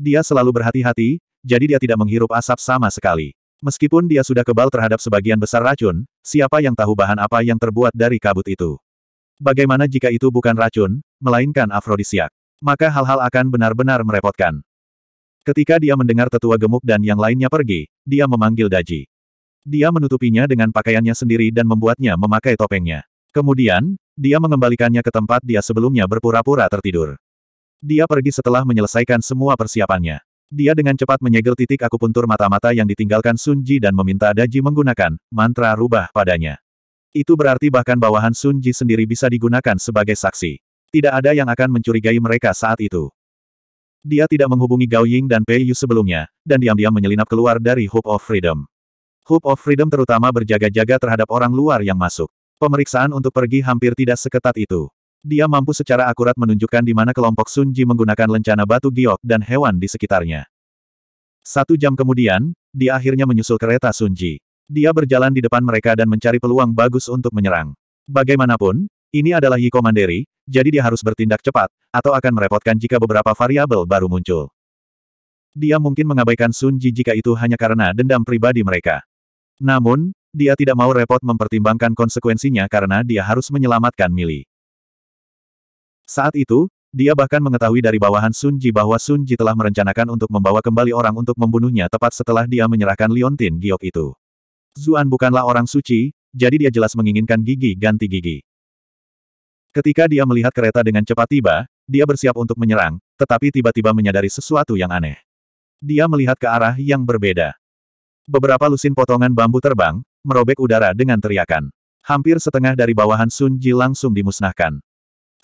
Dia selalu berhati-hati, jadi dia tidak menghirup asap sama sekali. Meskipun dia sudah kebal terhadap sebagian besar racun, siapa yang tahu bahan apa yang terbuat dari kabut itu? Bagaimana jika itu bukan racun, melainkan afrodisiak? Maka hal-hal akan benar-benar merepotkan. Ketika dia mendengar tetua gemuk dan yang lainnya pergi, dia memanggil Daji. Dia menutupinya dengan pakaiannya sendiri dan membuatnya memakai topengnya. Kemudian, dia mengembalikannya ke tempat dia sebelumnya berpura-pura tertidur. Dia pergi setelah menyelesaikan semua persiapannya. Dia dengan cepat menyegel titik akupuntur mata-mata yang ditinggalkan Sunji dan meminta Daji menggunakan mantra rubah padanya. Itu berarti bahkan bawahan Sunji sendiri bisa digunakan sebagai saksi. Tidak ada yang akan mencurigai mereka saat itu. Dia tidak menghubungi Gao Ying dan Pei Yu sebelumnya, dan diam-diam menyelinap keluar dari Hope of Freedom. Hope of Freedom terutama berjaga-jaga terhadap orang luar yang masuk. Pemeriksaan untuk pergi hampir tidak seketat itu. Dia mampu secara akurat menunjukkan di mana kelompok Sunji menggunakan lencana batu giok dan hewan di sekitarnya. Satu jam kemudian, dia akhirnya menyusul kereta Sunji. Dia berjalan di depan mereka dan mencari peluang bagus untuk menyerang. Bagaimanapun, ini adalah Yi Komanderi, jadi dia harus bertindak cepat, atau akan merepotkan jika beberapa variabel baru muncul. Dia mungkin mengabaikan Sunji jika itu hanya karena dendam pribadi mereka. Namun, dia tidak mau repot mempertimbangkan konsekuensinya karena dia harus menyelamatkan Mili. Saat itu, dia bahkan mengetahui dari bawahan Sun Ji bahwa Sun Ji telah merencanakan untuk membawa kembali orang untuk membunuhnya tepat setelah dia menyerahkan Liontin Giok itu. Zuan bukanlah orang suci, jadi dia jelas menginginkan gigi ganti gigi. Ketika dia melihat kereta dengan cepat tiba, dia bersiap untuk menyerang, tetapi tiba-tiba menyadari sesuatu yang aneh. Dia melihat ke arah yang berbeda. Beberapa lusin potongan bambu terbang, merobek udara dengan teriakan. Hampir setengah dari bawahan Sun Ji langsung dimusnahkan.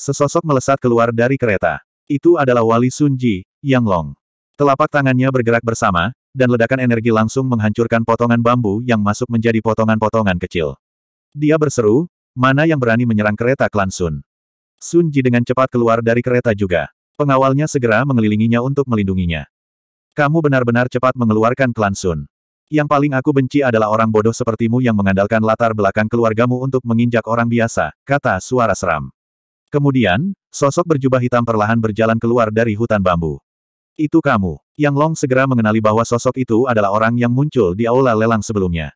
Sesosok melesat keluar dari kereta. Itu adalah wali Sun Ji, Yang Long. Telapak tangannya bergerak bersama, dan ledakan energi langsung menghancurkan potongan bambu yang masuk menjadi potongan-potongan kecil. Dia berseru, mana yang berani menyerang kereta klan Sun. Sun Ji dengan cepat keluar dari kereta juga. Pengawalnya segera mengelilinginya untuk melindunginya. Kamu benar-benar cepat mengeluarkan klan Sun. Yang paling aku benci adalah orang bodoh sepertimu yang mengandalkan latar belakang keluargamu untuk menginjak orang biasa, kata suara seram. Kemudian, sosok berjubah hitam perlahan berjalan keluar dari hutan bambu. Itu kamu. Yang Long segera mengenali bahwa sosok itu adalah orang yang muncul di aula lelang sebelumnya.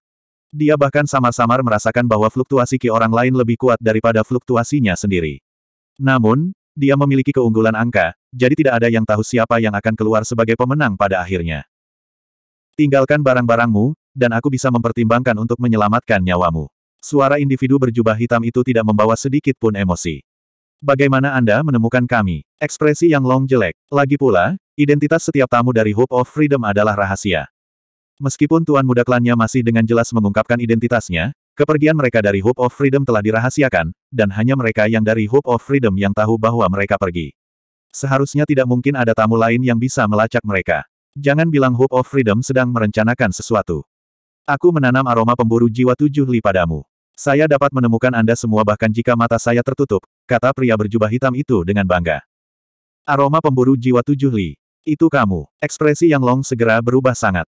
Dia bahkan samar-samar merasakan bahwa fluktuasi ki orang lain lebih kuat daripada fluktuasinya sendiri. Namun, dia memiliki keunggulan angka, jadi tidak ada yang tahu siapa yang akan keluar sebagai pemenang pada akhirnya. Tinggalkan barang-barangmu, dan aku bisa mempertimbangkan untuk menyelamatkan nyawamu. Suara individu berjubah hitam itu tidak membawa sedikit pun emosi. Bagaimana Anda menemukan kami? Ekspresi yang long jelek. Lagi pula, identitas setiap tamu dari Hope of Freedom adalah rahasia. Meskipun Tuan Muda Klannya masih dengan jelas mengungkapkan identitasnya, kepergian mereka dari Hope of Freedom telah dirahasiakan, dan hanya mereka yang dari Hope of Freedom yang tahu bahwa mereka pergi. Seharusnya tidak mungkin ada tamu lain yang bisa melacak mereka. Jangan bilang Hope of Freedom sedang merencanakan sesuatu. Aku menanam aroma pemburu jiwa tujuh li padamu. Saya dapat menemukan Anda semua bahkan jika mata saya tertutup, kata pria berjubah hitam itu dengan bangga. Aroma pemburu jiwa tujuh li. Itu kamu. Ekspresi yang Long segera berubah sangat.